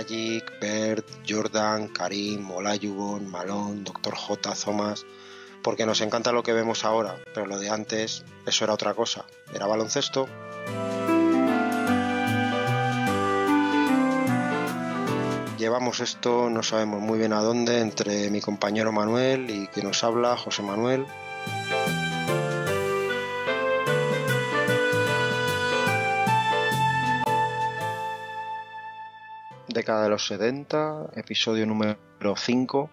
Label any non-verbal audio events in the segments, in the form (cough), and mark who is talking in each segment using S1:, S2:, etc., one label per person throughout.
S1: Magic, Bert, Jordan, Karim, Molayubon, Malón, Dr. J, Thomas, porque nos encanta lo que vemos ahora, pero lo de antes, eso era otra cosa, era baloncesto. Llevamos esto, no sabemos muy bien a dónde, entre mi compañero Manuel y que nos habla, José Manuel. década de los 70, episodio número 5,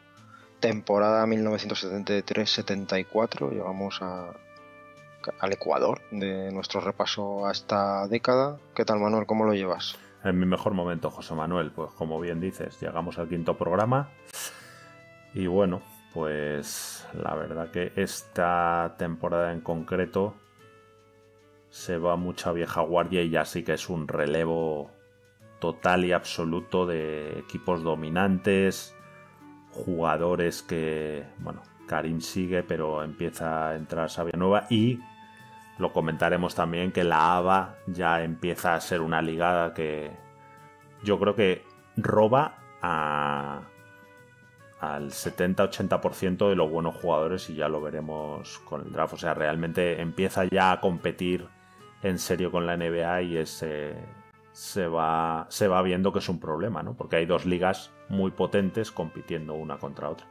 S1: temporada 1973-74. Llegamos
S2: al Ecuador de nuestro repaso a esta década. ¿Qué tal, Manuel? ¿Cómo lo llevas? En mi mejor momento, José Manuel. Pues como bien dices, llegamos al quinto programa. Y bueno, pues la verdad que esta temporada en concreto se va mucha vieja guardia y ya sí que es un relevo total y absoluto de equipos dominantes, jugadores que, bueno, Karim sigue, pero empieza a entrar Nueva y lo comentaremos también que la ABA ya empieza a ser una ligada que yo creo que roba al 70-80% de los buenos jugadores y ya lo veremos con el draft. O sea, realmente empieza ya a competir en serio con la NBA y es eh, se va, se va viendo que es un problema, ¿no? Porque hay dos ligas muy potentes compitiendo una contra otra.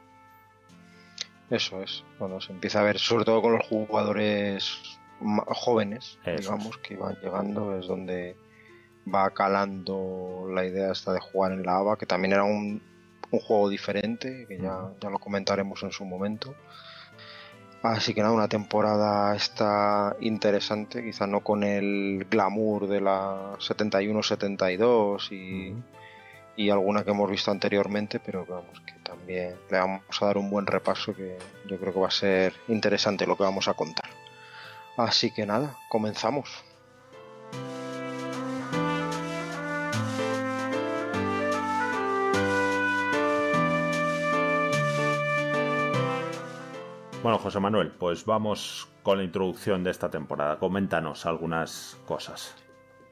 S1: Eso es. cuando se
S2: empieza a ver, sobre todo con los
S1: jugadores jóvenes, digamos, que van llegando, es donde va calando la idea esta de jugar en la ABA, que también era un, un juego diferente, que ya, lo comentaremos en su momento. Así que nada, una temporada está interesante, quizá no con el glamour de la 71-72 y, y, alguna que hemos visto anteriormente, pero vamos, que también le vamos a dar un buen repaso que yo creo que va a ser interesante lo que vamos a contar. Así que nada, comenzamos.
S2: Bueno, José Manuel, pues vamos con la introducción de esta temporada. Coméntanos algunas cosas.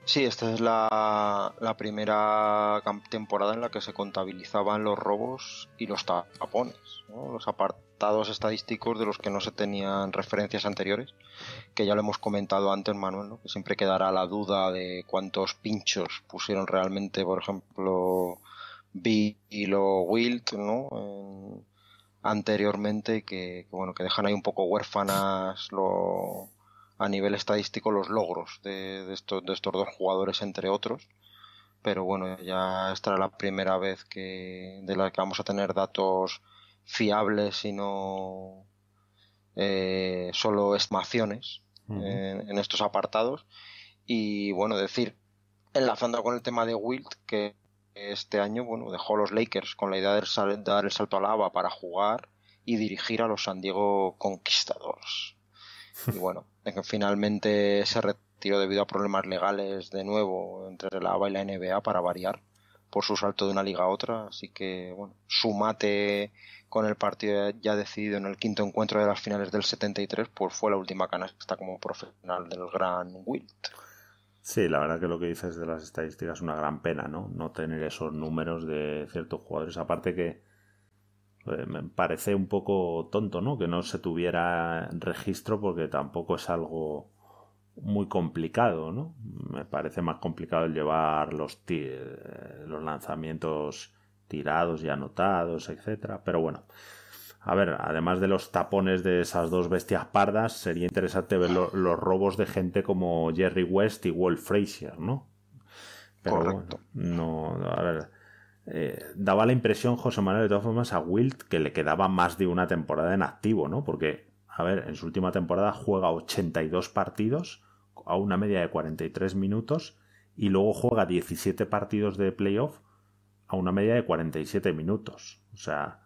S2: Sí, esta es
S1: la, primera temporada en la que se contabilizaban los robos y los tapones, los apartados estadísticos de los que no se tenían referencias anteriores, que ya lo hemos comentado antes, Manuel, que siempre quedará la duda de cuántos pinchos pusieron realmente, por ejemplo, Bill o Wilt ¿no? anteriormente que, bueno que dejan ahí un poco huérfanas a nivel estadístico los logros de, estos, de estos dos jugadores entre otros pero bueno ya estará la primera vez que de la que vamos a tener datos fiables y no eh, solo estimaciones en estos apartados y bueno decir enlazando con el tema de Wild que este año, bueno, dejó a los Lakers con la idea de dar el salto a lava para jugar y dirigir a los San Diego Conquistadores. (laughs) Y bueno, finalmente se retiró debido a problemas legales de nuevo entre la ABA y la NBA para variar por su salto de una liga a otra. Así que, bueno, su mate con el partido ya decidido en el quinto encuentro de las finales del 73, pues fue la última canasta como profesional del gran Wilt.
S2: Sí, la verdad que lo que dices de las estadísticas es una gran pena, ¿no? No tener esos números de ciertos jugadores. Aparte que eh, me parece un poco tonto, ¿no? Que no se tuviera registro porque tampoco es algo muy complicado, ¿no? Me parece más complicado el llevar los, eh, los lanzamientos tirados y anotados, etcétera. Pero bueno, a ver, además de los tapones de esas dos bestias pardas, sería interesante ver los robos de gente como Jerry West y Walt Frazier, ¿no? Pero Correcto. no, a ver. Eh, daba la impresión, José Manuel, de todas formas, a Wilt que le quedaba más de una temporada en activo, ¿no? Porque, a ver, en su última temporada juega 82 partidos a una media de 43 minutos y luego juega 17 partidos de playoff a una media de 47 minutos. O sea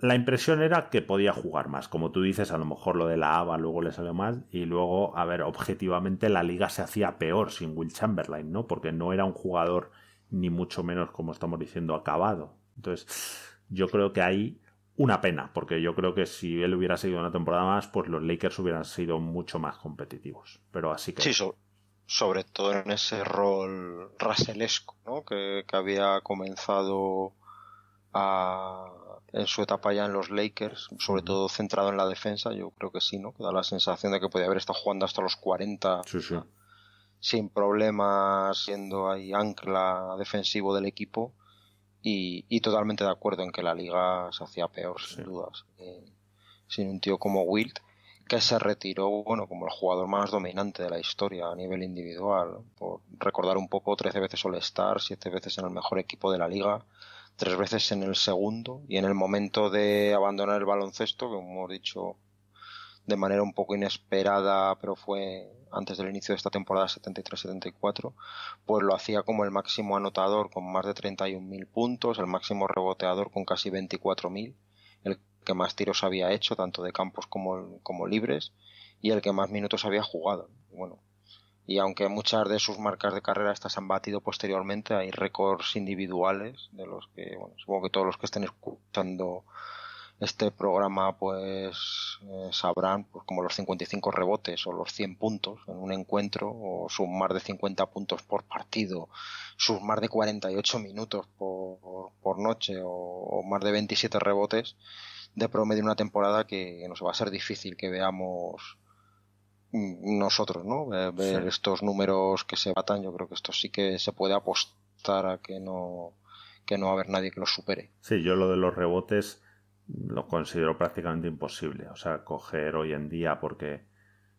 S2: la impresión era que podía jugar más. Como tú dices, a lo mejor lo de la ABA luego le salió más. Y luego, a ver, objetivamente la liga se hacía peor sin Will Chamberlain, ¿no? Porque no era un jugador ni mucho menos, como estamos diciendo, acabado. Entonces, yo creo que hay una pena, porque yo creo que si él hubiera seguido una temporada más, pues los Lakers hubieran sido mucho más competitivos. Pero así que. Sí, sobre todo en ese rol raselesco, ¿no? que había comenzado
S1: a, en su etapa ya en los Lakers, sobre todo centrado en la defensa, yo creo que sí, ¿no? Que da la sensación de que podía haber estado jugando hasta los 40 sin problemas, siendo ahí ancla defensivo del equipo y, totalmente de acuerdo en que la liga se hacía peor, sin dudas, eh, sin un tío como Wilt que se retiró, bueno, como el jugador más dominante de la historia a nivel individual, por recordar un poco, 13 veces All-Star, siete veces en el mejor equipo de la liga, tres veces en el segundo y en el momento de abandonar el baloncesto, que hemos dicho de manera un poco inesperada, pero fue antes del inicio de esta temporada 73-74, pues lo hacía como el máximo anotador con más de 31.000 puntos, el máximo reboteador con casi 24.000, el que más tiros había hecho, tanto de campos como, como libres, y el que más minutos había jugado. Bueno, y aunque muchas de sus marcas de carrera estas han batido posteriormente, hay récords individuales de los que, bueno, supongo que todos los que estén escuchando este programa pues eh, sabrán pues, como los 55 rebotes o los 100 puntos en un encuentro o sus más de 50 puntos por partido, sus más de 48 minutos por, por noche o, más de 27 rebotes de promedio en una temporada que nos va a ser difícil que veamos Mm, nosotros, ¿no? Ver estos números que se batan, yo creo que esto sí que se puede apostar a que no, que no va a haber nadie que lo supere.
S2: Sí, yo lo de los rebotes lo considero prácticamente imposible. O sea, coger hoy en día porque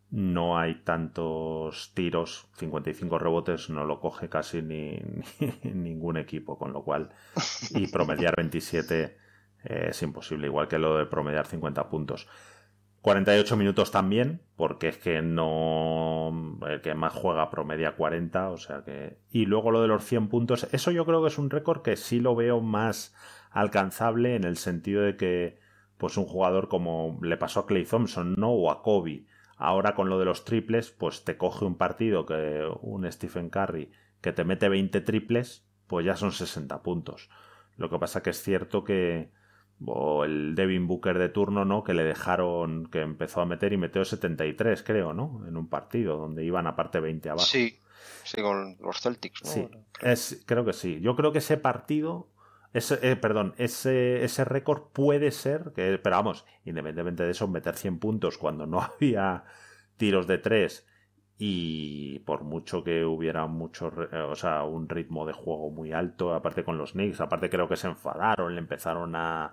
S2: no hay tantos tiros, 55 rebotes no lo coge casi ni, (laughs) ningún equipo, con lo cual, y promediar 27 eh, es imposible, igual que lo de promediar 50 puntos. 48 minutos también, porque es que no. El que más juega promedia 40, o sea que. Y luego lo de los 100 puntos, eso yo creo que es un récord que sí lo veo más alcanzable en el sentido de que, pues un jugador como le pasó a Clay Thompson, ¿no? O a Kobe. Ahora con lo de los triples, pues te coge un partido que un Stephen Curry que te mete 20 triples, pues ya son 60 puntos. Lo que pasa que es cierto que o el Devin Booker de turno, ¿no? Que le dejaron, que empezó a meter y metió 73, creo, ¿no? En un partido donde iban aparte 20 abajo. Sí, sí, con los Celtics, ¿no? Sí, creo que sí. Yo creo que ese partido, ese, eh, perdón, ese, ese récord puede ser, que, pero vamos, independientemente de eso, meter 100 puntos cuando no (laughs) había tiros de 3 y por mucho que hubiera mucho, eh, o sea, un ritmo de juego muy alto, aparte con los Knicks, aparte creo que se enfadaron, le empezaron a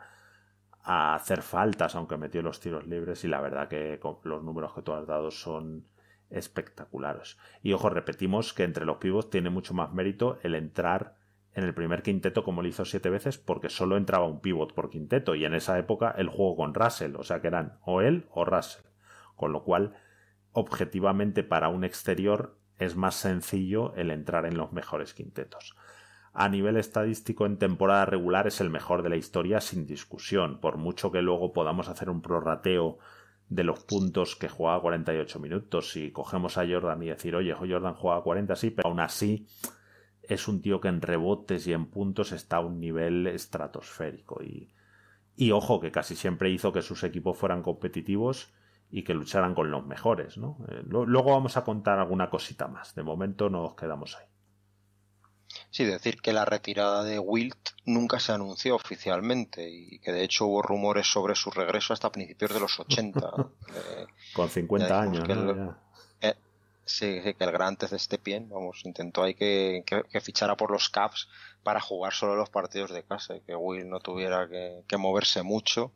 S2: a hacer faltas, aunque metió los tiros libres y la verdad que los números que tú has dado son espectaculares. Y ojo, repetimos que entre los pivots tiene mucho más mérito el entrar en el primer quinteto como lo hizo siete veces porque solo entraba un pivot por quinteto y en esa época el juego con Russell, o sea que eran o él o Russell. Con lo cual, objetivamente para un exterior es más sencillo el entrar en los mejores quintetos a nivel estadístico en temporada regular es el mejor de la historia sin discusión, por mucho que luego podamos hacer un prorrateo de los puntos que juega 48 minutos. Si cogemos a Jordan y decir, oye, Jordan juega 40, sí, pero aún así es un tío que en rebotes y en puntos está a un nivel estratosférico. Y, ojo, que casi siempre hizo que sus equipos fueran competitivos y que lucharan con los mejores, eh, luego vamos a contar alguna cosita más. De momento nos quedamos ahí. Sí, decir que la retirada de Wilt nunca se anunció
S1: oficialmente y que de hecho hubo rumores sobre su regreso hasta principios de los 80. (laughs)
S2: Eh, Con 50 años,
S1: eh, sí, que el gran antes de Stepien, vamos, intentó ahí que, fichara por los Caps para jugar solo los partidos de casa y que Wilt no tuviera que moverse mucho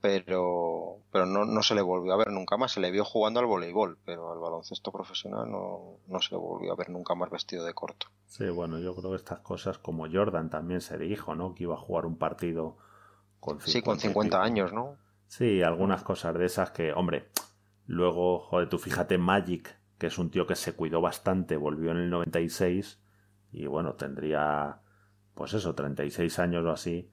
S1: pero, pero no, se le volvió a ver nunca más. Se le vio jugando al voleibol, pero al baloncesto profesional no, se le volvió a ver nunca
S2: más vestido de corto. Sí, bueno, yo creo que estas cosas, como Jordan también se dijo, ¿no? Que iba a jugar un partido con con 50 años, ¿no? Sí, algunas cosas de esas que, hombre, luego, joder, tú fíjate Magic, que es un tío que se cuidó bastante, volvió en el 96 y bueno, tendría, pues eso, 36 años o así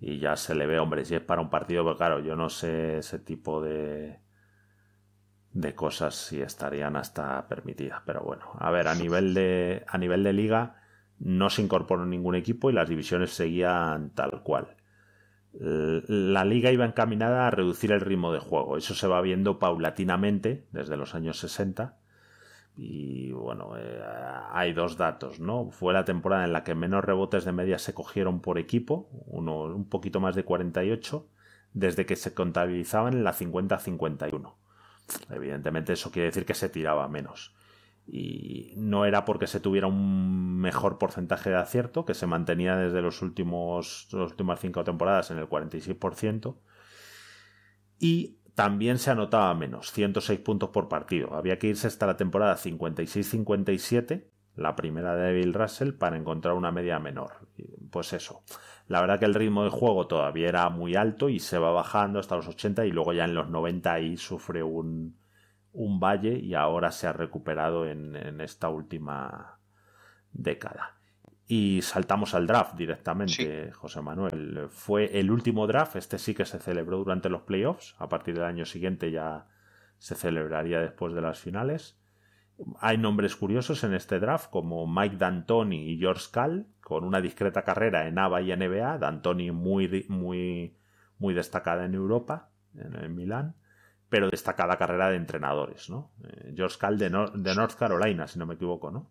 S2: y ya se le ve, hombre, si es para un partido, pero pues claro, yo no sé ese tipo de de cosas si estarían hasta permitidas, pero bueno, a ver, a nivel de a nivel de liga no se incorporó ningún equipo y las divisiones seguían tal cual. La liga iba encaminada a reducir el ritmo de juego, eso se va viendo paulatinamente desde los años 60 y bueno, eh, hay dos datos, ¿no? Fue la temporada en la que menos rebotes de media se cogieron por equipo, un poquito más de 48, desde que se contabilizaban en la 50-51. Evidentemente eso quiere decir que se tiraba menos. Y no era porque se tuviera un mejor porcentaje de acierto, que se mantenía desde los últimos, las últimas cinco temporadas en el 46%. Y también se anotaba menos, 106 puntos por partido. Había que irse hasta la temporada 56-57, la primera de Bill Russell, para encontrar una media menor. Pues eso. La verdad que el ritmo de juego todavía era muy alto y se va bajando hasta los 80 y luego ya en los 90 ahí sufre un, valle y ahora se ha recuperado en esta última década y saltamos al draft directamente, José Manuel. Fue el último draft, este sí que se celebró durante los playoffs, a partir del año siguiente ya se celebraría después de las finales. Hay nombres curiosos en este draft como Mike D'Antoni y George Cal, con una discreta carrera en ABA y NBA, e D'Antoni muy, muy, muy destacada en Europa, en, Milán pero destacada carrera de entrenadores, ¿no? Eh, George Cal de, de, North Carolina, si no me equivoco, ¿no?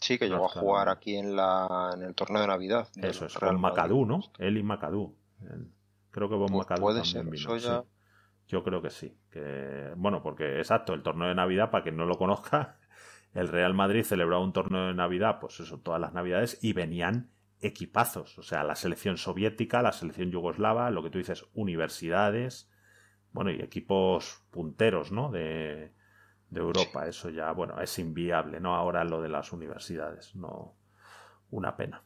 S2: Sí, que llegó a jugar aquí en, la, en el torneo de Navidad. Eso es, con Macadú, ¿no? Él y Macadú. Creo que con pues Macadú puede ser, Yo creo que sí. Que, bueno, porque exacto, el torneo de Navidad, para quien no lo conozca, (laughs) el Real Madrid celebraba un torneo de Navidad, pues eso, todas las Navidades, y venían equipazos. O sea, la selección soviética, la selección yugoslava, lo que tú dices, universidades, bueno, y equipos punteros, ¿no? De, de Europa. Eso ya, bueno, es inviable, ¿no? Ahora lo de las universidades, no. Una pena.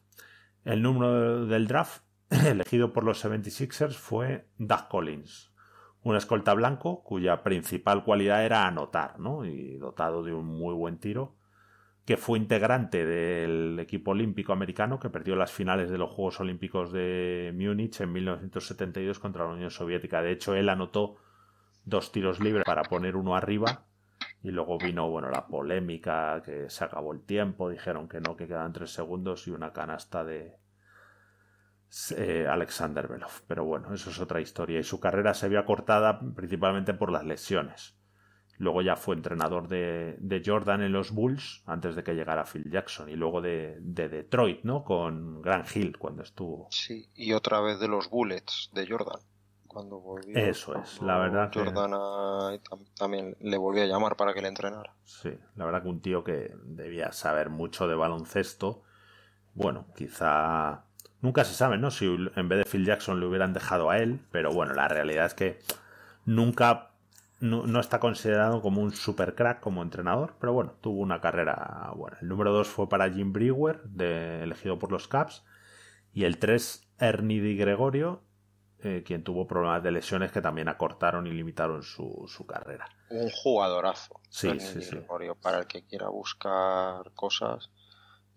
S2: El número del draft (laughs) elegido por los 76ers fue Doug Collins, un escolta blanco cuya principal cualidad era anotar, ¿no? Y dotado de un muy buen tiro, que fue integrante del equipo olímpico americano que perdió las finales de los Juegos Olímpicos de Múnich en 1972 contra la Unión Soviética. De hecho, él anotó dos tiros libres para poner uno arriba y luego vino, bueno, la polémica, que se acabó el tiempo, dijeron que no, que quedan tres segundos y una canasta de eh, Alexander Belov. Pero bueno, eso es otra historia. Y su carrera se vio acortada principalmente por las lesiones. Luego ya fue entrenador de, de, Jordan en los Bulls antes de que llegara Phil Jackson y luego de, de Detroit, ¿no? Con Grant Hill cuando estuvo. Sí, y otra vez de los Bullets de Jordan
S1: cuando volvió. Eso es, la verdad.
S2: Jordana
S1: también le volvió a llamar para que le entrenara.
S2: Sí, la verdad que un tío que debía saber mucho de baloncesto. Bueno, quizá. Nunca se sabe, ¿no? Si en vez de Phil Jackson le hubieran dejado a él, pero bueno, la realidad es que nunca. No, está considerado como un super crack como entrenador, pero bueno, tuvo una carrera buena. El número dos fue para Jim Brewer, elegido por los Caps, y el 3 Ernie Di Gregorio, eh, quien tuvo problemas de lesiones que también acortaron y limitaron su, su carrera.
S1: Un jugadorazo. Sí, sí, sí. Para el que quiera buscar cosas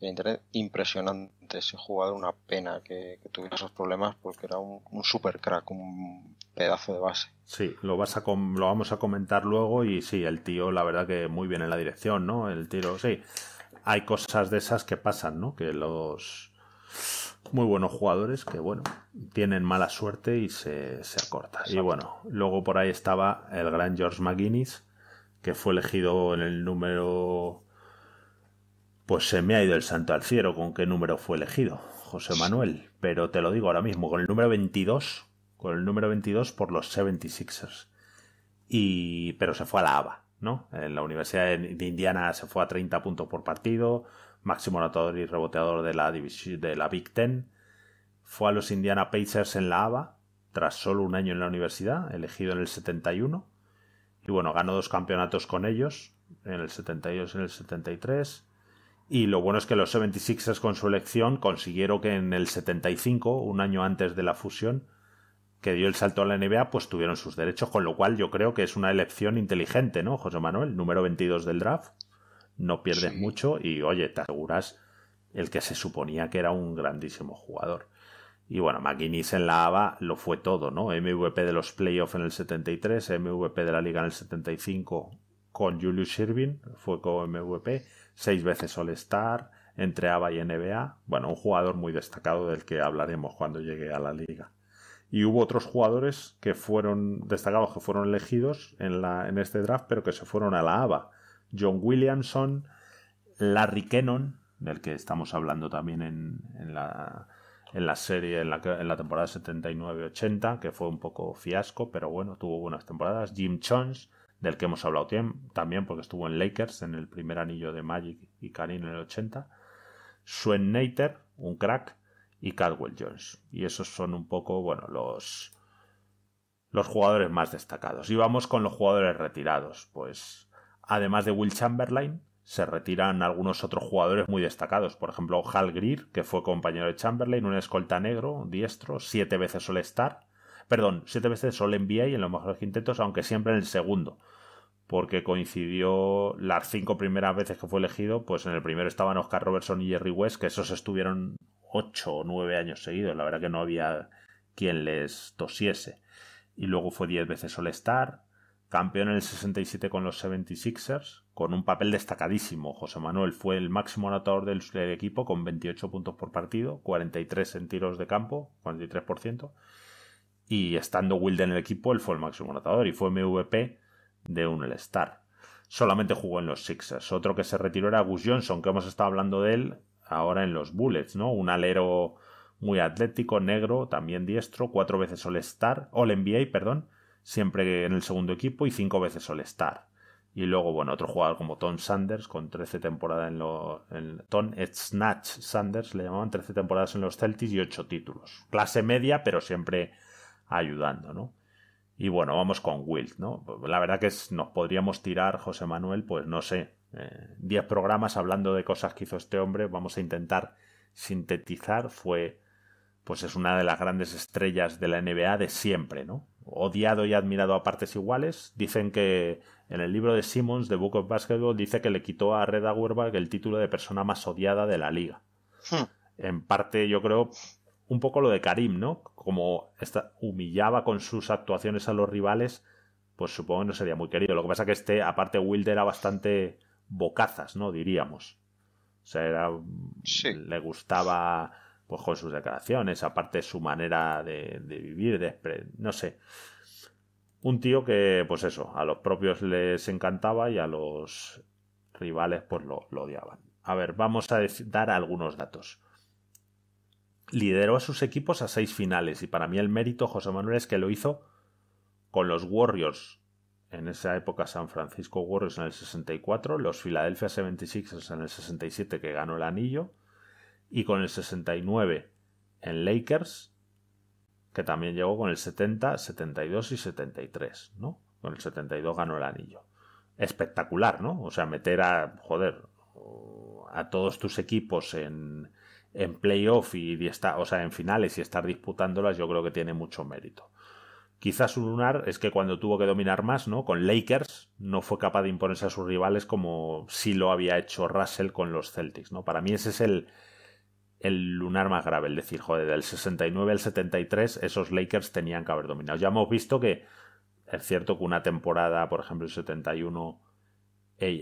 S1: en internet, impresionante ese jugador. Una pena que, tuviera esos problemas porque era un,
S2: un, super crack, un pedazo de base. Sí, lo, vas a lo vamos a comentar luego y sí, el tío, la verdad que muy bien en la dirección, ¿no? El tiro, sí. Hay cosas de esas que pasan, ¿no? Que los muy buenos jugadores que, bueno, tienen mala suerte y se, se acorta. Y bueno, luego por ahí estaba el gran George McGuinness, que fue elegido en el número. Pues se me ha ido el santo al cielo con qué número fue elegido, José Manuel. Pero te lo digo ahora mismo, con el número 22, con el número 22 por los 76ers. Y, pero se fue a la ABA, ¿no? En la Universidad de Indiana se fue a 30 puntos por partido, máximo anotador y reboteador de la, de la Big Ten. Fue a los Indiana Pacers en la ABA, tras solo un año en la universidad, elegido en el 71. Y bueno, ganó dos campeonatos con ellos, en el 72 y en el 73. Y lo bueno es que los 76ers con su elección consiguieron que en el 75, un año antes de la fusión, que dio el salto a la NBA, pues tuvieron sus derechos, con lo cual yo creo que es una elección inteligente, ¿no, José Manuel? Número 22 del draft no pierdes mucho y oye, te aseguras el que se suponía que era un grandísimo jugador. Y bueno, McGuinness en la ABA lo fue todo, ¿no? MVP de los playoffs en el 73, MVP de la liga en el 75 con Julius Irving, fue como MVP, seis veces All-Star, entre ABA y NBA. Bueno, un jugador muy destacado del que hablaremos cuando llegue a la liga. Y hubo otros jugadores que fueron destacados, que fueron elegidos en, la, en este draft, pero que se fueron a la ABA. John Williamson, Larry Kennon, del que estamos hablando también en, la, serie, en la, temporada 79-80, que fue un poco fiasco, pero bueno, tuvo buenas temporadas. Jim Jones, del que hemos hablado también, porque estuvo en Lakers en el primer anillo de Magic y Karim en el 80. Swen Nater, un crack, y Caldwell Jones. Y esos son un poco, bueno, los, los jugadores más destacados. Y vamos con los jugadores retirados. Pues Además de Will Chamberlain, se retiran algunos otros jugadores muy destacados. Por ejemplo, Hal Greer, que fue compañero de Chamberlain, un escolta negro, diestro, siete veces Solestar. estar Perdón, siete veces All NBA y en los mejores quintetos, aunque siempre en el segundo. Porque coincidió las cinco primeras veces que fue elegido, pues en el primero estaban Oscar Robertson y Jerry West, que esos estuvieron ocho o nueve años seguidos. La verdad que no había quien les tosiese. Y luego fue diez veces All Star Campeón en el 67 con los 76ers, con un papel destacadísimo. José Manuel fue el máximo anotador del, equipo con 28 puntos por partido, 43 en tiros de campo, 43%. Y estando Wilde en el equipo, él fue el máximo anotador y fue MVP de un All-Star. Solamente jugó en los Sixers. Otro que se retiró era Gus Johnson, que hemos estado hablando de él ahora en los Bullets, ¿no? Un alero muy atlético, negro, también diestro, cuatro veces All-Star, All-NBA, perdón siempre en el segundo equipo y cinco veces All-Star. Y luego, bueno, otro jugador como Tom Sanders, con 13 temporadas en los. Tom Snatch Sanders, le llamaban 13 temporadas en los Celtics y 8 títulos. Clase media, pero siempre ayudando, ¿no? Y bueno, vamos con Wilt, ¿no? La verdad que nos podríamos tirar, José Manuel, pues no sé, 10 eh, programas hablando de cosas que hizo este hombre. Vamos a intentar sintetizar. Fue, pues es una de las grandes estrellas de la NBA de siempre, ¿no? odiado y admirado a partes iguales. Dicen que en el libro de Simmons, de Book of Basketball, dice que le quitó a Reda Auerbach el título de persona más odiada de la liga. Hmm. En parte, yo creo, un poco lo de Karim, ¿no? Como humillaba con sus actuaciones a los rivales, pues supongo que no sería muy querido. Lo que pasa que este, aparte, Wilde era bastante bocazas, ¿no? Diríamos. O sea, le gustaba pues con sus declaraciones, aparte su manera de, vivir, no sé. Un tío que, pues eso, a los propios les encantaba y a los rivales pues lo, lo odiaban. A ver, vamos a dar algunos datos. Lideró a sus equipos a seis finales y para mí el mérito José Manuel es que lo hizo con los Warriors en esa época San Francisco Warriors en el 64, los Philadelphia 76 en el 67 que ganó el anillo, y con el 69 en Lakers, que también llegó con el 70, 72 y 73, ¿no? Con el 72 ganó el anillo. Espectacular, ¿no? O sea, meter a, joder, a todos tus equipos en, en playoff y, está, o sea, en finales y estar disputándolas, yo creo que tiene mucho mérito. Quizás su lunar es que cuando tuvo que dominar más, ¿no? Con Lakers no fue capaz de imponerse a sus rivales como si lo había hecho Russell con los Celtics, ¿no? Para mí ese es el, el lunar más grave, el decir, joder, del 69 al 73 esos Lakers tenían que haber dominado. Ya hemos visto que es cierto que una temporada, por ejemplo, el 71 eh,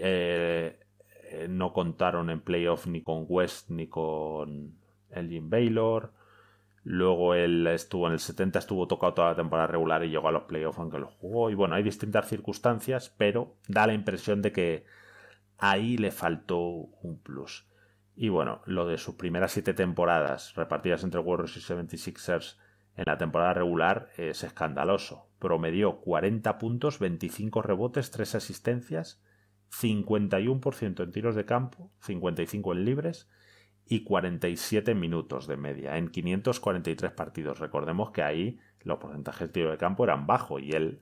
S2: eh, no contaron en playoff ni con West ni con Elgin Baylor. Luego él estuvo en el 70, estuvo tocado toda la temporada regular y llegó a los playoffs aunque lo jugó. Y bueno, hay distintas circunstancias, pero da la impresión de que ahí le faltó un plus. Y bueno, lo de sus primeras siete temporadas repartidas entre Warriors y 76ers en la temporada regular es escandaloso. Promedió 40 puntos, 25 rebotes, 3 asistencias, 51% en tiros de campo, 55 en libres y 47 minutos de media en 543 partidos. Recordemos que ahí los porcentajes de tiro de campo eran bajos y él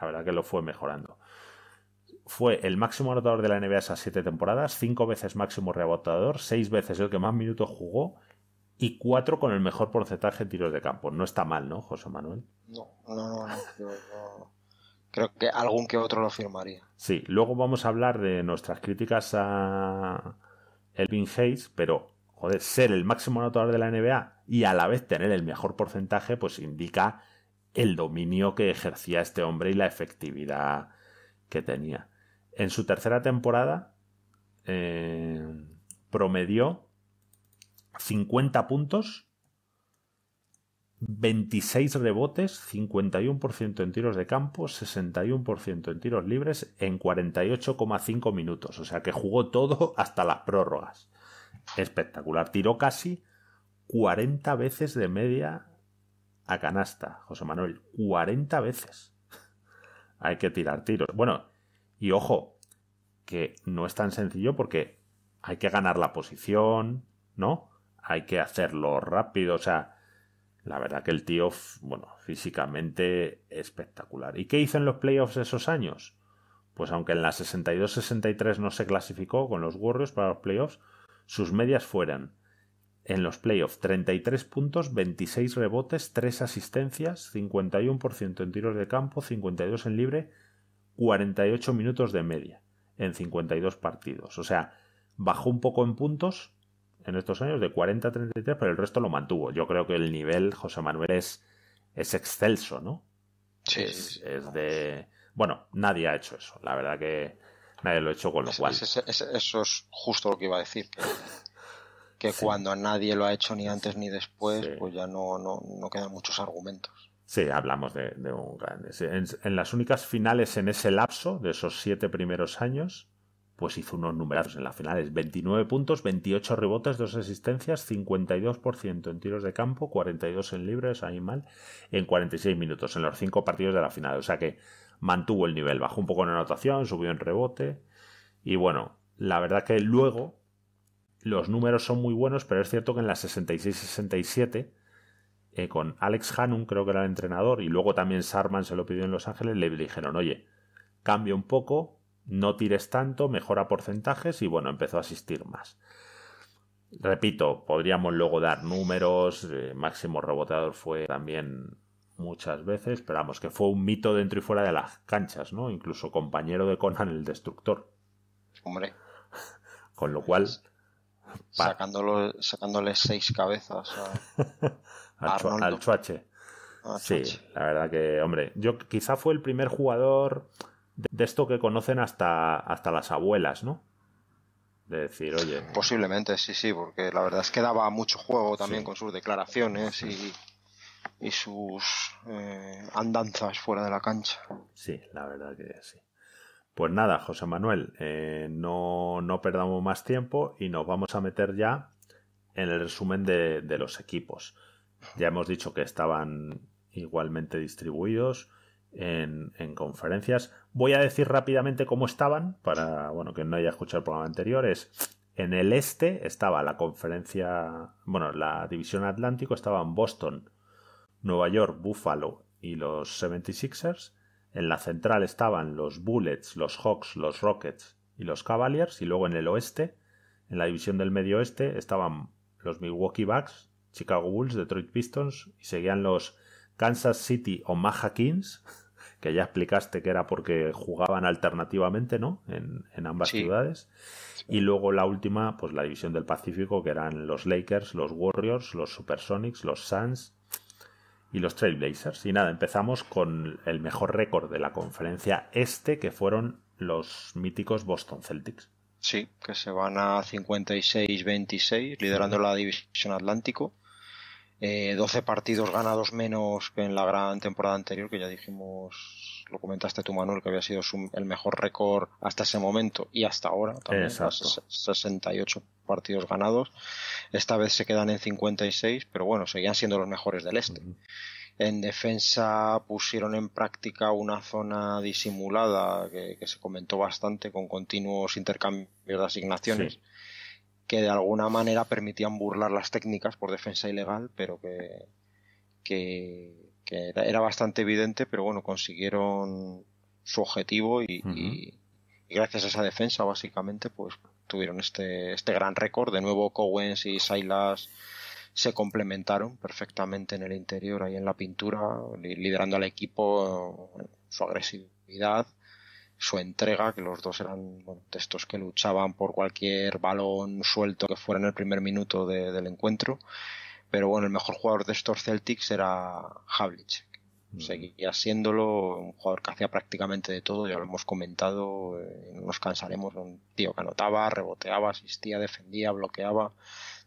S2: la verdad que lo fue mejorando fue el máximo anotador de la NBA esas siete temporadas, cinco veces máximo rebotador, seis veces el que más minutos jugó y cuatro con el mejor porcentaje de tiros de campo. No está mal, ¿no, José Manuel?
S1: No, no, no,
S2: Creo que algún que
S1: otro lo firmaría.
S2: Sí, luego vamos a hablar de nuestras críticas a Elvin Hayes, pero joder, ser el máximo anotador de la NBA y a la vez tener el mejor porcentaje, pues indica el dominio que ejercía este hombre y la efectividad que tenía. En su tercera temporada eh, promedió 50 puntos, 26 rebotes, 51% en tiros de campo, 61% en tiros libres en 48,5 minutos. O sea que jugó todo (laughs) hasta las prórrogas. Espectacular. Tiró casi 40 veces de media a canasta, José Manuel. 40 veces. (laughs) Hay que tirar tiros. Bueno, y ojo, que no es tan sencillo porque hay que ganar la posición, ¿no? Hay que hacerlo rápido, o sea, la verdad que el tío, bueno, físicamente espectacular. ¿Y qué hizo en los playoffs esos años? Pues aunque en la 62-63 no se clasificó con los Warriors para los playoffs, sus medias fueran en los playoffs 33 puntos, 26 rebotes, 3 asistencias, 51% en tiros de campo, 52 en libre 48 minutos de media en 52 partidos. O sea, bajó un poco en puntos en estos años de 40 a 33, pero el resto lo mantuvo. Yo creo que el nivel, José Manuel, es, es excelso, ¿no? Sí, es, de... Bueno, nadie ha hecho eso. La verdad que nadie lo ha hecho con lo es, cual. eso es justo lo que iba a decir. Que, cuando nadie lo ha hecho ni antes ni después, pues ya no, no, no quedan muchos argumentos. Sí, hablamos de, un gran... En, las únicas finales en ese lapso de esos siete primeros años, pues hizo unos numerazos en las finales. 29 puntos, 28 rebotes, dos asistencias, 52% en tiros de campo, 42 en libres, ahí mal, en 46 minutos, en los cinco partidos de la final. O sea que mantuvo el nivel, bajó un poco en anotación, subió en rebote. Y bueno, la verdad que luego los números son muy buenos, pero es cierto que en las 66-67 eh, con Alex Hannum, creo que era el entrenador, y luego también Sarman se lo pidió en Los Ángeles, le dijeron, oye, cambia un poco, no tires tanto, mejora porcentajes y bueno, empezó a asistir más. Repito, podríamos luego dar números, eh, máximo reboteador fue también muchas veces, pero vamos, que fue un mito dentro y fuera de las canchas, ¿no? Incluso compañero de Conan el Destructor. Hombre. Con lo cual... Sacándolo, sacándole seis cabezas. A... (laughs) al, Chuache. Ah, sí, la verdad que, hombre, yo quizá fue el primer jugador de esto que conocen hasta, hasta las abuelas, ¿no? De decir, oye. Posiblemente, sí, sí, porque la verdad es que daba mucho juego también con sus declaraciones y, sus eh, andanzas fuera de la cancha. Sí, la verdad que sí. Pues nada, José Manuel, eh, no, no, perdamos más tiempo y nos vamos a meter ya en el resumen de, de los equipos. Ya hemos dicho que estaban igualmente distribuidos en, en conferencias. Voy a decir rápidamente cómo estaban, para bueno, que no haya escuchado el programa anterior. en el este estaba la conferencia, bueno, la división Atlántico estaban Boston, Nueva York, Buffalo y los 76ers. En la central estaban los Bullets, los Hawks, los Rockets y los Cavaliers. Y luego en el oeste, en la división del medio oeste, estaban los Milwaukee Bucks, Chicago Bulls, Detroit Pistons y seguían los Kansas City Omaha Kings, (laughs) que ya explicaste que era porque jugaban alternativamente, ¿no? En, ambas ciudades. Y luego la última, pues la división del Pacífico, que eran los Lakers, los Warriors, los Supersonics, los Suns y los Trailblazers. Y nada, empezamos con el mejor récord de la conferencia este, que fueron los míticos Boston Celtics. Sí, que se van a
S1: 56-26, liderando la división Atlántico eh, 12 partidos ganados menos que en la gran temporada anterior, que ya dijimos, lo comentaste tú Manuel, que había sido el mejor récord hasta ese momento y hasta ahora, también, Exacto. 68 partidos ganados. Esta vez se quedan en 56, pero bueno, seguían siendo los mejores del este. En defensa pusieron en práctica una zona disimulada que, se comentó bastante con continuos intercambios de asignaciones que de alguna manera permitían burlar las técnicas por defensa ilegal, pero que, que, era, bastante evidente, pero bueno, consiguieron su objetivo y, gracias a esa defensa básicamente pues tuvieron este, este gran récord. De nuevo Cowens y Silas se complementaron perfectamente en el interior ahí en la pintura, liderando al equipo su agresividad su entrega, que los dos eran bueno, estos que luchaban por cualquier balón suelto que fuera en el primer minuto de, del encuentro. Pero bueno, el mejor jugador de estos Celtics era Havlicek. Mm. Seguía siéndolo un jugador que hacía prácticamente de todo, ya lo hemos comentado, eh, no nos cansaremos, un tío que anotaba, reboteaba, asistía, defendía, bloqueaba,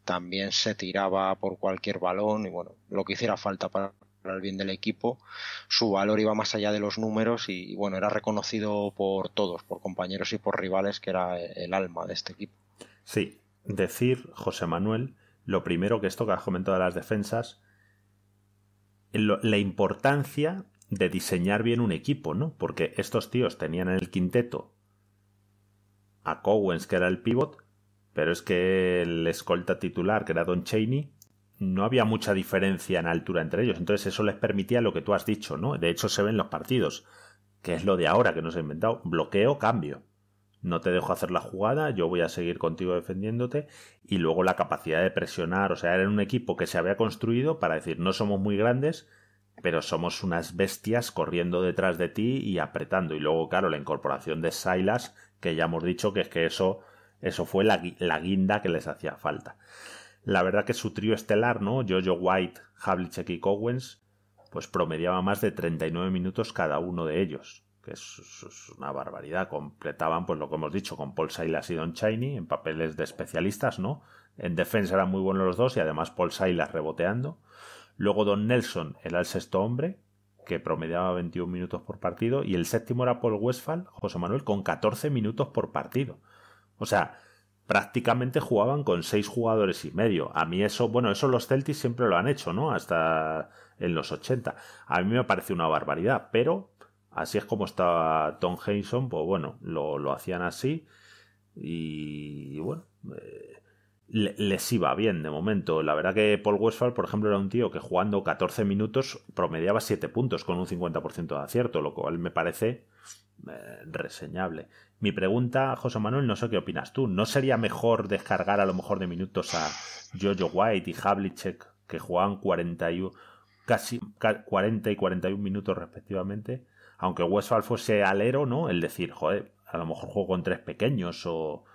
S1: también se tiraba por cualquier balón y bueno, lo que hiciera falta para para el bien del equipo, su valor iba más allá de los números y, bueno, era reconocido
S2: por todos, por compañeros y por rivales, que era el alma de este equipo. Sí, decir, José Manuel, lo primero que esto que has comentado de las defensas, la importancia de diseñar bien un equipo, ¿no? Porque estos tíos tenían en el quinteto a Cowens, que era el pivot, pero es que el escolta titular, que era Don Cheney, no había mucha diferencia en altura entre ellos. Entonces eso les permitía lo que tú has dicho, ¿no? De hecho se ven los partidos, que es lo de ahora que no se ha inventado. Bloqueo, cambio. No te dejo hacer la jugada, yo voy a seguir contigo defendiéndote. Y luego la capacidad de presionar. O sea, era un equipo que se había construido para decir, no somos muy grandes, pero somos unas bestias corriendo detrás de ti y apretando. Y luego, claro, la incorporación de Silas, que ya hemos dicho que es que eso, eso fue la guinda que les hacía falta la verdad que su trío estelar, ¿no? Jojo White, Havlicek y Cowens, pues promediaba más de 39 minutos cada uno de ellos, que es, una barbaridad. Completaban, pues lo que hemos dicho, con Paul Silas y Don Chaney, en papeles de especialistas, ¿no? En defensa eran muy buenos los dos y además Paul Silas reboteando. Luego Don Nelson era el sexto hombre, que promediaba 21 minutos por partido, y el séptimo era Paul Westphal, José Manuel, con 14 minutos por partido. O sea, prácticamente jugaban con seis jugadores y medio. A mí eso, bueno, eso los Celtics siempre lo han hecho, ¿no? Hasta en los 80. A mí me parece una barbaridad, pero así es como estaba Tom Henson, pues bueno, lo, hacían así y bueno, eh, les iba bien de momento. La verdad que Paul Westphal, por ejemplo, era un tío que jugando 14 minutos promediaba 7 puntos con un 50% de acierto, lo cual me parece eh, reseñable. Mi pregunta, José Manuel, no sé qué opinas tú. ¿No sería mejor descargar a lo mejor de minutos a Jojo White y Havlicek, que jugaban casi 40 y 41 minutos respectivamente? Aunque Westphal fuese alero, ¿no? El decir, joder, a lo mejor juego con tres pequeños o...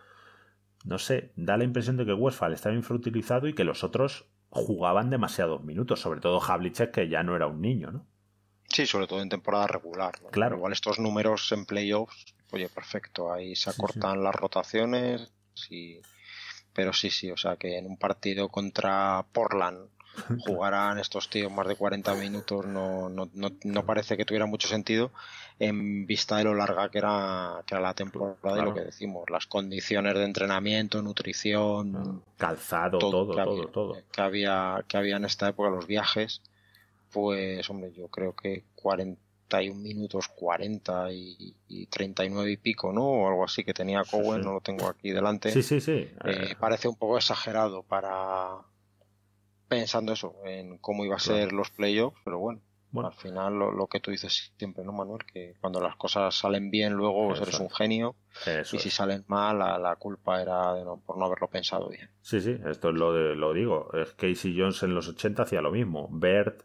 S2: No sé, da la impresión de que Westphal estaba infrautilizado y que los otros jugaban demasiados minutos, sobre todo Havlicek, que ya no era un niño, ¿no? Sí, sobre todo en temporada regular. Claro. Igual estos números en playoffs
S1: oye, perfecto, ahí se acortan las rotaciones, sí pero sí, sí, o sea que en un partido contra Portland (laughs) jugarán estos tíos más de 40 minutos, no, no, no, parece que tuviera mucho sentido en vista de lo larga que era, la temporada y lo que decimos, las condiciones de entrenamiento, nutrición, calzado, todo, todo, todo, Que había, que había en esta época los viajes, pues hombre, yo creo que 40 un minutos 40 y, y 39 y pico, ¿no? O algo así que tenía Cowen, no lo tengo aquí delante. Sí, sí, sí.
S2: Eh, eh,
S1: parece un poco exagerado para pensando eso, en cómo iba a ser los playoffs, pero bueno, bueno. al final lo, que tú dices siempre, ¿no, Manuel? Que cuando las cosas salen bien, luego
S2: eres un genio. y si salen mal, la, culpa era por no haberlo pensado bien. Sí, sí, esto es lo, lo digo. Es Casey Jones en los 80 hacía lo mismo. Bert,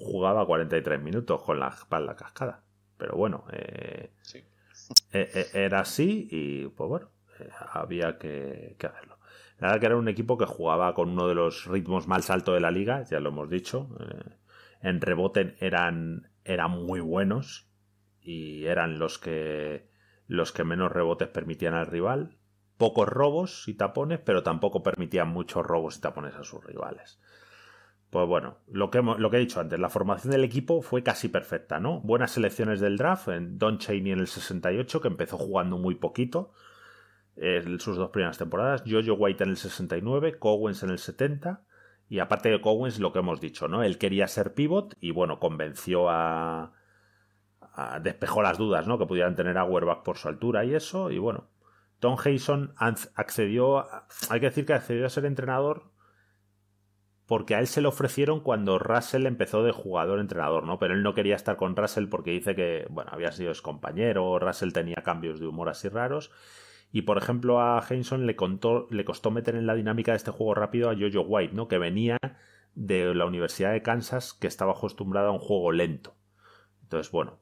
S2: jugaba 43 minutos con la espalda cascada. Pero bueno, eh, eh, eh, era así y pues bueno, había que, hacerlo. La verdad que era un equipo que jugaba con uno de los ritmos más altos de la liga, ya lo hemos dicho. en rebote eran, eran muy buenos y eran los que, los que menos rebotes permitían al rival. Pocos robos y tapones, pero tampoco permitían muchos robos y tapones a sus rivales. Pues bueno, lo que, lo que he dicho antes, la formación del equipo fue casi perfecta, ¿no? Buenas selecciones del draft, en Don Cheney en el 68, que empezó jugando muy poquito en sus dos primeras temporadas, Jojo White en el 69, Cowens en el 70, y aparte de Cowens, lo que hemos dicho, ¿no? Él quería ser pivot y bueno, convenció a. despejó las dudas, ¿no? Que pudieran tener a Werbach por su altura y eso, y bueno. Tom Hayson accedió, hay que decir que accedió a ser entrenador porque a él se lo ofrecieron cuando Russell empezó de jugador-entrenador, ¿no? Pero él no quería estar con Russell porque dice que, bueno, había sido su compañero, Russell tenía cambios de humor así raros. Y por ejemplo, a Henson le, contó, le costó meter en la dinámica de este juego rápido a Jojo White, ¿no? Que venía de la Universidad de Kansas, que estaba acostumbrado a un juego lento. Entonces, bueno,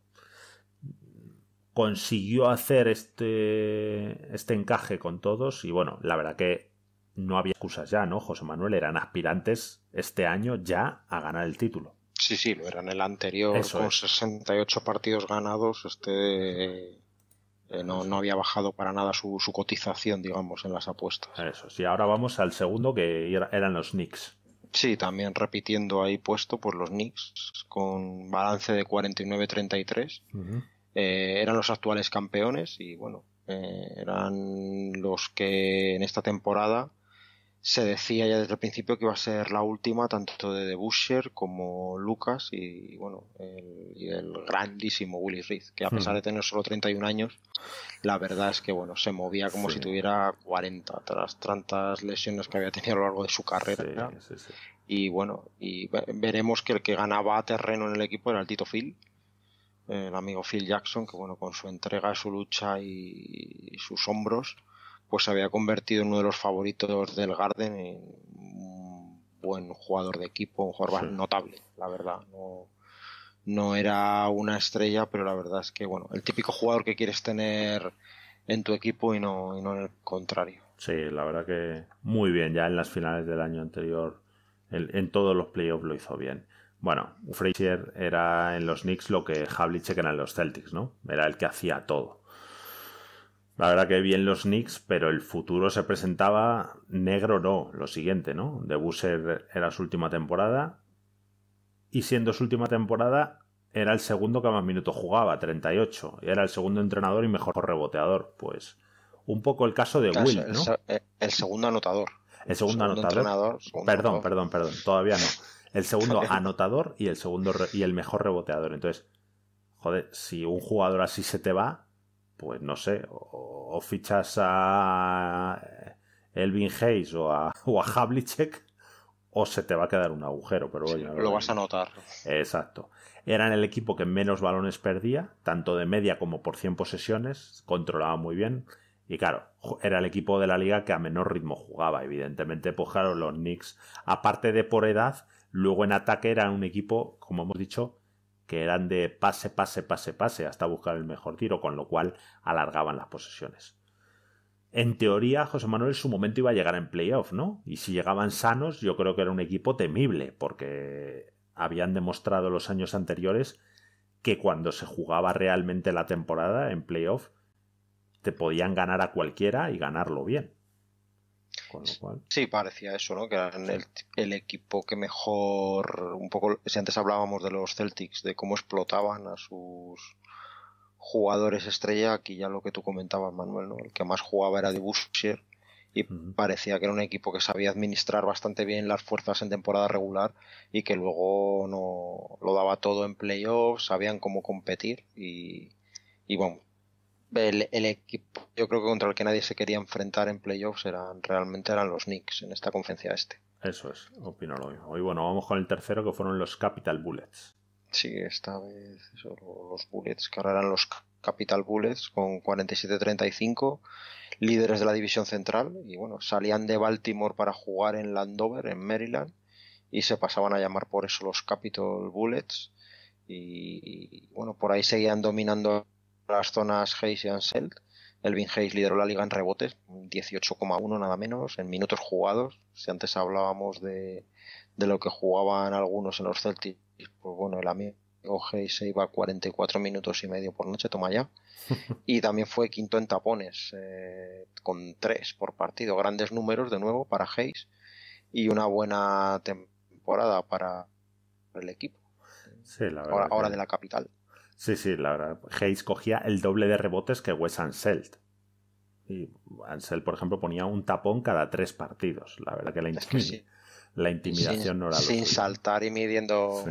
S2: consiguió hacer este, este encaje con todos y bueno, la verdad que no había excusas ya, ¿no? José Manuel eran aspirantes este año ya a ganar el título. Sí, sí, lo eran el anterior con 68 partidos ganados. Este
S1: eh, no, había bajado para nada su, cotización, digamos, en las apuestas. Eso, sí. Ahora vamos al segundo que eran los Knicks. Sí, también repitiendo ahí puesto, pues los Knicks con balance de 49-33. Eh, eran los actuales campeones y bueno, eh, eran los que en esta temporada se decía ya desde el principio que iba a ser la última tanto de The Busher como Lucas y bueno el, y el grandísimo Willis Reed que a pesar hmm. de tener solo 31 años la verdad es que bueno se movía como si tuviera 40 tras tantas lesiones que había tenido a lo largo de su carrera y bueno y veremos que el que ganaba terreno en el equipo era el Tito Phil el amigo Phil Jackson que bueno con su entrega su lucha y sus hombros pues se había convertido en uno de los favoritos del Garden, en un buen jugador de equipo, un jugador notable, la verdad. No, era una estrella, pero la verdad es que, bueno, el típico jugador que quieres
S2: tener en tu equipo y no, y no en el contrario. Sí, la verdad que muy bien, ya en las finales del año anterior, en, todos los playoffs lo hizo bien. Bueno, Frazier era en los Knicks lo que Havlicek era en los Celtics, ¿no? Era el que hacía todo. La verdad que bien los Knicks, pero el futuro se presentaba negro no, lo siguiente, ¿no? De Busser era su última temporada y siendo su última temporada era el segundo que más minutos jugaba, 38, y era el segundo entrenador y mejor reboteador, pues un poco el caso de Will, ¿no? Eh, el, segundo anotador. El segundo, anotador. perdón, perdón, perdón, todavía no. El segundo (laughs) anotador y el segundo y el mejor reboteador. Entonces, joder, si un jugador así se te va, pues no sé, o, fichas a eh, Elvin Hayes (laughs) o a, Havlicek o se te va a quedar un agujero, pero lo vas a notar. Exacto. Eran el equipo que menos balones perdía, tanto de media como por 100 posesiones, controlaba muy bien. Y claro, era el equipo de la liga que a menor ritmo jugaba, evidentemente. Pues claro, los Knicks, aparte de por edad, luego en ataque era un equipo, como hemos dicho, que eran de pase, pase, pase, pase, hasta buscar el mejor tiro, con lo cual alargaban las posesiones. En teoría, José Manuel su momento iba a llegar en playoff, ¿no? Y si llegaban sanos, yo creo que era un equipo temible, porque habían demostrado los años anteriores que cuando se jugaba realmente la temporada en playoff, te podían ganar a cualquiera y ganarlo bien. Sí,
S1: parecía eso, ¿no? Que era el, equipo que mejor, un poco, si antes hablábamos de los Celtics, de cómo explotaban a sus jugadores estrella, aquí ya lo que tú comentabas, Manuel, ¿no? El que más jugaba era de y parecía que era un equipo que sabía administrar bastante bien las fuerzas en temporada regular y que luego no lo daba todo en playoffs, sabían cómo competir y, y el, equipo, yo creo que contra el que nadie se quería enfrentar en playoffs eran, realmente eran los Knicks en
S2: esta conferencia este. Eso es, opino lo mismo. Y bueno, vamos con el tercero que fueron los Capital Bullets. Sí, esta vez los Bullets, que ahora eran los Capital Bullets con
S1: 47-35, líderes de la división central. Y bueno, salían de Baltimore para jugar en Landover, en Maryland, y se pasaban a llamar por eso los Capital Bullets. y bueno, por ahí seguían dominando las zonas Hayes y el Elvin Hayes lideró la liga en rebotes, 18,1 nada menos, en minutos jugados. Si antes hablábamos de, de lo que jugaban algunos en los Celtics, pues bueno, el amigo Hayes se iba 44 minutos y medio por noche, toma ya. (laughs) y también fue quinto en tapones, eh, con 3 por partido. Grandes números de nuevo para Hayes y una buena temporada para el equipo. ahora de la capital.
S2: Sí, sí, la verdad. Hayes cogía el doble de rebotes que Wes Anselt. Y Anselt, por ejemplo, ponía un tapón cada tres partidos. La verdad que la, intimidación no era Sin
S1: saltar y midiendo.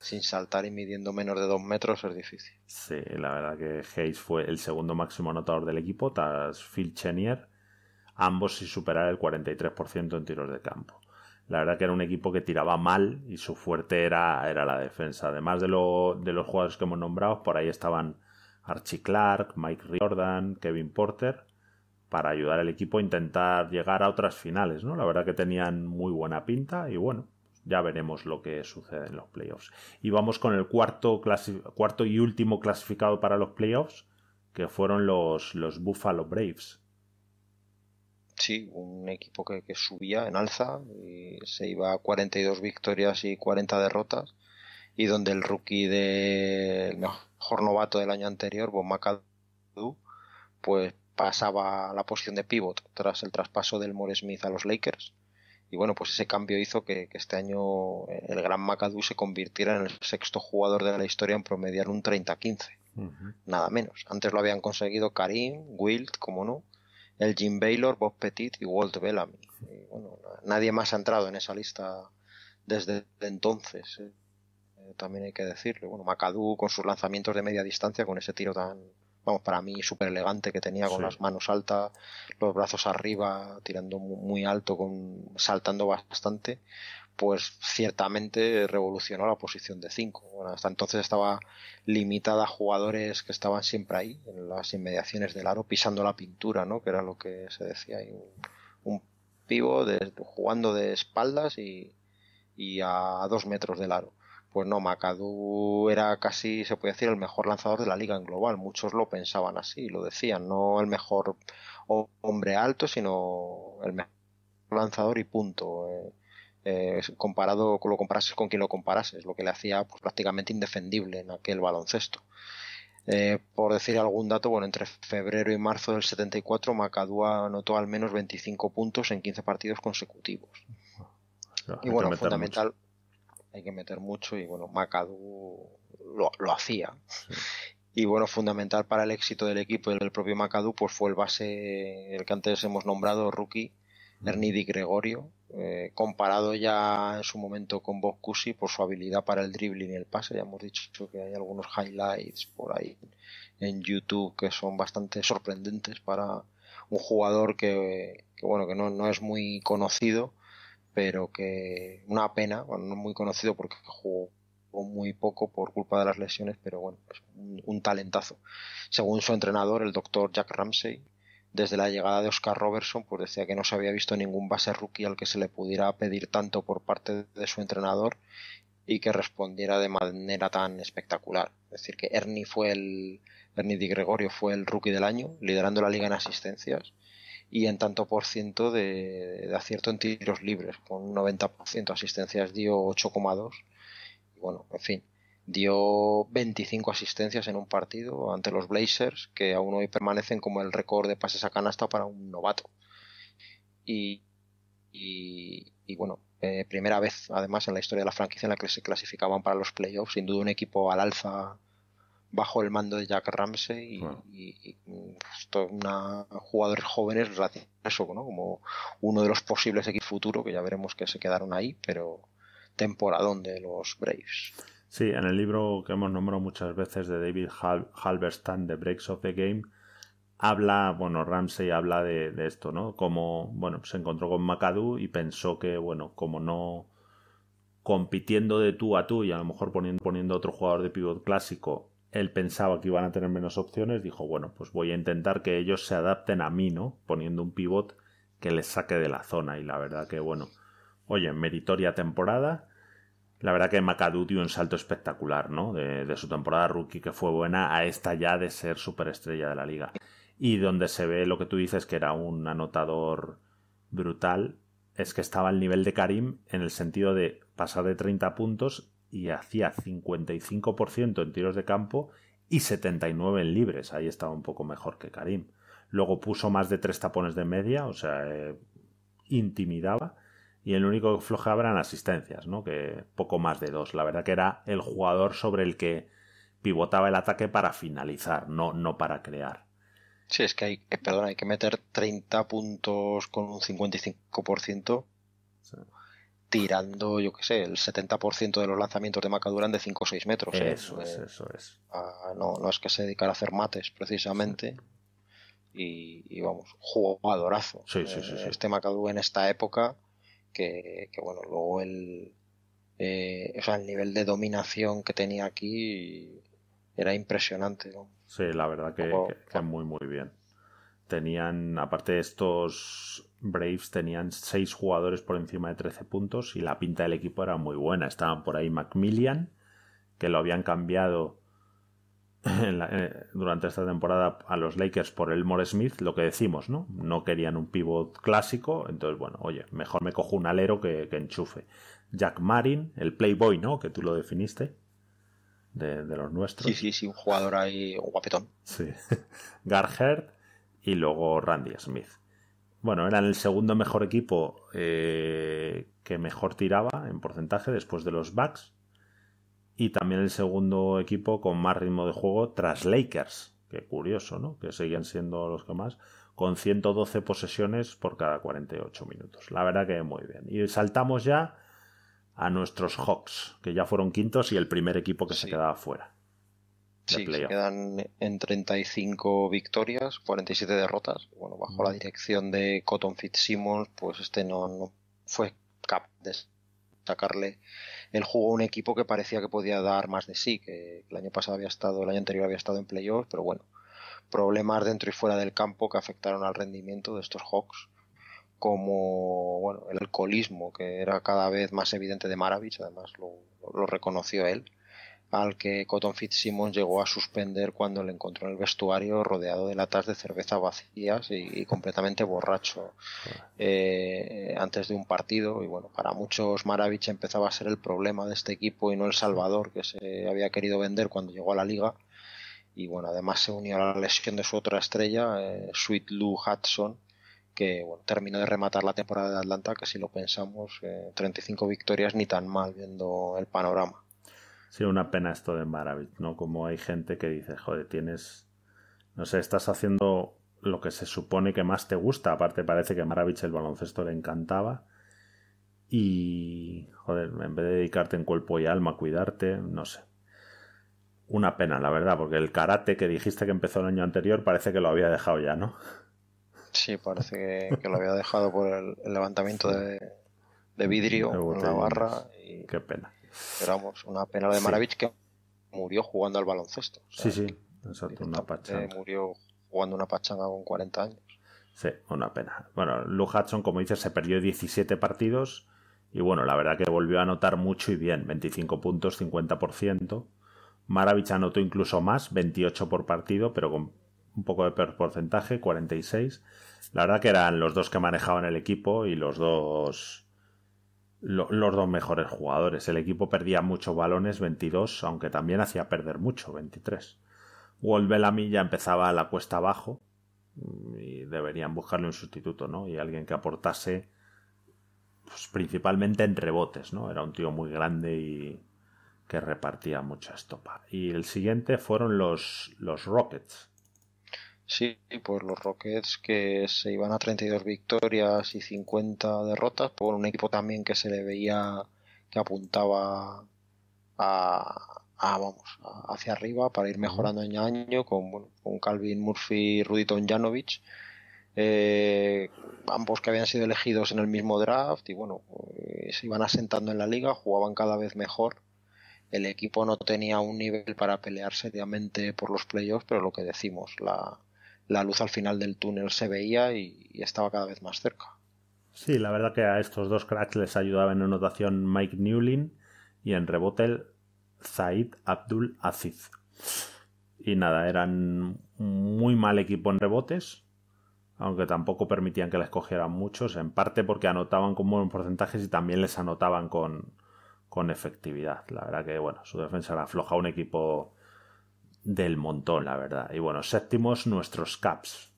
S2: Sin saltar y midiendo menos de dos metros es difícil. Sí, la verdad que Hayes fue el segundo máximo anotador del equipo, tras Phil Chenier, ambos sin superar el 43% en tiros de campo la verdad que era un equipo que tiraba mal y su fuerte era, era la defensa. Además de, de los jugadores que hemos nombrado, por ahí estaban Archie Clark, Mike Riordan, Kevin Porter, para ayudar al equipo a intentar llegar a otras finales, ¿no? La verdad que tenían muy buena pinta y bueno, ya veremos lo que sucede en los playoffs. Y vamos con el cuarto, y último clasificado para los playoffs, que fueron los, los Buffalo Braves Sí, un equipo que, que,
S1: subía en alza y se iba a 42 victorias y 40 derrotas y donde el rookie de el mejor novato del año anterior, Bob McAdoo, pues pasaba a la posición de pivot tras el traspaso del More Smith a los Lakers. Y bueno, pues ese cambio hizo que, este año el gran McAdoo se convirtiera en el sexto jugador de la historia en promediar un 30-15. Nada menos. Antes lo habían conseguido Karim, Wild, como no, el Jim Baylor, Bob Petit y Walt Bellamy. Y bueno, nadie más ha entrado en esa lista desde entonces. Eh. Eh, también hay que decirlo. Bueno, McAdoo con sus lanzamientos de media distancia, con ese tiro tan, vamos, para mí súper elegante que tenía con las manos altas, los brazos arriba, tirando muy alto, con, saltando bastante pues ciertamente revolucionó la posición de 5. Bueno, hasta entonces estaba limitada a jugadores que estaban siempre ahí, en las inmediaciones del aro, pisando la pintura, ¿no? que era lo que se decía. ahí. un, pivo jugando de espaldas y, a dos metros del aro. Pues no, McAdoo era casi, se puede decir, el mejor lanzador de la liga en global. Muchos lo pensaban así, lo decían. No el mejor hombre alto, sino el mejor lanzador y punto. Eh. Eh, comparado con lo comparases con quien lo comparases, lo que le hacía pues, prácticamente indefendible en aquel baloncesto. Eh, por decir algún dato, bueno, entre febrero y marzo del 74 Macadú anotó al menos 25 puntos en 15 partidos consecutivos. Ah, y bueno, fundamental, hay que meter mucho y bueno, Macadú lo, hacía. Y bueno, fundamental para el éxito del equipo y del propio Macadú, pues fue el base, el que antes hemos nombrado, rookie, Bernidi Gregorio, eh, comparado ya en su momento con Bob por su habilidad para el dribbling y el pase. Ya hemos dicho que hay algunos highlights por ahí en YouTube que son bastante sorprendentes para un jugador que, bueno, que no, es muy conocido, pero que una pena, bueno, no muy conocido porque jugó muy poco por culpa de las lesiones, pero bueno, pues un talentazo. Según su entrenador, el doctor Jack Ramsey, desde la llegada de Oscar Robertson, pues decía que no se había visto ningún base rookie al que se le pudiera pedir tanto por parte de su entrenador y que respondiera de manera tan espectacular. Es decir, que Ernie fue el Ernie Di Gregorio fue el rookie del año, liderando la liga en asistencias y en tanto por ciento de, acierto en tiros libres, con un 90% asistencias dio 8,2 y bueno, en fin, dio 25 asistencias en un partido ante los Blazers, que aún hoy permanecen como el récord de pases a canasta para un novato. Y, y, bueno, eh, primera vez además en la historia de la franquicia en la que se clasificaban para los playoffs, sin duda un equipo al alza bajo el mando de Jack Ramsey y, y, una, jugadores jóvenes pues, como uno de los posibles
S2: equipos futuro que ya veremos que se quedaron ahí, pero temporadón de los Braves. Sí, en el libro que hemos nombrado muchas veces de David Halberstam, The Breaks of the Game, habla, bueno, Ramsey habla de, esto, ¿no? Como, bueno, se encontró con McAdoo y pensó que, bueno, como no compitiendo de tú a tú y a lo mejor poniendo, poniendo otro jugador de pivot clásico, él pensaba que iban a tener menos opciones, dijo, bueno, pues voy a intentar que ellos se adapten a mí, ¿no? Poniendo un pivot que les saque de la zona y la verdad que, bueno, oye, meritoria temporada la verdad que McAdoo dio un salto espectacular, ¿no? De, su temporada rookie que fue buena a esta ya de ser superestrella de la liga. Y donde se ve lo que tú dices que era un anotador brutal, es que estaba al nivel de Karim en el sentido de pasar de 30 puntos y hacía 55% en tiros de campo y 79 en libres. Ahí estaba un poco mejor que Karim. Luego puso más de tres tapones de media, o sea, eh, intimidaba y el único que flojeaba eran asistencias, ¿no? Que poco más de dos. La verdad que era el jugador sobre el que pivotaba el ataque para finalizar, no, no para crear. Sí, es que hay, eh, perdón, hay que meter 30 puntos con un 55%.
S1: Tirando, yo qué sé, el 70% de los lanzamientos de Maca duran de 5 o 6 metros. ¿eh? Eso es, eh, eso es. no, es que se dedicara a hacer mates, precisamente. Y, vamos, jugadorazo. Sí, sí, sí, sí. Este Macadú en esta época que, bueno, luego el, eh, el nivel de dominación
S2: que tenía aquí era impresionante. Sí, la verdad que, muy, muy bien. Tenían, aparte de estos Braves, tenían seis jugadores por encima de 13 puntos y la pinta del equipo era muy buena. Estaban por ahí Macmillan, que lo habían cambiado (laughs) Eh, durante esta temporada a los Lakers por el Elmore Smith, lo que decimos, ¿no? No querían un pivot clásico, entonces, bueno, oye, mejor me cojo un alero que, enchufe. Jack Marin, el Playboy, ¿no? Que tú lo definiste. De, los nuestros. Sí, sí, sí, un jugador ahí guapetón. Sí. (laughs) Garhert y luego Randy Smith. Bueno, eran el segundo mejor equipo eh, que mejor tiraba en porcentaje después de los Bucks y también el segundo equipo con más ritmo de juego tras Lakers. Qué curioso, ¿no? Que siguen siendo los que más, con 112 posesiones por cada 48 minutos. La verdad que muy bien. Y saltamos ya a nuestros Hawks, que ya fueron quintos y el primer equipo que se quedaba fuera. Sí, se quedan en 35 victorias,
S1: 47 derrotas. Bueno, bajo la dirección de Cotton Fitzsimmons, pues este no, no fue cap de sacarle el juego a un equipo que parecía que podía dar más de sí, que el año pasado había estado, el año anterior había estado en playoffs, pero bueno, problemas dentro y fuera del campo que afectaron al rendimiento de estos Hawks, como bueno, el alcoholismo, que era cada vez más evidente de Maravich, además lo, lo reconoció él al que Cotton Fitzsimmons llegó a suspender cuando le encontró en el vestuario rodeado de latas de cerveza vacías y, completamente borracho ah. eh, antes de un partido. Y bueno, para muchos Maravich empezaba a ser el problema de este equipo y no el salvador que se había querido vender cuando llegó a la liga. Y bueno, además se unió a la lesión de su otra estrella, eh, Sweet Lou Hudson, que terminó de rematar la temporada de Atlanta, que si
S2: lo pensamos, 35 eh, victorias ni tan mal viendo el panorama. Sí, una pena esto de Maravich, ¿no? Como hay gente que dice, joder, tienes, no sé, estás haciendo lo que se supone que más te gusta. Aparte parece que Maravich el baloncesto le encantaba. Y, joder, en vez de dedicarte en cuerpo y alma a cuidarte, no sé. Una pena, la verdad, porque el karate que dijiste que empezó el año anterior parece que lo había dejado ya, ¿no? Sí, parece que, lo había dejado por el, levantamiento de,
S1: vidrio, de una barra. Y... Qué pena. Pero una pena de Maravich que murió jugando al baloncesto. sí, sí,
S2: exacto, una pachanga.
S1: Murió jugando una pachanga con 40 años.
S2: Sí, una pena. Bueno, Lou Hudson, como dices, se perdió 17 partidos y bueno, la verdad que volvió a anotar mucho y bien, 25 puntos, 50%. Maravich anotó incluso más, 28 por partido, pero con un poco de peor porcentaje, 46. La verdad que eran los dos que manejaban el equipo y los dos los dos mejores jugadores. El equipo perdía muchos balones, 22, aunque también hacía perder mucho, 23. Walt Bellamy ya empezaba la cuesta abajo mm, y deberían buscarle un sustituto, ¿no? Y alguien que aportase pues, principalmente en rebotes, ¿no? Era un tío muy grande y que repartía mucha estopa. Y el siguiente fueron los, los Rockets Sí,
S1: pues los Rockets que se iban a 32 victorias y 50 derrotas, por un equipo también que se le veía que apuntaba a, a vamos hacia arriba para ir mejorando año a año con, Calvin Murphy y Rudy Tonjanovich eh, ambos que habían sido elegidos en el mismo draft y bueno, pues, se iban asentando en la liga, jugaban cada vez mejor. El equipo no tenía un nivel para pelear seriamente por los playoffs, pero lo que decimos, la,
S2: la luz al final del túnel se veía y, estaba cada vez más cerca. Sí, la verdad que a estos dos cracks les ayudaba en anotación Mike Newlin y en rebote Zaid Abdul Aziz. Y nada, eran muy mal equipo en rebotes, aunque tampoco permitían que les cogieran muchos, en parte porque anotaban con buenos porcentajes y también les anotaban con, efectividad. La verdad que, bueno, su defensa era floja, un equipo del montón, la verdad. Y bueno, séptimos nuestros Caps.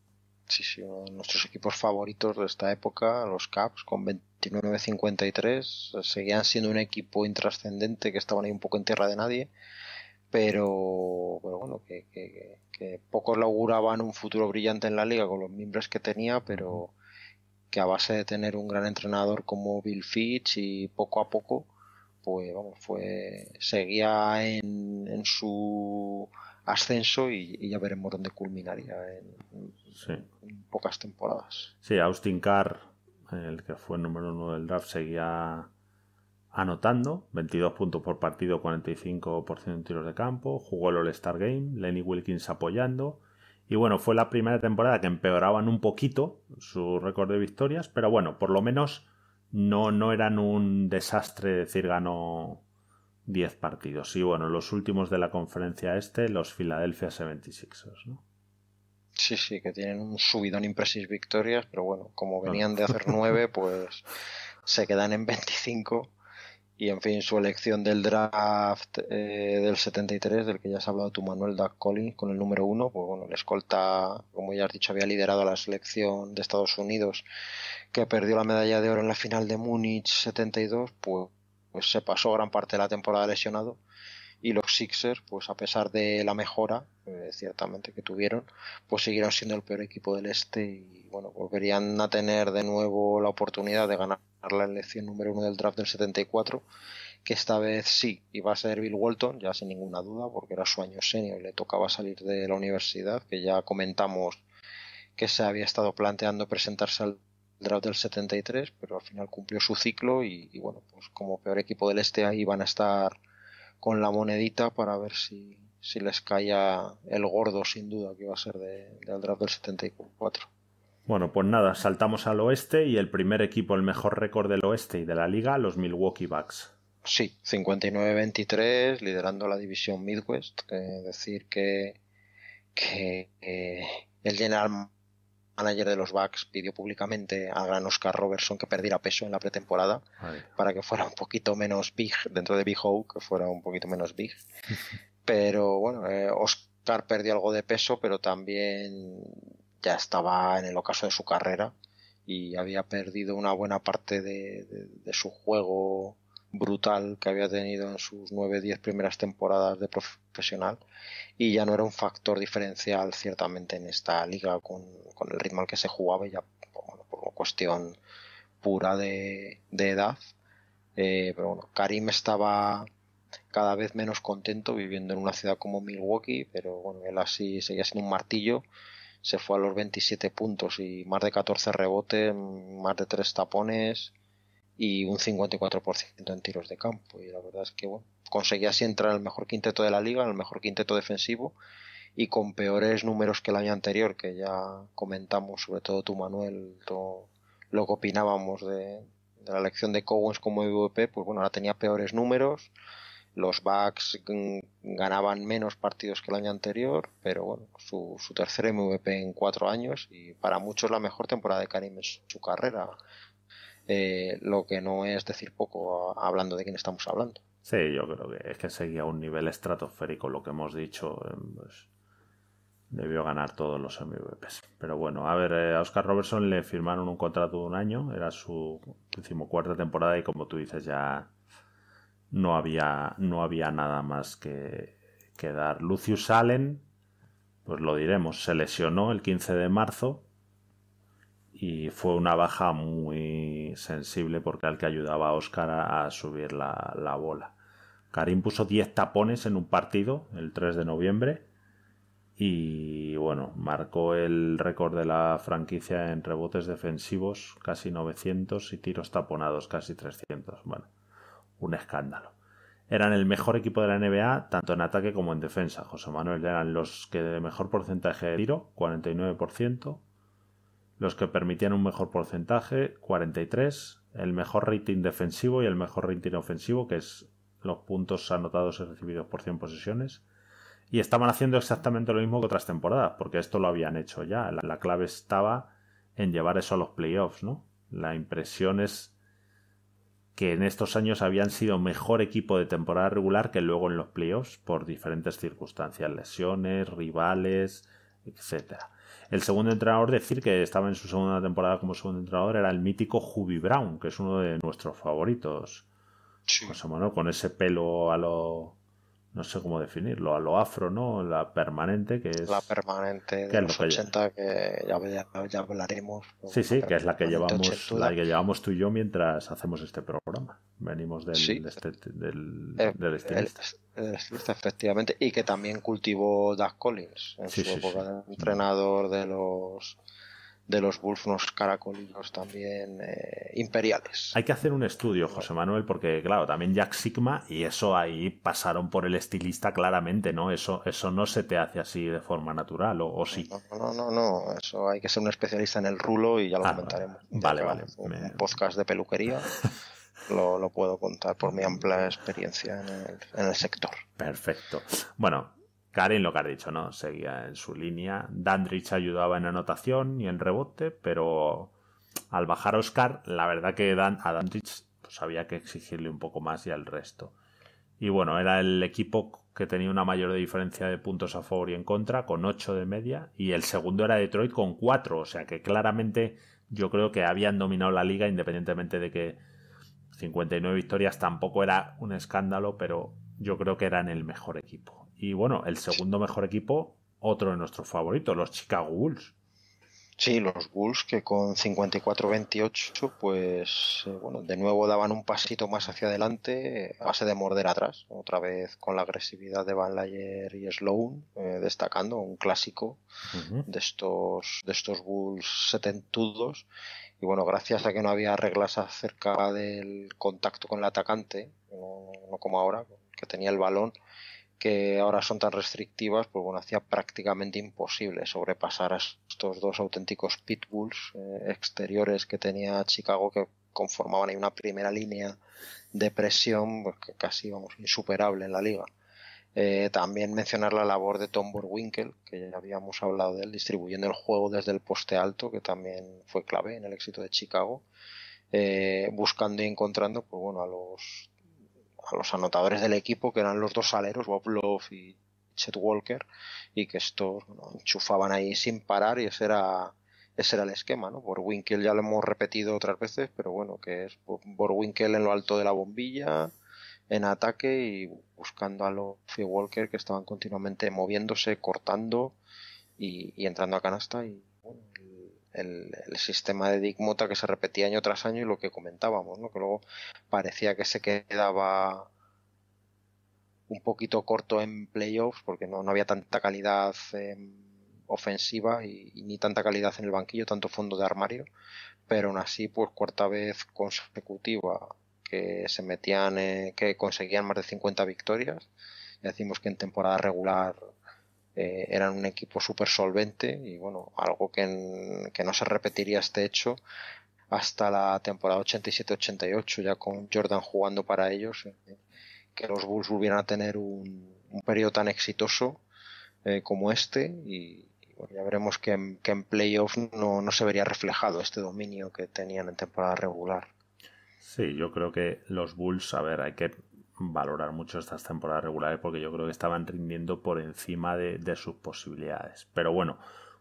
S2: Sí, sí, nuestros equipos favoritos de esta época, los Caps, con
S1: 29-53, seguían siendo un equipo intrascendente que estaban ahí un poco en tierra de nadie, pero, pero bueno, que, que, pocos auguraban un futuro brillante en la liga con los miembros que tenía, pero que a base de tener un gran entrenador como Bill Fitch y poco a poco, pues vamos, fue, pues, seguía en su ascenso y, ya veremos dónde culminaría en, pocas temporadas.
S2: Sí, Austin Carr, el que fue el número uno del draft, seguía anotando 22 puntos por partido, 45% de tiros de campo, jugó el All-Star Game, Lenny Wilkins apoyando. Y bueno, fue la primera temporada que empeoraban un poquito su récord de victorias, pero bueno, por lo menos no, no eran un desastre decir ganó 10 partidos. Y bueno, los últimos de la conferencia este, los Philadelphia 76ers, Sí, sí, que tienen un subidón impresis victorias, pero bueno, como venían de hacer 9, (laughs) pues
S1: se quedan en 25. Y en fin, su elección del draft eh, del 73, del que ya has hablado tú, Manuel Doug Collins, con el número 1, pues bueno, el escolta, como ya has dicho, había liderado a la selección de Estados Unidos, que perdió la medalla de oro en la final de Múnich 72, pues pues, se pasó gran parte de la temporada lesionado y los Sixers, pues a pesar de la mejora, eh, ciertamente que tuvieron, pues siguieron siendo el peor equipo del este y bueno, volverían a tener de nuevo la oportunidad de ganar la elección número uno del draft del 74, que esta vez sí, iba a ser Bill Walton, ya sin ninguna duda, porque era su año senior y le tocaba salir de la universidad, que ya comentamos que se había estado planteando presentarse al draft del 73, pero al final cumplió su ciclo y, bueno, pues como peor equipo del este ahí van a estar con la monedita para ver si, les caía el gordo sin duda que va a ser de, del draft del
S2: 74. Bueno, pues nada, saltamos al oeste y el primer equipo, el mejor récord del oeste y de la liga, los Milwaukee Bucks. Sí, 59-23, liderando la
S1: división Midwest. Es eh, decir que, que eh, el General manager de los Bucks pidió públicamente al gran Oscar Robertson que perdiera peso en la pretemporada para que fuera un poquito menos big dentro de Big Hawk, que fuera un poquito menos big. (laughs) Pero bueno, eh, Oscar perdió algo de peso, pero también ya estaba en el ocaso de su carrera y había perdido una buena parte de su juego brutal que había tenido en sus nueve diez primeras temporadas de profesional y ya no era un factor diferencial ciertamente en esta liga con, el ritmo al que se jugaba ya por cuestión pura de, edad. Eh, pero bueno, Karim estaba cada vez menos contento viviendo en una ciudad como Milwaukee, pero bueno, él así seguía siendo un martillo. Se fue a los 27 puntos y más de 14 rebotes, más de 3 tapones, y un 54% en tiros de campo. Y la verdad es que bueno, conseguía así entrar al mejor quinteto de la liga, el mejor quinteto defensivo y con peores números que el año anterior, que ya comentamos, sobre todo tú Manuel, lo que opinábamos de, la elección de Cowens como MVP, pues bueno, ahora tenía peores números. Los Bucks mm, ganaban menos partidos que el año anterior, pero bueno, su, su tercer MVP en cuatro años y para muchos la mejor temporada de Karim en su carrera lo
S2: que no es decir poco hablando de quién estamos hablando. Sí, yo creo que es que seguía un nivel estratosférico lo que hemos dicho. Em, pues, debió ganar todos los MVPs. Pero bueno, a ver, eh, a Oscar Robertson le firmaron un contrato de un año, era su decimocuarta temporada y como tú dices ya no había, no había nada más que, que dar. Lucius Allen, pues lo diremos, se lesionó el 15 de marzo y fue una baja muy sensible porque al que ayudaba a Oscar a, subir la, la bola. Karim puso 10 tapones en un partido el 3 de noviembre y bueno, marcó el récord de la franquicia en rebotes defensivos, casi 900 y tiros taponados, casi 300. Bueno, un escándalo. Eran el mejor equipo de la NBA, tanto en ataque como en defensa. José Manuel eran los que de mejor porcentaje de tiro, 49% los que permitían un mejor porcentaje, 43, el mejor rating defensivo y el mejor rating ofensivo, que es los puntos anotados y recibidos por 100 posesiones. Y estaban haciendo exactamente lo mismo que otras temporadas, porque esto lo habían hecho ya. La, clave estaba en llevar eso a los playoffs, ¿no? La impresión es que en estos años habían sido mejor equipo de temporada regular que luego en los playoffs por diferentes circunstancias, lesiones, rivales, etcétera. El segundo entrenador, decir que estaba en su segunda temporada como segundo entrenador, era el mítico jubi Brown, que es uno de nuestros favoritos. Sí. Pues, con ese pelo a lo no sé cómo definirlo, a lo afro, ¿no? La permanente, que es... La
S1: permanente de los 80, que ya, ya, hablaremos. Sí, sí, que es la que, llevamos, la
S2: que llevamos tú y yo mientras hacemos este programa. Venimos del, del,
S1: efectivamente, y que también cultivó Doug Collins en su época de entrenador de
S2: los de los unos caracolinos también eh, imperiales. Hay que hacer un estudio, José Manuel, porque claro, también Jack Sigma y eso ahí pasaron por el estilista claramente, ¿no? Eso, eso no se te hace así de forma natural, ¿o, sí?
S1: No, no, no, no, eso hay que ser un especialista en el rulo y ya lo ah, comentaremos. Vale, vale. Un, podcast de peluquería. (laughs)
S2: Lo, puedo contar por mi amplia experiencia en en el sector. Perfecto. Bueno, Karen, lo que ha dicho, ¿no? Seguía en su línea. Dandridge ayudaba en anotación y en rebote, pero al bajar Oscar, la verdad que Dan, a Dandridge pues, había que exigirle un poco más y al resto. Y bueno, era el equipo que tenía una mayor diferencia de puntos a favor y en contra, con 8 de media, y el segundo era Detroit con 4, o sea que claramente yo creo que habían dominado la liga independientemente de que 59 victorias tampoco era un escándalo, pero yo creo que eran el mejor equipo. Y bueno, el segundo mejor equipo, otro de nuestros favoritos, los Chicago Bulls. Sí, los Bulls que con 54-28, pues eh, bueno, de
S1: nuevo daban un pasito más hacia adelante a base de morder atrás, otra vez con la agresividad de Van y Sloan, eh, destacando un clásico de estos de estos Bulls setentudos. Y bueno, gracias a que no había reglas acerca del contacto con el atacante, no como ahora, que tenía el balón, que ahora son tan restrictivas, pues bueno, hacía prácticamente imposible sobrepasar a estos dos auténticos pitbulls eh, exteriores que tenía Chicago que conformaban ahí una primera línea de presión pues, que casi vamos insuperable en la liga. Eh, también mencionar la labor de Tom Burwinkel, que ya habíamos hablado de él, distribuyendo el juego desde el poste alto, que también fue clave en el éxito de Chicago, eh, buscando y encontrando pues bueno, a los a los anotadores del equipo, que eran los dos aleros, Bob Love y Chet Walker, y que estos enchufaban ahí sin parar, y ese era, era el esquema, ¿no? Borwinkel ya lo hemos repetido otras veces, pero bueno, que es Borwinkel en lo alto de la bombilla, en ataque y buscando a los y Walker que estaban continuamente moviéndose, cortando y, y entrando a canasta y el, sistema de Dick que se repetía año tras año y lo que comentábamos, ¿no? que luego parecía que se quedaba un poquito corto en playoffs porque no, había tanta calidad em, ofensiva y, ni tanta calidad en el banquillo, tanto fondo de armario, pero aún así, pues cuarta vez consecutiva que se metían, eh, que conseguían más de 50 victorias. y decimos que en temporada regular eh, eran un equipo súper solvente y bueno, algo que, que no se repetiría este hecho hasta la temporada 87-88, ya con Jordan jugando para ellos, eh, que los Bulls volvieran a tener un, periodo tan exitoso eh, como este y, bueno, ya veremos que en, que en
S2: playoffs no, no se vería reflejado este dominio que tenían en temporada regular. Sí, yo creo que los Bulls, a ver, hay que valorar mucho estas temporadas regulares porque yo creo que estaban rindiendo por encima de, sus posibilidades. Pero bueno,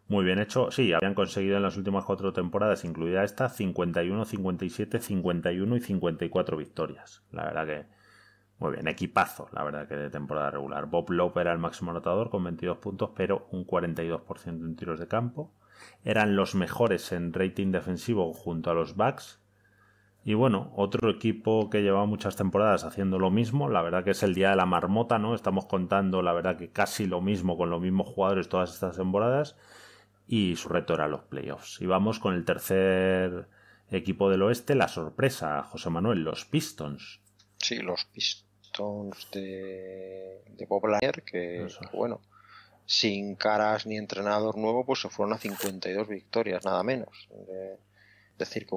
S2: muy bien hecho. Sí, habían conseguido en las últimas cuatro temporadas, incluida esta, 51, 57, 51 y 54 victorias. La verdad que muy bien, equipazo, la verdad que de temporada regular. Bob Lowe era el máximo anotador con 22 puntos, pero un 42% en tiros de campo. Eran los mejores en rating defensivo junto a los Bucks, y bueno, otro equipo que lleva muchas temporadas haciendo lo mismo, la verdad que es el día de la marmota, ¿no? Estamos contando, la verdad que casi lo mismo con los mismos jugadores todas estas temporadas y su reto era los playoffs. Y vamos con el tercer equipo del oeste, la sorpresa, José Manuel, los Pistons.
S1: Sí, los Pistons de, de que bueno, sin caras ni entrenador nuevo, pues se fueron a 52 victorias, nada menos. Eh, decir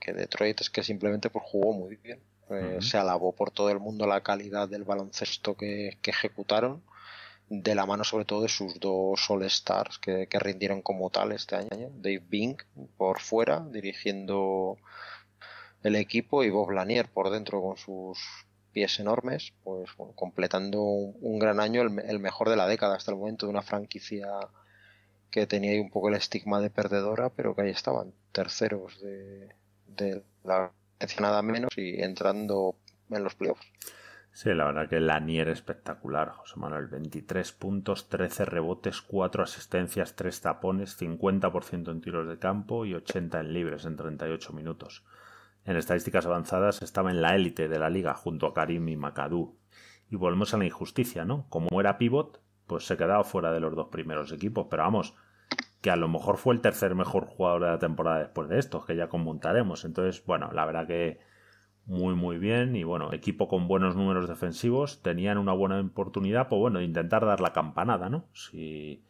S1: que, Detroit es que simplemente pues, jugó muy bien. Eh, se alabó por todo el mundo la calidad del baloncesto que, que ejecutaron, de la mano sobre todo de sus dos All Stars que, rindieron como tal este año. Dave Bing por fuera dirigiendo el equipo y Bob Lanier por dentro con sus pies enormes, pues completando un, gran año, el, mejor de la década hasta el momento de una franquicia que tenía ahí un poco el estigma de perdedora, pero que ahí estaban, terceros de, la nada menos
S2: y entrando en los playoffs. Sí, la verdad que Lanier espectacular, José Manuel. 23 puntos, 13 rebotes, 4 asistencias, 3 tapones, 50% en tiros de campo y 80 en libres en 38 minutos. En estadísticas avanzadas estaba en la élite de la liga junto a Karim y Makadú. Y volvemos a la injusticia, ¿no? Como era pivot, pues se quedaba fuera de los dos primeros equipos. Pero vamos, que a lo mejor fue el tercer mejor jugador de la temporada después de estos, que ya conmontaremos. Entonces, bueno, la verdad que muy, muy bien. Y bueno, equipo con buenos números defensivos, tenían una buena oportunidad, pues bueno, de intentar dar la campanada, ¿no? Si,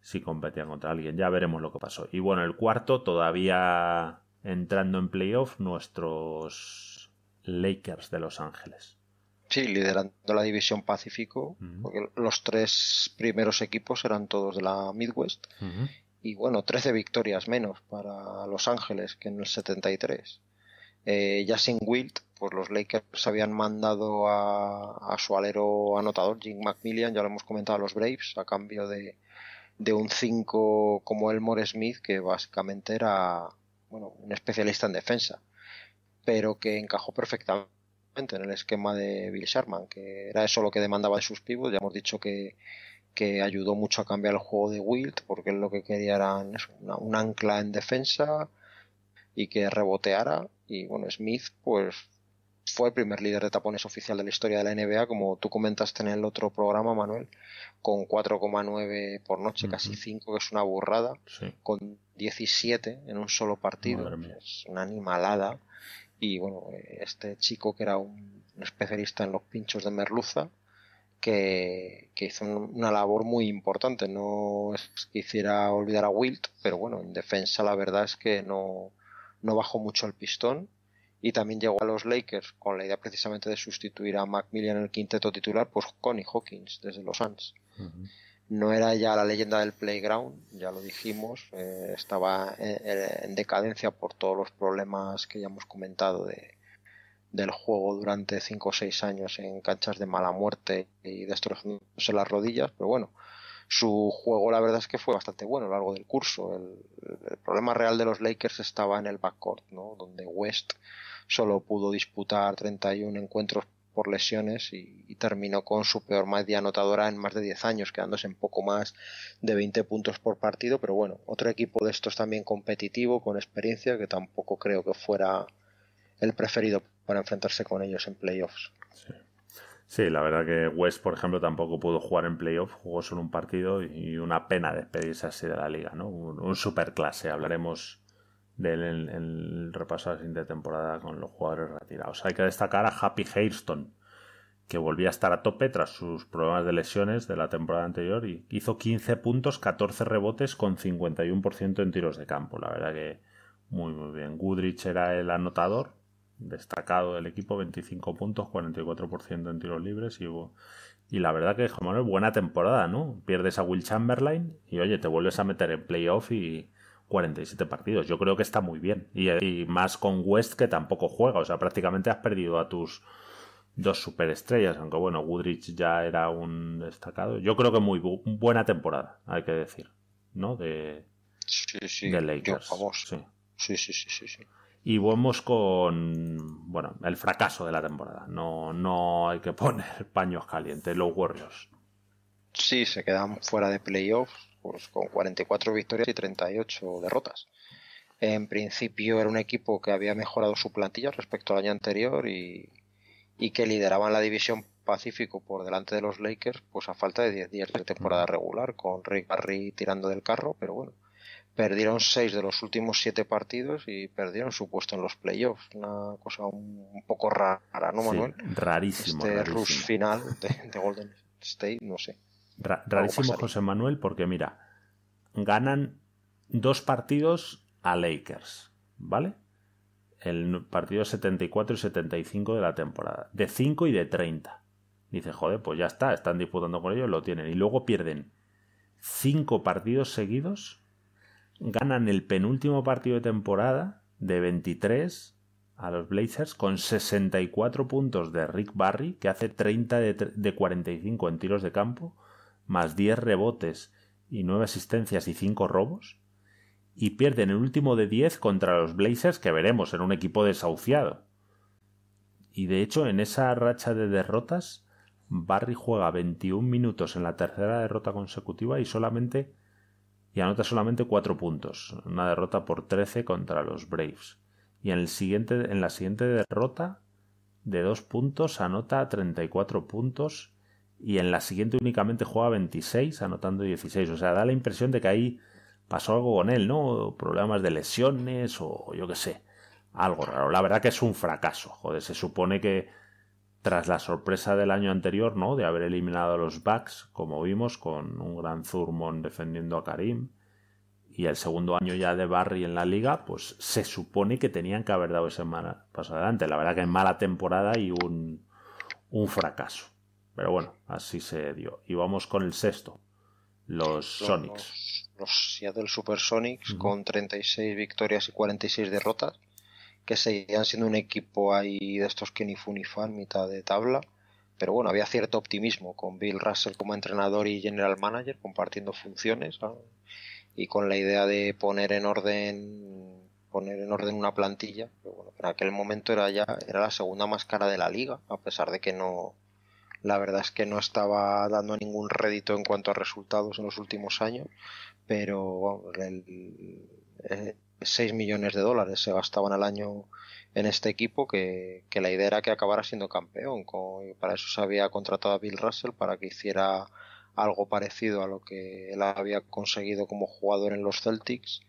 S2: si competían contra alguien, ya veremos lo que pasó. Y bueno, el cuarto, todavía entrando en playoff, nuestros Lakers de Los Ángeles. Sí, liderando la división Pacífico,
S1: porque los tres primeros equipos eran todos de la Midwest. Y bueno, trece victorias menos para Los Ángeles que en el 73. ya sin Wilt, pues los Lakers habían mandado a, su alero anotador, Jim McMillian, ya lo hemos comentado, a los Braves, a cambio de, de un cinco como Elmore Smith, que básicamente era bueno, un especialista en defensa, pero que encajó perfectamente en el esquema de Bill Sherman que era eso lo que demandaba de sus pivots. Ya hemos dicho que, que ayudó mucho a cambiar el juego de Wilt, porque él lo que quería era un ancla en defensa y que reboteara. Y bueno, Smith, pues fue el primer líder de tapones oficial de la historia de la NBA, como tú comentaste en el otro programa, Manuel, con 4,9 por noche, casi 5, que es una burrada, con 17 en un solo partido, es una animalada. Y bueno, eh, este chico que era un, especialista en los pinchos de merluza, que, hizo una labor muy importante. No quisiera olvidar a Wilt, pero bueno, en defensa la verdad es que no, no bajó mucho el pistón y también llegó a los Lakers con la idea precisamente de sustituir a Macmillan en el quinteto titular, por pues, Connie Hawkins desde los Suns no era ya la leyenda del playground, ya lo dijimos, eh, estaba eh, eh, en, decadencia por todos los problemas que ya hemos comentado de, del juego durante 5 o 6 años en canchas de mala muerte y destrozándose las rodillas, pero bueno, su juego la verdad es que fue bastante bueno a lo largo del curso. El, problema real de los Lakers estaba en el backcourt, ¿no? donde West solo pudo disputar 31 encuentros por lesiones y, terminó con su peor media anotadora en más de 10 años, quedándose en poco más de 20 puntos por partido, pero bueno, otro equipo de estos también competitivo, con experiencia, que tampoco creo que fuera
S2: el preferido para enfrentarse con ellos en playoffs. Sí. la verdad que West, por ejemplo, tampoco pudo jugar en playoffs, jugó solo un partido y una pena despedirse así de la liga, ¿no? Un, un superclase, hablaremos del el, repaso de la siguiente temporada con los jugadores retirados. Hay que destacar a Happy Hairston, que volvía a estar a tope tras sus problemas de lesiones de la temporada anterior y hizo 15 puntos, 14 rebotes con 51% en tiros de campo. La verdad que muy, muy bien. Goodrich era el anotador destacado del equipo, 25 puntos, 44% en tiros libres y, y la verdad que, es buena temporada, ¿no? Pierdes a Will Chamberlain y oye, te vuelves a meter en playoff y 47 partidos. Yo creo que está muy bien. Y, más con West que tampoco juega. O sea, prácticamente has perdido a tus dos superestrellas. Aunque bueno, Woodrich ya era un destacado. Yo creo que muy buena temporada, hay que decir. ¿No? De, sí, sí. Lakers. sí. Sí, sí, sí, Y vamos con, bueno, el fracaso de la temporada. No, no hay que (laughs) poner paños calientes, los Warriors. Sí, se quedan fuera de playoffs pues, con 44 victorias y 38
S1: derrotas. En principio era un equipo que había mejorado su plantilla respecto al año anterior y, que lideraban la división Pacífico por delante de los Lakers, pues a falta de 10 días de temporada regular, con Rick Barry tirando del carro, pero bueno, perdieron 6 de los últimos 7 partidos y perdieron su puesto en los playoffs. Una cosa un, poco rara, ¿no, Manuel? rarísimo. Este rush final de Golden State,
S2: no sé rarísimo José Manuel, porque mira, ganan dos partidos a Lakers, ¿vale? El partido 74 y 75 de la temporada, de 5 y de 30. Dice, joder, pues ya está, están disputando con ellos, lo tienen. Y luego pierden cinco partidos seguidos, ganan el penúltimo partido de temporada de 23 a los Blazers con 64 puntos de Rick Barry, que hace 30 de 45 en tiros de campo, más 10 rebotes y 9 asistencias y 5 robos, y pierden el último de 10 contra los Blazers que veremos en un equipo desahuciado. Y de hecho, en esa racha de derrotas, Barry juega 21 minutos en la tercera derrota consecutiva y solamente y anota solamente 4 puntos, una derrota por 13 contra los Braves. Y en, el siguiente, en la siguiente derrota, de 2 puntos, anota 34 puntos y en la siguiente únicamente juega 26, anotando 16. O sea, da la impresión de que ahí pasó algo con él, ¿no? Problemas de lesiones o yo qué sé. Algo raro. La verdad que es un fracaso. Joder, se supone que tras la sorpresa del año anterior, ¿no? De haber eliminado a los Bucks, como vimos, con un gran Zurmon defendiendo a Karim, y el segundo año ya de Barry en la liga, pues se supone que tenían que haber dado ese mal paso adelante. La verdad que es mala temporada y un, un fracaso. Pero bueno, así se dio. Y vamos con el sexto, los Sonics.
S1: Los, Seattle Supersonics con 36 victorias y 46 derrotas, que seguían siendo un equipo ahí de estos que ni fu ni fan, mitad de tabla. Pero bueno, había cierto optimismo con Bill Russell como entrenador y general manager, compartiendo funciones y con la idea de poner en orden poner en orden una plantilla, pero bueno, en aquel momento era ya era la segunda más cara de la liga, a pesar de que no la verdad es que no estaba dando ningún rédito en cuanto a resultados en los últimos años, pero 6 eh, millones de dólares se gastaban al año en este equipo que, la idea era que acabara siendo campeón. y para eso se había contratado a Bill Russell para que hiciera algo parecido a lo que él había conseguido como jugador en los Celtics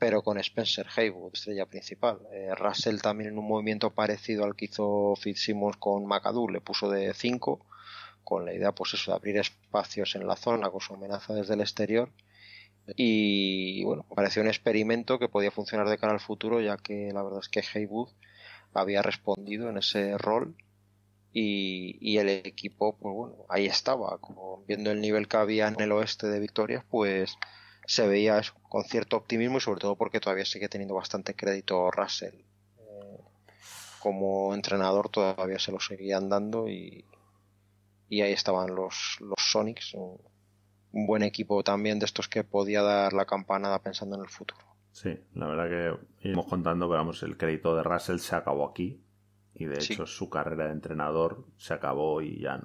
S1: pero con Spencer Haywood, estrella principal. Eh, Russell también en un movimiento parecido al que hizo Fitzsimmons con McAdoo, le puso de 5, con la idea pues eso, de abrir espacios en la zona con su amenaza desde el exterior. Y bueno, pareció un experimento que podía funcionar de cara al futuro, ya que la verdad es que Haywood había respondido en ese rol y, el equipo, pues bueno, ahí estaba, viendo el nivel que había en el oeste de victorias, pues se veía eso, con cierto optimismo y sobre todo porque todavía sigue teniendo bastante crédito Russell. Eh, como entrenador todavía se lo seguían dando y, y ahí estaban los, los Sonics, un, buen equipo también de estos que podía dar la campanada pensando en el
S2: futuro. Sí, la verdad que íbamos contando, que el crédito de Russell se acabó aquí y de hecho su carrera de entrenador se acabó y ya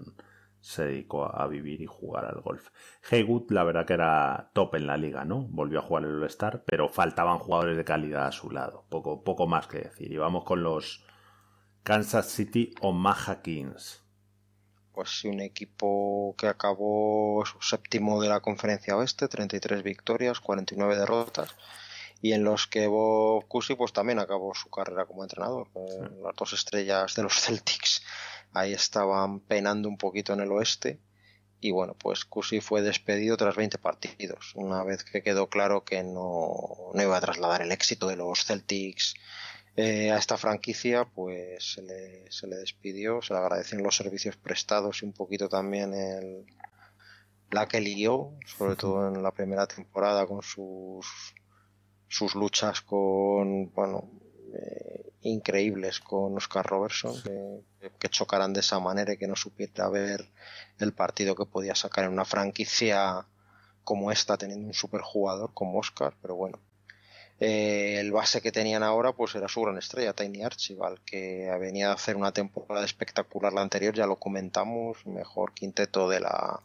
S2: se dedicó a vivir y jugar al golf. Haywood, la verdad que era top en la liga, ¿no? Volvió a jugar el All-Star, pero faltaban jugadores de calidad a su lado. Poco, poco más que decir. Y vamos con los Kansas City Omaha Kings. Pues un equipo que
S1: acabó séptimo de la conferencia oeste, 33 victorias, 49 derrotas y en los que Bob Cousy pues también acabó su carrera como entrenador, con las dos estrellas de los (laughs) Celtics ahí estaban penando un poquito en el oeste y bueno, pues Cusi fue despedido tras 20 partidos, una vez que quedó claro que no, iba a trasladar el éxito de los Celtics eh, a esta franquicia, pues se le, despidió, se le agradecen los servicios prestados y un poquito también el, la que lió, sobre todo en la primera temporada con sus, sus luchas con, bueno, eh, increíbles con Oscar Robertson que chocaran de esa manera y que no supiera ver el partido que podía sacar en una franquicia como esta, teniendo un superjugador como Oscar, pero bueno. Eh, el base que tenían ahora pues era su gran estrella, Tiny Archibald, que venía a hacer una temporada espectacular la anterior, ya lo comentamos, mejor quinteto de la,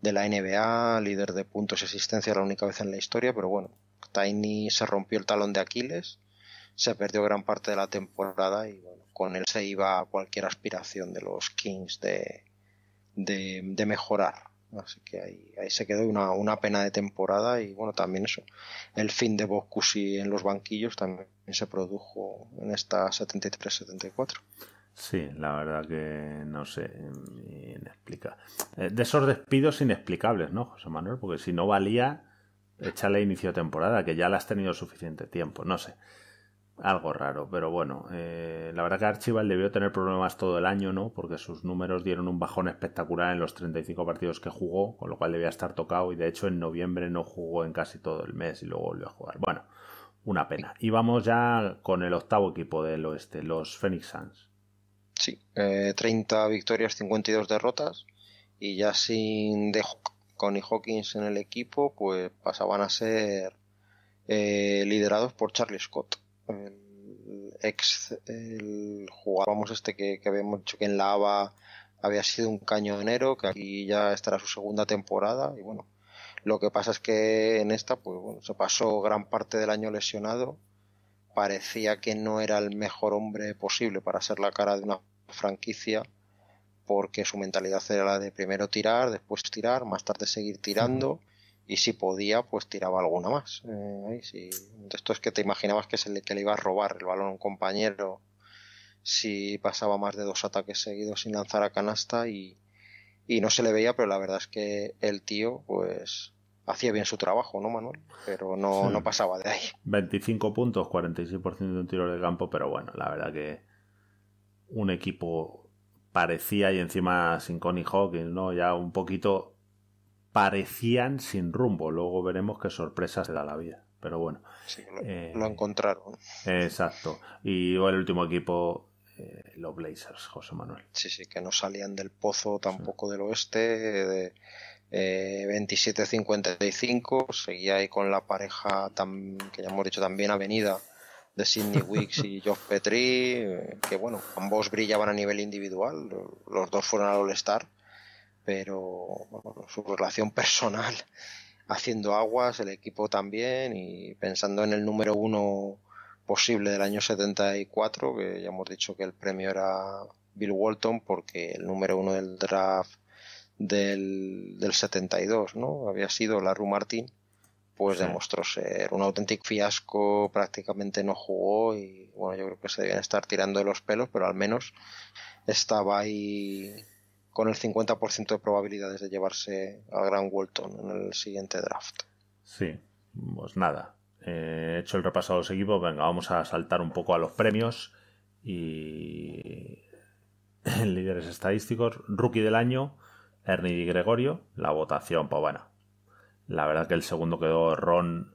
S1: de la NBA, líder de puntos y asistencia la única vez en la historia, pero bueno, Tiny se rompió el talón de Aquiles, se perdió gran parte de la temporada y bueno, con él se iba cualquier aspiración de los Kings de, de, mejorar. Así que ahí, ahí se quedó una, una, pena de temporada y bueno, también eso. El fin de Bocusi en los banquillos también se produjo en esta 73-74.
S2: Sí, la verdad que no sé, explica eh, De esos despidos inexplicables, ¿no, José Manuel? Porque si no valía, échale inicio de temporada, que ya la has tenido suficiente tiempo, no sé algo raro, pero bueno, eh, la verdad que Archival debió tener problemas todo el año, ¿no? Porque sus números dieron un bajón espectacular en los 35 partidos que jugó, con lo cual debía estar tocado y de hecho en noviembre no jugó en casi todo el mes y luego volvió a jugar. Bueno, una pena. Y vamos ya con el octavo equipo del oeste, los Phoenix Suns. Sí, eh, victorias, 30 victorias, 52 derrotas y ya sin
S1: de Connie Hawkins en el equipo, pues pasaban a ser eh, liderados por Charlie Scott el ex jugador este que, que habíamos dicho que en la ABA había sido un cañonero, que aquí ya estará su segunda temporada y bueno, lo que pasa es que en esta pues se pasó gran parte del año lesionado, parecía que no era el mejor hombre posible para ser la cara de una franquicia porque su mentalidad era la de primero tirar, después tirar, más tarde seguir tirando y si podía, pues tiraba alguna más. Eh, Esto es que te imaginabas que, se le, que le iba a robar el balón a un compañero si pasaba más de dos ataques seguidos sin lanzar a canasta y, no se le veía, pero la verdad es que el tío, pues hacía bien su trabajo, ¿no, Manuel? Pero no, pasaba
S2: de ahí. 25 puntos, 46% de un tiro de campo, pero bueno, la verdad que un equipo parecía y encima sin Connie Hawkins, ¿no? Ya un poquito parecían sin rumbo. Luego veremos qué sorpresas se da la vida. Pero bueno. lo, eh, encontraron. Exacto. Y el último equipo, eh,
S1: los Blazers, José Manuel. Sí, sí, que no salían del pozo tampoco del oeste. De, eh, 27-55. Seguía ahí con la pareja que ya hemos dicho también avenida de Sidney Wicks y (laughs) Geoff Petri, eh, que bueno, ambos brillaban a nivel individual, los dos fueron al All-Star, pero su relación personal haciendo aguas, el equipo también, y pensando en el número uno posible del año 74, que ya hemos dicho que el premio era Bill Walton, porque el número uno del draft del, del 72, ¿no? Había sido Larry Martin, pues demostró ser un auténtico fiasco, prácticamente no jugó y bueno, yo creo que se debían estar tirando de los pelos, pero al menos estaba ahí con el 50% de probabilidades de llevarse a Gran Walton en el siguiente draft.
S2: Sí, pues nada. Eh, he hecho el repaso a los equipos. Venga, vamos a saltar un poco a los premios. Y. (laughs) Líderes estadísticos. Rookie del año, Ernie y Gregorio. La votación, pues bueno. La verdad que el segundo quedó Ron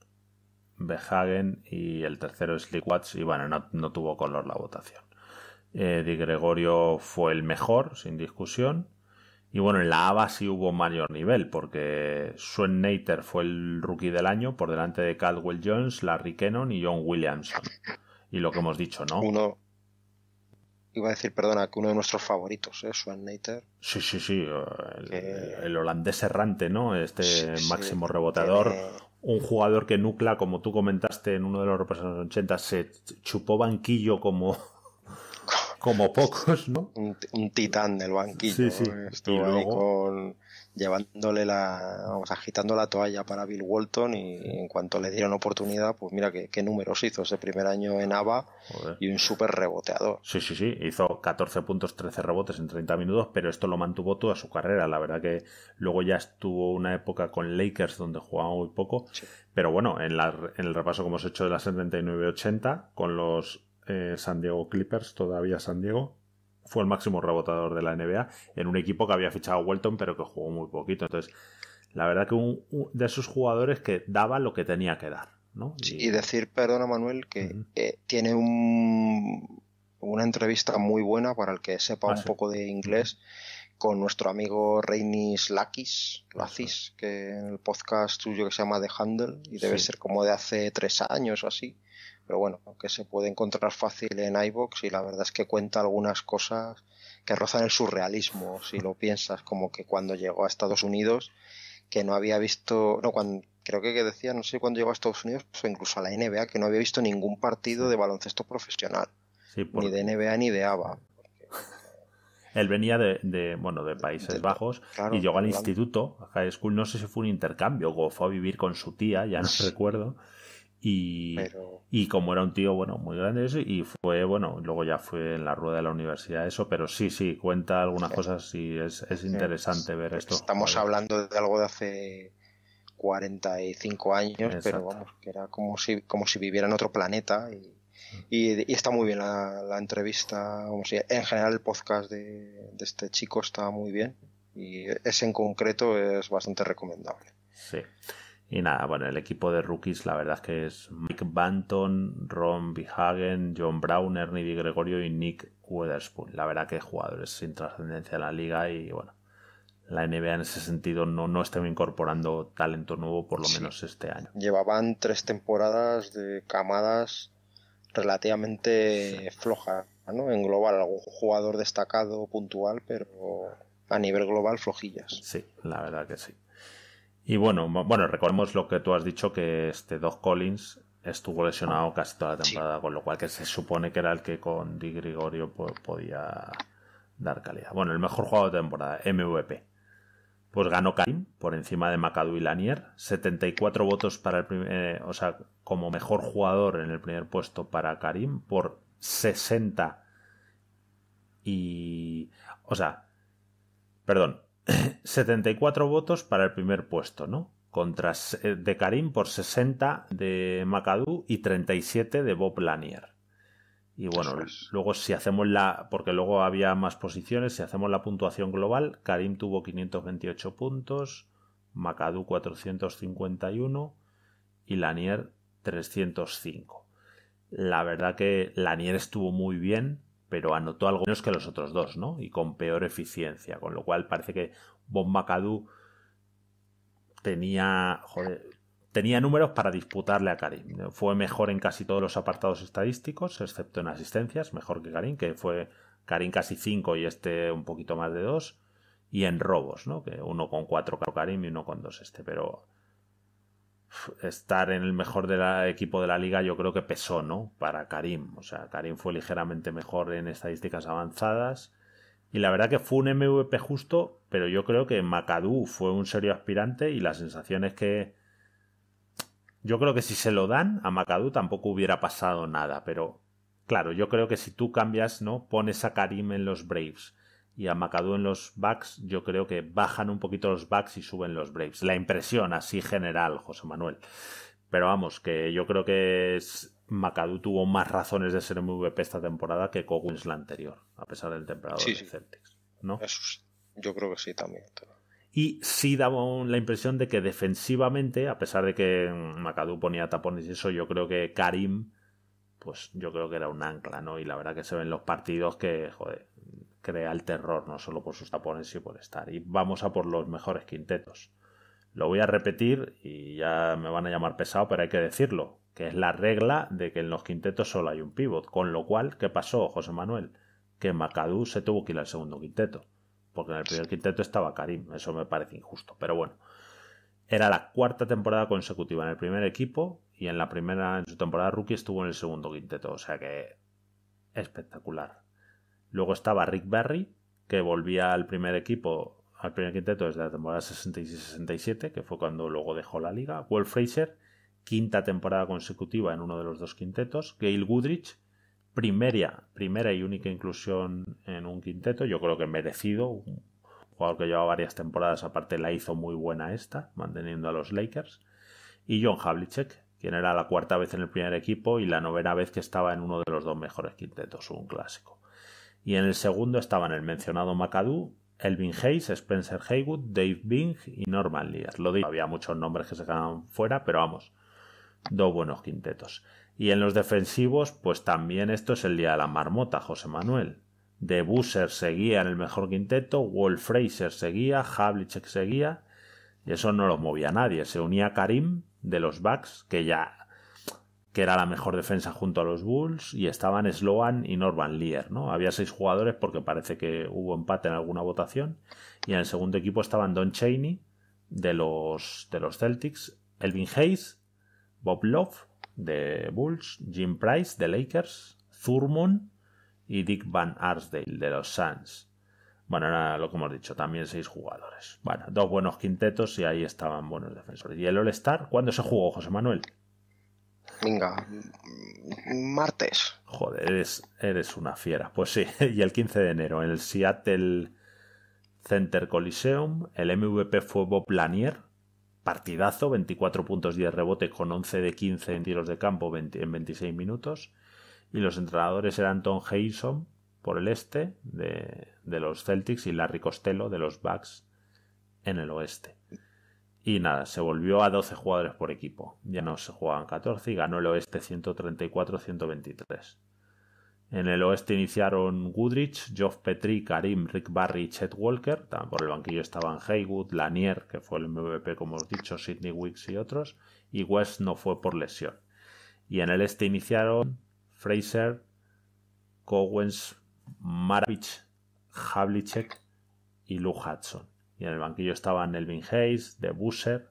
S2: Behagen y el tercero es Watts. Y bueno, no tuvo color la votación. Eh, Di Gregorio fue el mejor, sin discusión. Y bueno, en la ABA sí hubo mayor nivel, porque Sven Nater fue el rookie del año por delante de Caldwell Jones, Larry Kennon y John Williamson. Y lo que hemos dicho, ¿no? Uno. Iba a decir, perdona, que uno de nuestros favoritos, ¿eh? Sven Nater. Sí, sí, sí. El, holandés errante, ¿no? Este máximo rebotador. Un jugador que Nucla, como tú comentaste en uno de los representantes 80, se chupó banquillo como como pocos, ¿no? Un, titán del banquillo. Sí, sí. Eh, estuvo ahí
S1: llevándole la, vamos, agitando la toalla para Bill Walton y en cuanto le dieron oportunidad, pues
S2: mira qué, números hizo ese primer año en ABA y un súper reboteador. Sí, sí, sí, hizo 14 puntos, 13 rebotes en 30 minutos, pero esto lo mantuvo toda su carrera. La verdad que luego ya estuvo una época con Lakers donde jugaba muy poco, pero bueno, en, en el repaso que hemos hecho de la 79-80, con los eh, San Diego Clippers, todavía San Diego, fue el máximo rebotador de la NBA en un equipo que había fichado Welton pero que jugó muy poquito. Entonces, la verdad que un, de esos jugadores que daba lo que tenía que dar. Y... decir, perdona Manuel, que
S1: eh, tiene un, una entrevista muy buena para el que sepa ah, un poco de inglés con nuestro amigo Reinis ah, Lakis, que en el podcast suyo que se llama The Handle y debe ser como de hace tres años o así pero bueno, que se puede encontrar fácil en iBox y la verdad es que cuenta algunas cosas que rozan el surrealismo, si lo piensas, como que cuando llegó a Estados Unidos, que no había visto, no, cuando, creo que decía, no sé cuando llegó a Estados Unidos, pues, o incluso a la NBA, que no había visto ningún partido de baloncesto profesional, ni de NBA ni de ABA.
S2: Él venía de, bueno, de Países Bajos y llegó al instituto, a High School, no sé si fue un intercambio o fue a vivir con su tía, ya no recuerdo. Y, y como era un tío, bueno, muy grande y fue, bueno, luego ya fue en la rueda de la universidad eso, pero sí, sí, cuenta algunas cosas y es, es interesante ver esto. Estamos
S1: hablando de algo de hace 45 años, pero vamos, que era como si, como si viviera en otro planeta y... está muy bien la, entrevista, como si, en general el podcast de, de, este chico está muy bien y ese en concreto es bastante recomendable.
S2: Sí. Y nada, bueno, el equipo de rookies la verdad es que es Mike Banton, Ron Bihagen, John Brown, Ernie Gregorio y Nick Weatherspoon. La verdad que jugadores sin trascendencia en la liga y bueno, la NBA en ese sentido no, no incorporando talento nuevo por lo menos este año.
S1: Llevaban tres temporadas de camadas relativamente flojas, ¿no? En global, algún jugador destacado, puntual, pero
S2: a nivel global flojillas. Sí, la verdad que sí. Y bueno, bueno, recordemos lo que tú has dicho, que este Doc Collins estuvo lesionado casi toda la temporada, con lo cual que se supone que era el que con Di Gregorio podía dar calidad. Bueno, el mejor jugador de temporada, MVP. Pues ganó Karim por encima de McAdoo y Lanier. 74 votos para el primer, eh, o sea, como mejor jugador en el primer puesto para Karim por 60 y, o sea, perdón, 74 (coughs) votos para el primer puesto, ¿no? Contra eh, de Karim por 60 de McAdoo y 37 de Bob Lanier. Y bueno, luego si hacemos la, porque luego había más posiciones, si hacemos la puntuación global, Karim tuvo 528 puntos, McAdoo 451 y Lanier 305. La verdad que Lanier estuvo muy bien, pero anotó algo menos que los otros dos, ¿no? Y con peor eficiencia, con lo cual parece que Bob McAdoo tenía, tenía números para disputarle a Karim. Fue mejor en casi todos los apartados estadísticos, excepto en asistencias, mejor que Karim, que fue Karim casi 5 y este un poquito más de 2, y en robos, ¿no? Que uno con 4 Karim y uno con 2 este, pero estar en el mejor de la, equipo de la liga yo creo que pesó, ¿no? Para Karim. O sea, Karim fue ligeramente mejor en estadísticas avanzadas. Y la verdad que fue un MVP justo, pero yo creo que Macadú fue un serio aspirante y la sensación es que yo creo que si se lo dan a Macadú tampoco hubiera pasado nada, pero claro, yo creo que si tú cambias, ¿no? Pones a Karim en los Braves y a McAdoo en los backs, yo creo que bajan un poquito los backs y suben los Braves. La impresión así general, José Manuel. Pero vamos, que yo creo que es, tuvo más razones de ser MVP esta temporada que Coguns la anterior, a pesar del temporada de Celtics. ¿no? Yo creo que sí también. Y sí daba la impresión de que defensivamente, a pesar de que McAdoo ponía tapones y eso, yo creo que Karim, pues yo creo que era un ancla, ¿no? Y la verdad que se ven los partidos que, joder, crea el terror, no solo por sus tapones, sino por estar. Y vamos a por los mejores quintetos. Lo voy a repetir y ya me van a llamar pesado, pero hay que decirlo, que es la regla de que en los quintetos solo hay un pivot. Con lo cual, ¿qué pasó, José Manuel? Que Macadú se tuvo que ir al segundo quinteto, porque en el primer quinteto estaba Karim. Eso me parece injusto, pero bueno. Era la cuarta temporada consecutiva en el primer equipo y en la primera, en su temporada rookie, estuvo en el segundo quinteto. O sea que espectacular. Luego estaba Rick Barry, que volvía al primer equipo, al primer quinteto desde la temporada 66-67, que fue cuando luego dejó la liga. Wolf Fraser, quinta temporada consecutiva en uno de los dos quintetos. Gail Goodrich, primera, primera y única inclusión en un quinteto, yo creo que merecido. Un jugador que llevaba varias temporadas, aparte la hizo muy buena esta, manteniendo a los Lakers. Y John Havlicek, quien era la cuarta vez en el primer equipo y la novena vez que estaba en uno de los dos mejores quintetos, un clásico y en el segundo estaban el mencionado McAdoo, Elvin Hayes, Spencer Haywood, Dave Bing y Norman Lear. Lo digo, había muchos nombres que se quedaban fuera, pero vamos, dos buenos quintetos. Y en los defensivos, pues también esto es el día de la marmota, José Manuel. De Busser seguía en el mejor quinteto, Wolf Fraser seguía, Havlicek seguía, y eso no lo movía nadie. Se unía Karim de los Bucks, que ya que era la mejor defensa junto a los Bulls, y estaban Sloan y Norman Lear, ¿no? Había seis jugadores porque parece que hubo empate en alguna votación, y en el segundo equipo estaban Don Cheney, de los, de los Celtics, Elvin Hayes, Bob Love, de Bulls, Jim Price, de Lakers, Thurmond y Dick Van Arsdale, de los Suns. Bueno, era lo que hemos dicho, también seis jugadores. Bueno, dos buenos quintetos y ahí estaban buenos defensores. ¿Y el All-Star? ¿Cuándo se jugó, José Manuel? Venga, martes. Joder, eres, una fiera. Pues sí, (laughs) y el 15 de enero, en el Seattle Center Coliseum, el MVP fue Bob Lanier. Partidazo, 24 puntos, 10 rebote con 11 de 15 en tiros de campo en 26 minutos. Y los entrenadores eran Tom Hayson por el este de, de los Celtics y Larry Costello de los Bucks en el oeste. Y nada, se volvió a 12 jugadores por equipo. Ya no se jugaban 14 y ganó el oeste 134-123. En el oeste iniciaron Goodrich, Geoff Petrie, Karim, Rick Barry y Chet Walker. por el banquillo estaban Haywood, Lanier, que fue el MVP como os dicho, Sidney Wicks y otros. Y West no fue por lesión. Y en el este iniciaron Fraser, Cowens, Maravich, Havlicek y Lou Hudson. Y en el banquillo estaban Elvin Hayes, De Busser,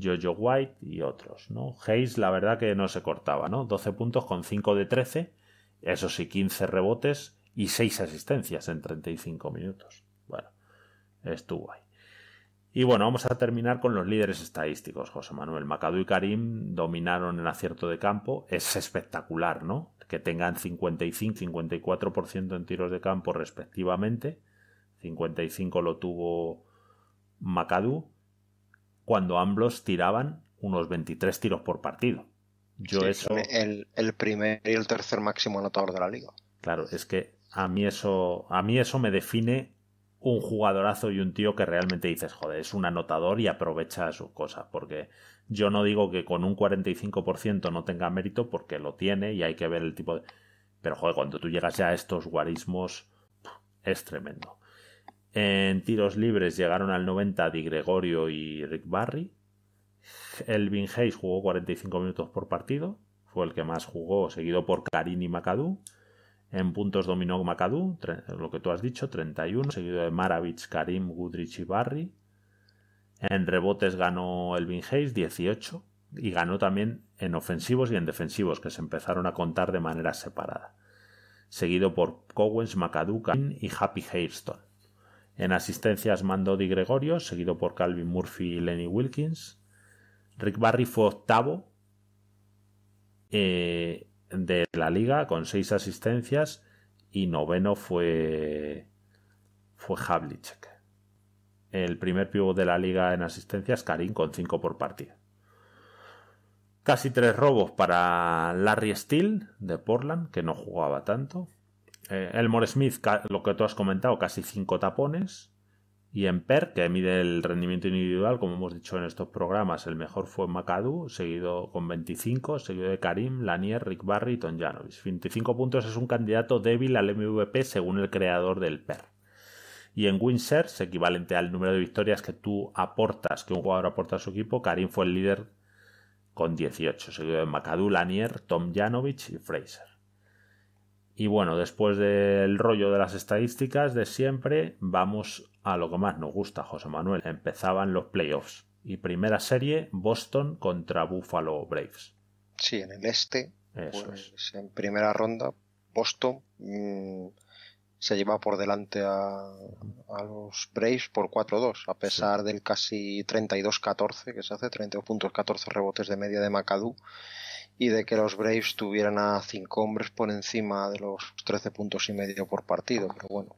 S2: Jojo White y otros, ¿no? Hayes, la verdad que no se cortaba, ¿no? 12 puntos con 5 de 13, eso sí, 15 rebotes y 6 asistencias en 35 minutos. Bueno, estuvo ahí. Y bueno, vamos a terminar con los líderes estadísticos, José Manuel. Macadu y Karim dominaron el acierto de campo. Es espectacular, ¿no? Que tengan 55 54% en tiros de campo respectivamente. 55 lo tuvo McAdoo cuando ambos tiraban unos 23 tiros por partido. Yo eso... El, primer y el tercer máximo anotador de la liga. Claro, es que a mí eso, a mí eso me define un jugadorazo y un tío que realmente dices, joder, es un anotador y aprovecha sus cosas, porque yo no digo que con un 45% no tenga mérito, porque lo tiene y hay que ver el tipo de... Pero joder, cuando tú llegas ya a estos guarismos, es tremendo. En tiros libres llegaron al 90 Di Gregorio y Rick Barry. Elvin Hayes jugó 45 minutos por partido, fue el que más jugó, seguido por Karim y McAdoo. En puntos dominó McAdoo, lo que tú has dicho, 31, seguido de Maravich, Karim, Goodrich y Barry. En rebotes ganó Elvin Hayes, 18, y ganó también en ofensivos y en defensivos, que se empezaron a contar de manera separada. Seguido por Cowens, McAdoo, Karim y Happy Hairston. En asistencias mandó Di Gregorio, seguido por Calvin Murphy y Lenny Wilkins. Rick Barry fue octavo eh, de la liga con seis asistencias y noveno fue, fue Havlicek. El primer pivote de la liga en asistencias, Karim, con cinco por partida. Casi tres robos para Larry Steele de Portland, que no jugaba tanto. Eh, Elmore Smith, lo que tú has comentado, casi 5 tapones. Y en PER, que mide el rendimiento individual, como hemos dicho en estos programas, el mejor fue McAdoo, seguido con 25, seguido de Karim, Lanier, Rick Barry y Tom Tonjanovic. 25 puntos es un candidato débil al MVP según el creador del PER. Y en es equivalente al número de victorias que tú aportas, que un jugador aporta a su equipo, Karim fue el líder con 18, seguido de McAdoo, Lanier, Tom Janovich y Fraser. Y bueno, después del rollo de las estadísticas de siempre, vamos a lo que más nos gusta, José Manuel. Empezaban los playoffs. Y primera serie, Boston contra Buffalo Braves. Sí, en el este. Pues, en primera ronda, Boston mm, se
S1: lleva por delante a, los Braves por 4-2, a pesar del casi 32-14 que se hace, 32 puntos, 14 rebotes de media de McAdoo y de que los Braves tuvieran a cinco hombres por encima de los trece puntos y medio por partido. Pero bueno,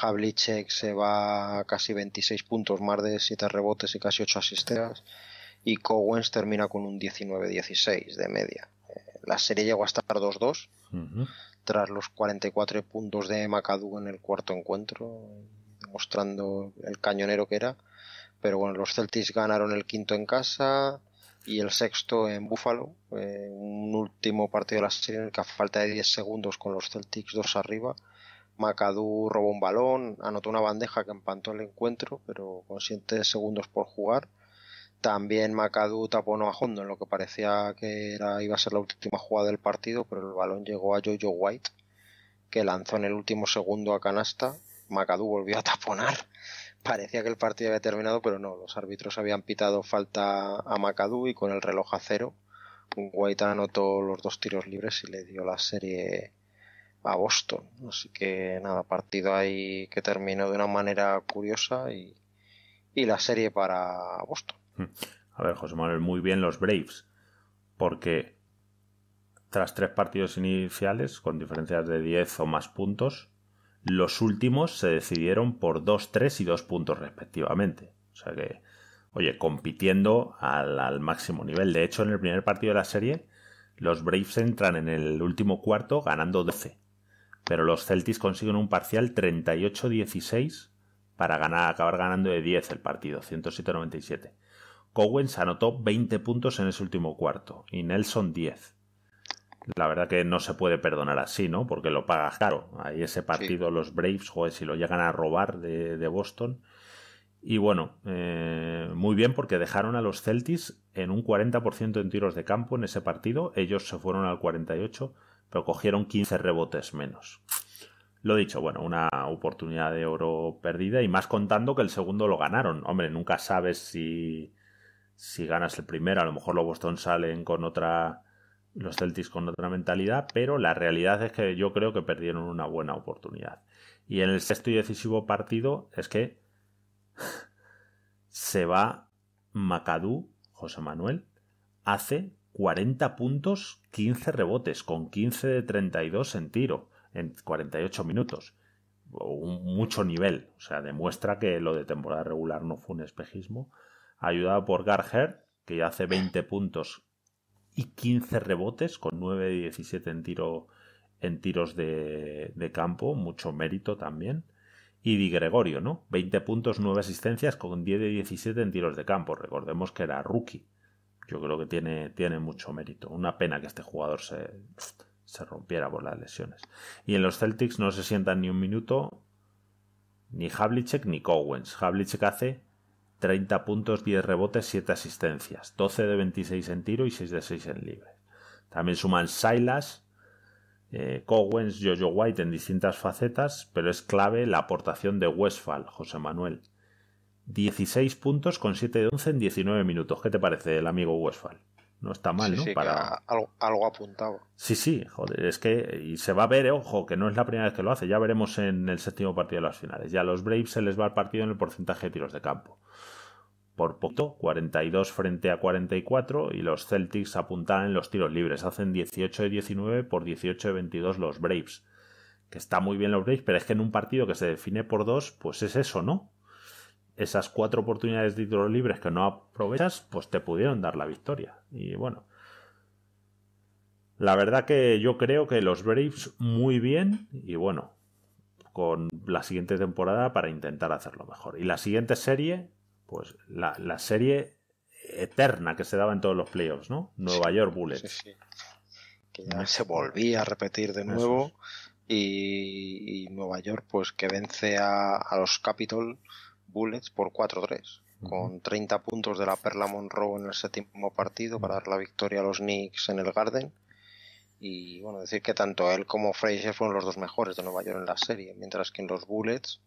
S1: Havlicek se va a casi 26 puntos, más de 7 rebotes y casi 8 asistencias. Y Cowens termina con un 19-16 de media. Eh, la serie llegó a estar 2-2, Tras los tras los 44 puntos de McAdoo en el cuarto encuentro, mostrando el cañonero que era. Pero bueno, los Celtics ganaron el quinto en casa, y el sexto en Buffalo. un último partido de la serie en el que a falta de 10 segundos con los Celtics dos arriba. McAdoo robó un balón, anotó una bandeja que empantó el encuentro, pero con 7 segundos por jugar. También McAdoo taponó a Hondo en lo que parecía que era, iba a ser la última jugada del partido, pero el balón llegó a Jojo White, que lanzó en el último segundo a canasta. McAdoo volvió a taponar parecía que el partido había terminado, pero no, los árbitros habían pitado falta a Macadú y con el reloj a cero, Guaita anotó los dos tiros libres y le dio la serie a Boston. Así que nada, partido ahí que terminó de una manera curiosa y, y la serie para
S2: Boston. Hmm. A ver, José Manuel, muy bien los Braves, porque tras tres partidos iniciales, con diferencias de 10 o más puntos, los últimos se decidieron por 2, 3 y 2 puntos respectivamente. O sea que, oye, compitiendo al, máximo nivel. De hecho, en el primer partido de la serie, los Braves entran en el último cuarto ganando 12. Pero los Celtics consiguen un parcial 38-16 para ganar, acabar ganando de 10 el partido, 107-97. Cowens anotó 20 puntos en ese último cuarto y Nelson 10 la verdad que no se puede perdonar así, ¿no? Porque lo paga caro. Ahí ese partido, los Braves, joder, si lo llegan a robar de, Boston. Y bueno, eh, muy bien porque dejaron a los Celtics en un 40% en tiros de campo en ese partido. Ellos se fueron al 48, pero cogieron 15 rebotes menos. Lo dicho, bueno, una oportunidad de oro perdida y más contando que el segundo lo ganaron. Hombre, nunca sabes si, si ganas el primero. A lo mejor los Boston salen con otra los Celtics con otra mentalidad, pero la realidad es que yo creo que perdieron una buena oportunidad. Y en el sexto y decisivo partido es que (laughs) se va Macadú, José Manuel, hace 40 puntos, 15 rebotes, con 15 de 32 en tiro, en 48 minutos. mucho nivel, o sea, demuestra que lo de temporada regular no fue un espejismo. Ayudado por Garger, que ya hace 20 puntos y 15 rebotes con 9 de 17 en, en tiros de, campo, mucho mérito también. Y Di Gregorio, ¿no? 20 puntos, 9 asistencias con 10 de 17 en tiros de campo. Recordemos que era rookie. Yo creo que tiene, tiene mucho mérito. Una pena que este jugador se, se rompiera por las lesiones. Y en los Celtics no se sientan ni un minuto ni Havlicek ni Cowens. Havlicek hace 30 puntos, 10 rebotes, 7 asistencias, 12 de 26 en tiro y 6 de 6 en libre. También suman Silas, eh, Cowens, Jojo White en distintas facetas, pero es clave la aportación de Westphal, José Manuel. 16 puntos con 7 de 11 en 19 minutos. ¿Qué te parece el amigo Westphal? No está mal, ¿no? Para...
S1: algo, apuntado.
S2: Sí, sí, joder, es que y se va a ver, eh, ojo, que no es la primera vez que lo hace. Ya veremos en el séptimo partido de las finales. Ya a los Braves se les va el partido en el porcentaje de tiros de campo por Poto, 42 frente a 44 y los Celtics apuntan en los tiros libres. Hacen 18 y 19 por 18 y 22 los Braves. Que está muy bien los Braves, pero es que en un partido que se define por dos, pues es eso, ¿no? Esas cuatro oportunidades de tiros libres que no aprovechas, pues te pudieron dar la victoria. Y bueno. La verdad que yo creo que los Braves muy bien y bueno, con la siguiente temporada para intentar hacerlo mejor. Y la siguiente serie, pues la, serie eterna que se daba en todos los playoffs, ¿no? Nueva York Bullets. Que ya se volvía a repetir de nuevo. Y, Nueva York, pues
S1: que vence a, los Capitol Bullets por 4-3 con 30 puntos de la Perla Monroe en el séptimo partido para dar la victoria a los Knicks en el Garden. Y bueno, decir que tanto él como Frazier fueron los dos mejores de Nueva York en la serie, mientras que en los Bullets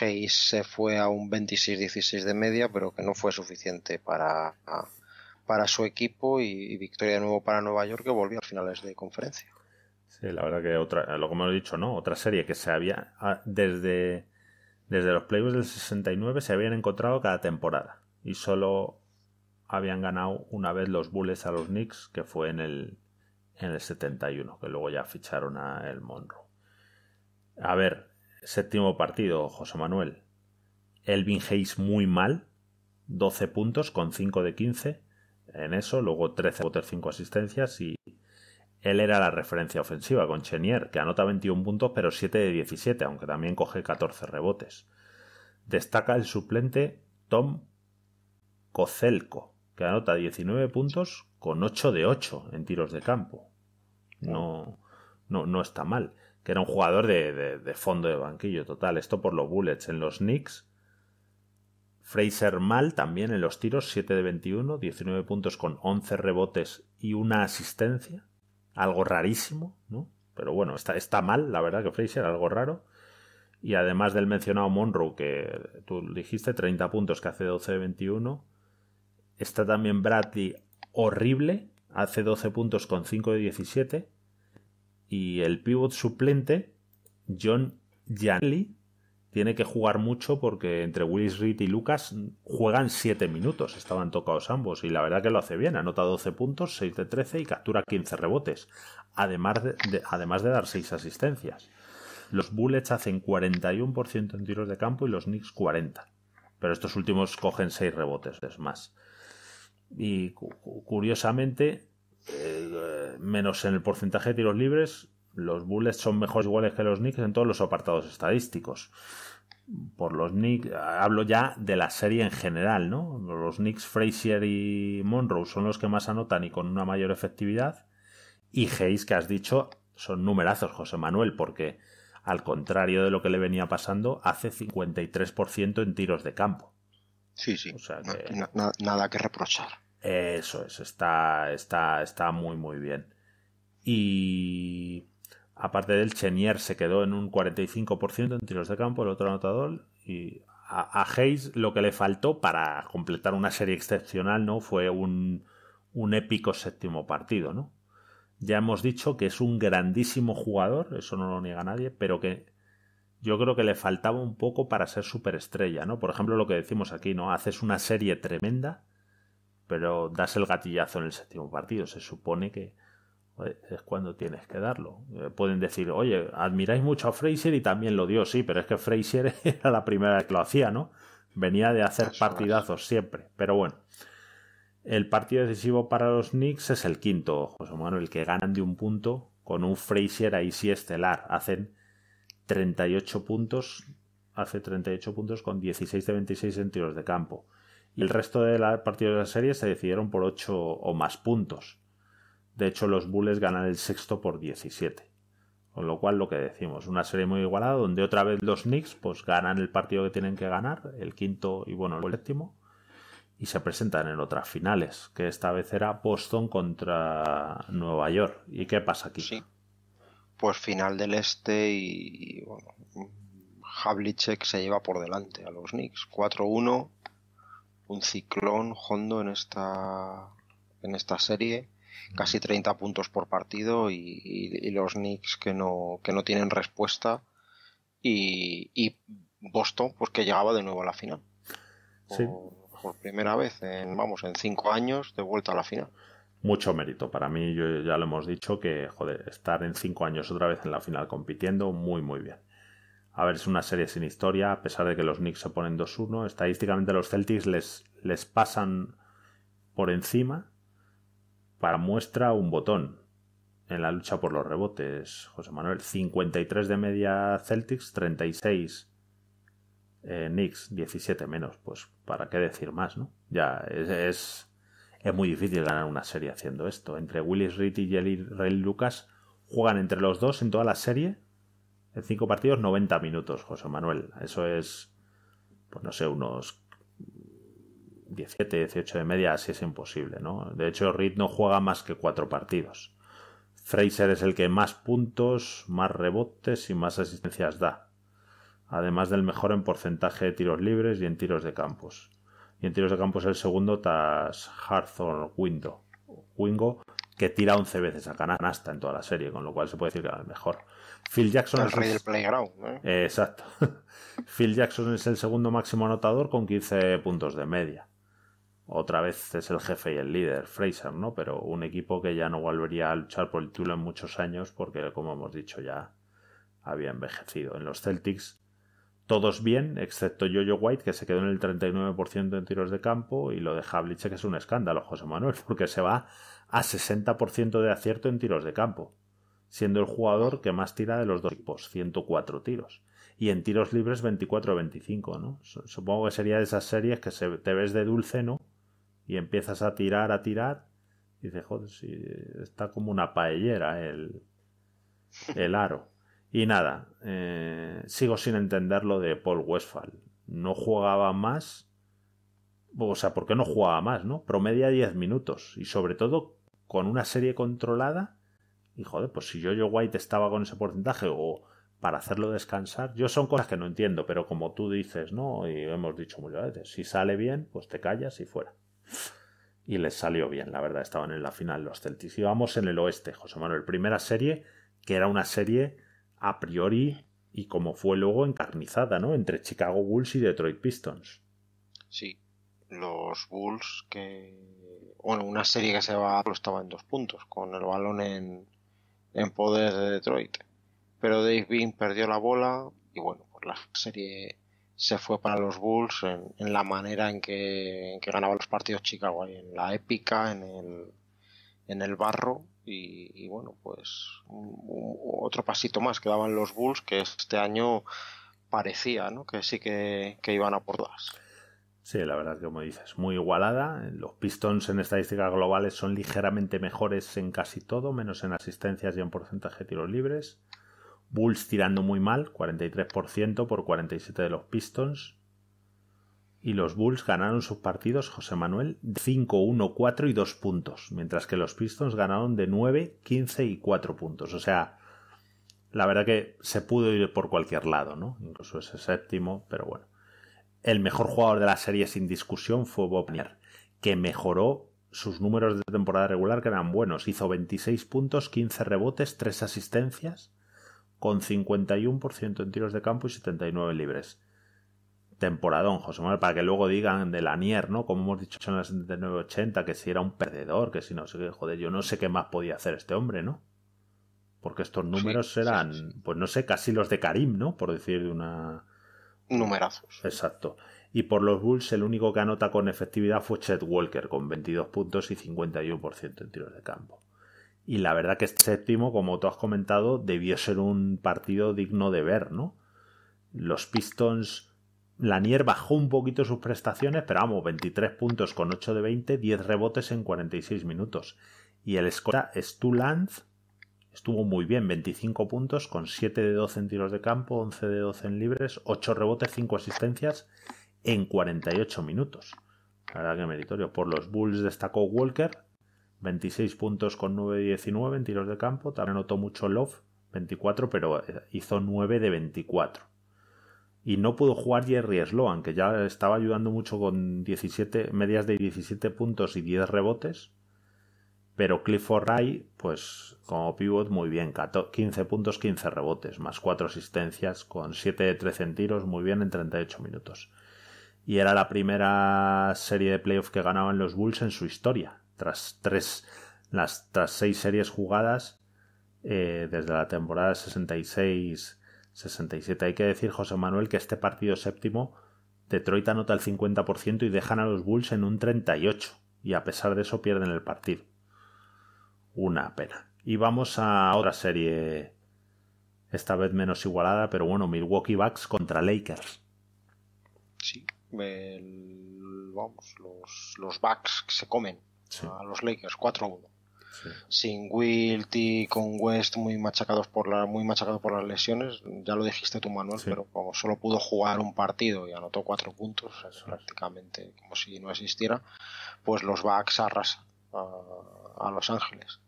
S1: Hayes se fue a un 26-16 de media, pero que no fue suficiente para, para su equipo y, victoria de nuevo para Nueva York que volvió a finales de
S2: conferencia. Sí, la verdad que otra, lo que dicho, ¿no? Otra serie que se había ah, desde, desde los playoffs del 69 se habían encontrado cada temporada y solo habían ganado una vez los Bulls a los Knicks, que fue en el, en el 71, que luego ya ficharon a el Monroe. A ver, Séptimo partido, José Manuel. Elvin Hayes muy mal, 12 puntos con 5 de 15 en eso, luego 13 botes, 5 asistencias y él era la referencia ofensiva con Chenier, que anota 21 puntos pero 7 de 17, aunque también coge 14 rebotes. Destaca el suplente Tom Kozelko, que anota 19 puntos con 8 de 8 en tiros de campo. no, no está mal que era un jugador de, fondo de banquillo total. Esto por los Bullets. En los Knicks, Fraser Mal también en los tiros, 7 de 21, 19 puntos con 11 rebotes y una asistencia. Algo rarísimo, ¿no? Pero bueno, está, está mal, la verdad que Fraser, algo raro. Y además del mencionado Monroe, que tú dijiste, 30 puntos, que hace 12 de 21. Está también Bradley, horrible, hace 12 puntos con 5 de 17 y el pivot suplente, John Gianelli, tiene que jugar mucho porque entre Willis Reed y Lucas juegan 7 minutos, estaban tocados ambos y la verdad que lo hace bien, anota 12 puntos, 6 de 13 y captura 15 rebotes, además de, además de dar 6 asistencias. Los Bullets hacen 41% en tiros de campo y los Knicks 40, pero estos últimos cogen 6 rebotes, es más. Y curiosamente, eh, menos en el porcentaje de tiros libres, los Bullets son mejores iguales que los Knicks en todos los apartados estadísticos. Por los Knicks, hablo ya de la serie en general, ¿no? Los Knicks, Frazier y Monroe son los que más anotan y con una mayor efectividad. Y Hayes, que has dicho, son numerazos, José Manuel, porque al contrario de lo que le venía pasando, hace 53% en tiros de campo. Sí, sí. nada que reprochar. Eso es, está, está, está muy, muy bien. Y aparte del Chenier se quedó en un 45% en tiros de campo, el otro anotador. Y a, a, Hayes lo que le faltó para completar una serie excepcional no fue un, un épico séptimo partido. ¿no? Ya hemos dicho que es un grandísimo jugador, eso no lo niega nadie, pero que yo creo que le faltaba un poco para ser superestrella. ¿no? Por ejemplo, lo que decimos aquí, ¿no? haces una serie tremenda pero das el gatillazo en el séptimo partido. Se supone que es cuando tienes que darlo. Eh, pueden decir, oye, admiráis mucho a Fraser y también lo dio, sí, pero es que Fraser (laughs) era la primera que lo hacía, ¿no? Venía de hacer partidazos siempre, pero bueno. El partido decisivo para los Knicks es el quinto, José Manuel, que ganan de un punto con un Fraser ahí sí estelar. Hacen 38 puntos, hace 38 puntos con 16 de 26 en tiros de campo y el resto de los partidos de la serie se decidieron por 8 o más puntos. De hecho, los Bulls ganan el sexto por 17. Con lo cual, lo que decimos, una serie muy igualada, donde otra vez los Knicks pues, ganan el partido que tienen que ganar, el quinto y bueno, el séptimo, y se presentan en otras finales, que esta vez era Boston contra Nueva York. ¿Y qué pasa aquí? Sí. Pues final del este y, bueno,
S1: Havlicek se lleva por delante a los Knicks. 4-1 un ciclón hondo en esta, en esta serie. Casi 30 puntos por partido y, los Knicks que no, que no tienen respuesta. Y, Boston, pues que llegaba de nuevo a la final. Por, primera vez, en, vamos, en cinco años, de vuelta a la final
S2: mucho mérito. Para mí, yo ya lo hemos dicho, que joder, estar en cinco años otra vez en la final compitiendo, muy, muy bien. A ver, es una serie sin historia, a pesar de que los Knicks se ponen 2-1. Estadísticamente los Celtics les, les pasan por encima para muestra un botón en la lucha por los rebotes. José Manuel, 53 de media Celtics, 36 eh, Knicks, 17 menos. Pues para qué decir más, ¿no? Ya es, es, muy difícil ganar una serie haciendo esto. Entre Willis Reed y el Ray Lucas juegan entre los dos en toda la serie en cinco partidos, 90 minutos, José Manuel. Eso es, pues no sé, unos 17, 18 de media, así es imposible, ¿no? De hecho, Reed no juega más que cuatro partidos. Fraser es el que más puntos, más rebotes y más asistencias da. Además del mejor en porcentaje de tiros libres y en tiros de campos. Y en tiros de campos el segundo tras Harthorn Wingo, que tira 11 veces a canasta en toda la serie, con lo cual se puede decir que era el mejor. Phil Jackson. es playground. ¿eh? Exacto. (laughs) Phil Jackson es el segundo máximo anotador con 15 puntos de media. Otra vez es el jefe y el líder, Fraser, ¿no? Pero un equipo que ya no volvería a luchar por el título en muchos años porque, como hemos dicho, ya había envejecido. En los Celtics, todos bien, excepto Jojo White, que se quedó en el 39% en tiros de campo, y lo de que es un escándalo, José Manuel, (laughs) porque se va a 60% de acierto en tiros de campo siendo el jugador que más tira de los dos equipos, 104 tiros. Y en tiros libres 24 25, ¿no? Supongo que sería de esas series que se, te ves de dulce, ¿no? Y empiezas a tirar, a tirar, y dices, joder, si está como una paellera el, aro. Y nada, eh, sigo sin entender lo de Paul Westphal. No jugaba más. O sea, ¿por qué no jugaba más, no? Promedia 10 minutos. Y sobre todo, con una serie controlada, y joder, pues si yo, yo White estaba con ese porcentaje o para hacerlo descansar, yo son cosas que no entiendo, pero como tú dices, ¿no? Y hemos dicho muchas veces, si sale bien, pues te callas y fuera. Y les salió bien, la verdad, estaban en la final los Celtics. vamos en el oeste, José Manuel, primera serie, que era una serie a priori y como fue luego encarnizada, ¿no? Entre Chicago Bulls y Detroit Pistons. Sí, los
S1: Bulls que... Bueno, una serie que se va, lo estaba en dos puntos, con el balón en, en poder de Detroit. Pero Dave Bean perdió la bola y bueno, pues la serie se fue para los Bulls en, la manera en que, en que, ganaba los partidos Chicago, en la épica, en el, en el barro y, bueno, pues otro pasito más que daban los Bulls que este año
S2: parecía ¿no? que sí que, que iban a por todas. Sí, la verdad que como dices, muy igualada. Los Pistons en estadísticas globales son ligeramente mejores en casi todo, menos en asistencias y en porcentaje de tiros libres. Bulls tirando muy mal, 43% por 47% de los Pistons. Y los Bulls ganaron sus partidos, José Manuel, 5, 1, 4 y 2 puntos, mientras que los Pistons ganaron de 9, 15 y 4 puntos. O sea, la verdad que se pudo ir por cualquier lado, ¿no? Incluso ese séptimo, pero bueno el mejor jugador de la serie sin discusión fue Bob que mejoró sus números de temporada regular que eran buenos. Hizo 26 puntos, 15 rebotes, 3 asistencias, con 51% en tiros de campo y 79 libres. Temporadón, José Manuel, para que luego digan de Lanier, ¿no? Como hemos dicho en la 79-80, que si era un perdedor, que si no sé qué, joder, yo no sé qué más podía hacer este hombre, ¿no? Porque estos números serán, eran, pues no sé, casi los de Karim, ¿no? Por decir de una numerazos. Exacto. Y por los Bulls, el único que anota con efectividad fue Chet Walker, con 22 puntos y 51% en tiros de campo. Y la verdad que este séptimo, como tú has comentado, debió ser un partido digno de ver, ¿no? Los Pistons. Lanier bajó un poquito sus prestaciones, pero vamos, 23 puntos con 8 de 20, 10 rebotes en 46 minutos. Y el escolta Stu Lance estuvo muy bien, 25 puntos con 7 de 12 en tiros de campo, 11 de 12 en libres, 8 rebotes, 5 asistencias en 48 minutos. La verdad que meritorio. Por los Bulls destacó Walker, 26 puntos con 9-19 de en tiros de campo. También notó mucho Love, 24, pero eh, hizo 9 de 24. Y no pudo jugar Jerry Sloan, que ya estaba ayudando mucho con 17, medias de 17 puntos y 10 rebotes. Pero Clifford Ray, pues como pivot muy bien, 15 puntos, 15 rebotes, más 4 asistencias, con 7 de 13 en tiros, muy bien en 38 minutos. Y era la primera serie de playoffs que ganaban los Bulls en su historia, tras, tres, las, 6 series jugadas eh, desde la temporada 66-67. Hay que decir, José Manuel, que este partido séptimo, Detroit anota el 50% y dejan a los Bulls en un 38%, y a pesar de eso pierden el partido. Una pena. Y vamos a otra serie, esta vez menos igualada, pero bueno, Milwaukee Bucks contra Lakers.
S1: Sí, vamos, los, los Bucks que se comen a los Lakers 4-1. sin Wilt y con West muy machacados por la, muy por las lesiones, ya lo dijiste tu Manuel, pero como solo pudo jugar un partido y anotó cuatro puntos, prácticamente como si no existiera, pues los Bucks arrasan a, Los Ángeles.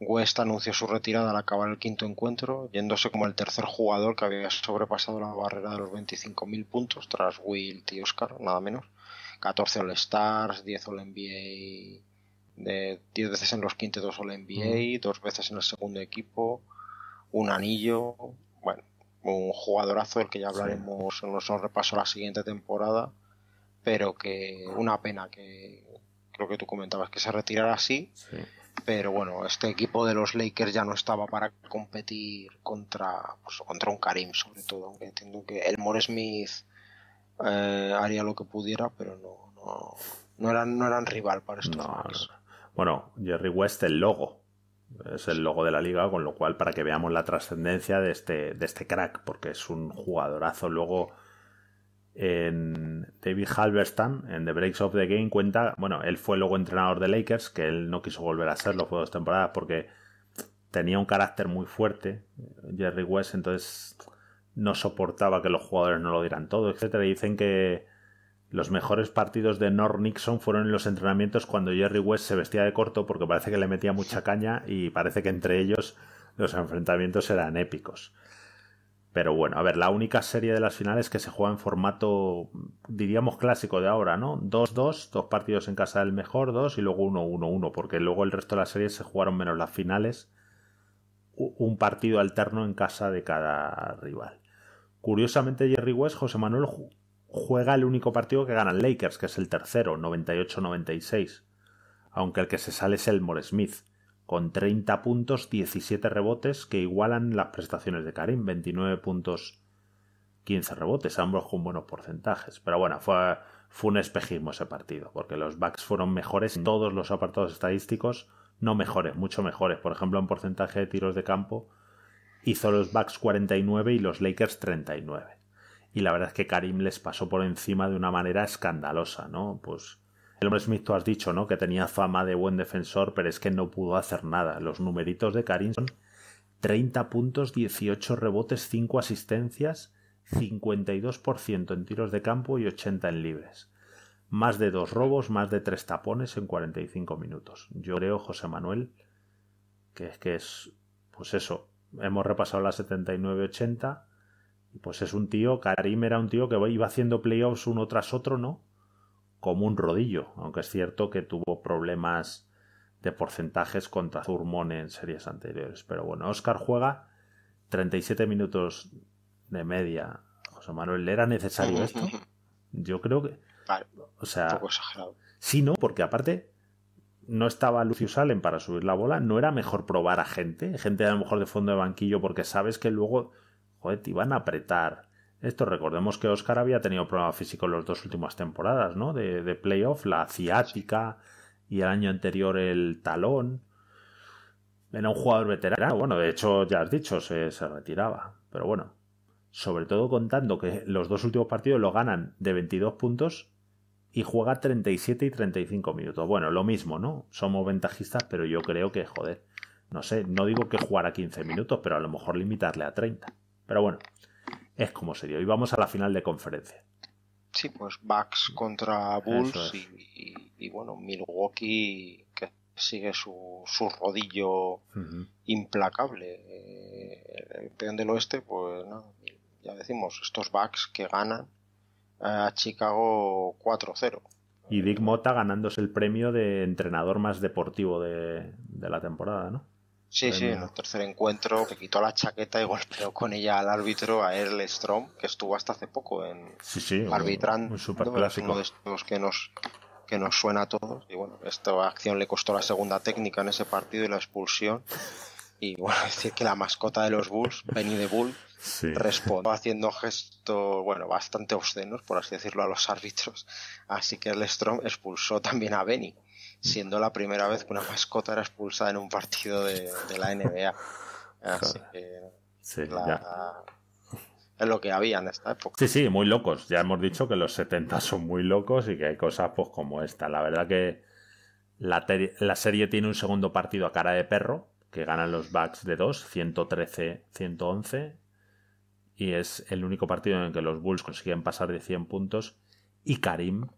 S1: West anunció su retirada al acabar el quinto encuentro, yéndose como el tercer jugador que había sobrepasado la barrera de los 25.000 puntos, tras Wilt y Oscar, nada menos. 14 All-Stars, 10 All-NBA, 10 veces en los 2 All-NBA, mm. dos veces en el segundo equipo, un anillo, bueno, un jugadorazo del que ya hablaremos en los repaso la siguiente temporada, pero que una pena que, creo que tú comentabas que se retirara así. Pero bueno, este equipo de los Lakers ya no estaba para competir contra, pues, contra un Karim, sobre todo. Aunque entiendo que el More Smith eh, haría lo que pudiera, pero no, no, no, eran, no eran rival para
S2: estos Bueno, Jerry West, el logo. Es el logo de la liga, con lo cual, para que veamos la trascendencia de este, de este crack, porque es un jugadorazo luego en David Halberstam, en The Breaks of the Game, cuenta, bueno, él fue luego entrenador de Lakers, que él no quiso volver a serlo, fue dos temporadas porque tenía un carácter muy fuerte, Jerry West, entonces no soportaba que los jugadores no lo dieran todo, etcétera. Y dicen que los mejores partidos de Nor Nixon fueron en los entrenamientos cuando Jerry West se vestía de corto porque parece que le metía mucha caña y parece que entre ellos los enfrentamientos eran épicos. Pero bueno, a ver, la única serie de las finales que se juega en formato, diríamos, clásico de ahora, ¿no? 2-2, dos, partidos en casa del mejor, dos y luego 1-1-1, porque luego el resto de las series se jugaron menos las finales, un partido alterno en casa de cada rival. Curiosamente, Jerry West, José Manuel juega el único partido que ganan Lakers, que es el tercero, 98-96, aunque el que se sale es Elmore Smith con 30 puntos, 17 rebotes que igualan las prestaciones de Karim, 29 puntos, 15 rebotes, ambos con buenos porcentajes. Pero bueno, fue, fue un espejismo ese partido, porque los Bucks fueron mejores en todos los apartados estadísticos, no mejores, mucho mejores. Por ejemplo, en porcentaje de tiros de campo hizo los Bucks 49 y los Lakers 39. Y la verdad es que Karim les pasó por encima de una manera escandalosa, ¿no? Pues el hombre Smith, tú has dicho, ¿no? Que tenía fama de buen defensor, pero es que no pudo hacer nada. Los numeritos de Karim son 30 puntos, 18 rebotes, 5 asistencias, 52% en tiros de campo y 80 en libres. Más de dos robos, más de tres tapones en 45 minutos. Yo creo, José Manuel, que es que es, pues eso, hemos repasado la 79-80, pues es un tío, Karim era un tío que iba haciendo playoffs uno tras otro, ¿no? como un rodillo, aunque es cierto que tuvo problemas de porcentajes contra Zurmone en series anteriores. Pero bueno, Oscar juega 37 minutos de media. José Manuel, ¿le era necesario esto? Yo creo que. o sea. Un no, porque aparte no estaba Lucio Allen para subir la bola, no era mejor probar a gente, gente a lo mejor de fondo de banquillo, porque sabes que luego, joder, te iban a apretar. Esto recordemos que Oscar había tenido problemas físicos en las dos últimas temporadas, ¿no? De, playoff, la ciática y el año anterior el talón. Era un jugador veterano, bueno, de hecho, ya has dicho, se, se retiraba. Pero bueno, sobre todo contando que los dos últimos partidos lo ganan de 22 puntos y juega 37 y 35 minutos. Bueno, lo mismo, ¿no? Somos ventajistas, pero yo creo que, joder, no sé, no digo que jugara a 15 minutos, pero a lo mejor limitarle a 30. Pero bueno, es como se Y vamos a la final de conferencia. Sí, pues Bucks contra Bulls y,
S1: bueno, Milwaukee que sigue su, su rodillo implacable. Eh, el peón del oeste, pues no, ya decimos, estos Bucks
S2: que ganan eh, a Chicago 4-0. Y Dick Mota ganándose el premio de entrenador más deportivo de la temporada, ¿no? Sí, sí, en el tercer
S1: encuentro que quitó la chaqueta y (laughs)
S2: golpeó con ella al árbitro, a Erle Strom, que estuvo hasta
S1: hace poco en sí, sí, arbitrando. uno de estos que nos, que nos suena a todos. Y bueno, esta acción le costó la segunda técnica en ese partido y la expulsión. Y bueno, (laughs) decir que la mascota de los Bulls, Benny de Bull, respondió haciendo gestos, bueno, bastante obscenos, por así decirlo, a los árbitros. Así que el Strom expulsó también a Benny siendo la primera vez que una mascota era expulsada en un partido de, la NBA.
S2: Así que es lo que había en esta época. Sí, sí, muy locos. Ya hemos dicho que los 70 son muy locos y que hay cosas pues como esta. La verdad que la, la serie tiene un segundo partido a cara de perro, que ganan los Bucks de 2, 113-111. Y es el único partido en el que los Bulls consiguen pasar de 100 puntos. Y Karim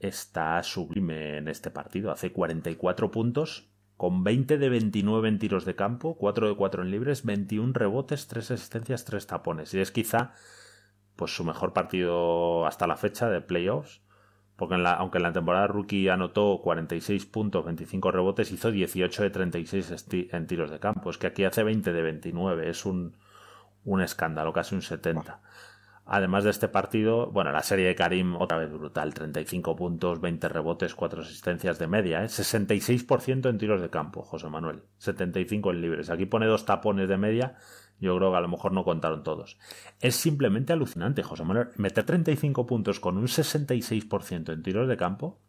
S2: está sublime en este partido. Hace 44 puntos, con 20 de 29 en tiros de campo, 4 de 4 en libres, 21 rebotes, 3 asistencias, 3 tapones. Y es quizá pues su mejor partido hasta la fecha de playoffs. Porque aunque en la temporada rookie anotó 46 puntos, 25 rebotes, hizo 18 de 36 en tiros de campo. Es que aquí hace 20 de 29. Es un, un escándalo, casi un 70. Además de este partido, bueno, la serie de Karim otra vez brutal, 35 puntos, 20 rebotes, 4 asistencias de media, ¿eh? 66% en tiros de campo, José Manuel, 75 en libres. Aquí pone dos tapones de media, yo creo que a lo mejor no contaron todos. Es simplemente alucinante, José Manuel, meter 35 puntos con un 66% en tiros de campo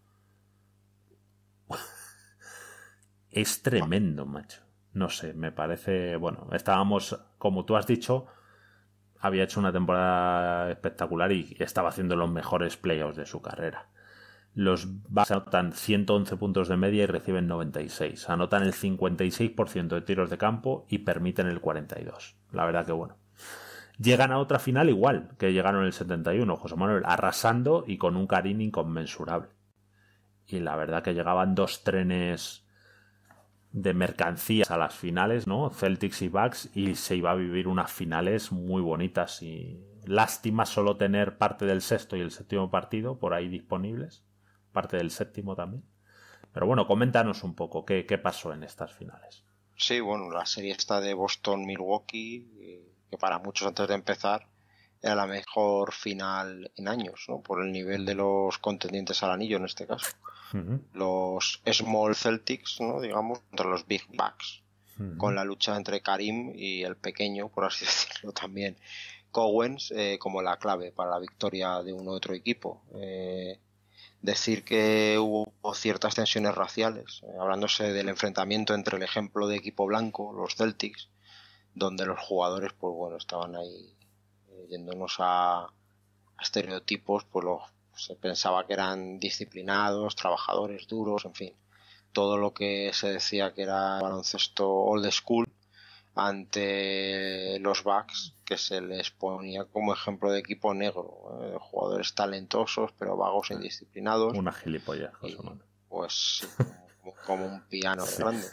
S2: (laughs) es tremendo, macho. No sé, me parece, bueno, estábamos, como tú has dicho, había hecho una temporada espectacular y estaba haciendo los mejores playoffs de su carrera. Los Bucks anotan 111 puntos de media y reciben 96. Anotan el 56% de tiros de campo y permiten el 42. La verdad que bueno. Llegan a otra final igual que llegaron en el 71, José Manuel, arrasando y con un cariño inconmensurable. Y la verdad que llegaban dos trenes de mercancías a las finales, ¿no? Celtics y Bucks, y se iba a vivir unas finales muy bonitas y lástima solo tener parte del sexto y el séptimo partido por ahí disponibles, parte del séptimo también. Pero bueno, coméntanos un poco qué, qué pasó en estas finales. Sí, bueno, la
S1: serie está de Boston-Milwaukee, eh, que para muchos antes de empezar era la mejor final en años, ¿no? Por el nivel de los contendientes al anillo en este caso los Small Celtics, ¿no? digamos, contra los Big Bucks, con la lucha entre Karim y el pequeño, por así (laughs) decirlo también, Cowens, eh, como la clave para la victoria de un u otro equipo. Eh, decir que hubo ciertas tensiones raciales, eh, hablándose del enfrentamiento entre el ejemplo de equipo blanco, los Celtics, donde los jugadores, pues bueno, estaban ahí yéndonos a, a estereotipos, pues los se pensaba que eran disciplinados, trabajadores duros, en fin, todo lo que se decía que era baloncesto old school ante los Bucks que se les ponía como ejemplo de equipo negro, eh, jugadores talentosos pero vagos e ah, indisciplinados. Una gilipollas, Pues como, como, un piano (laughs) grande.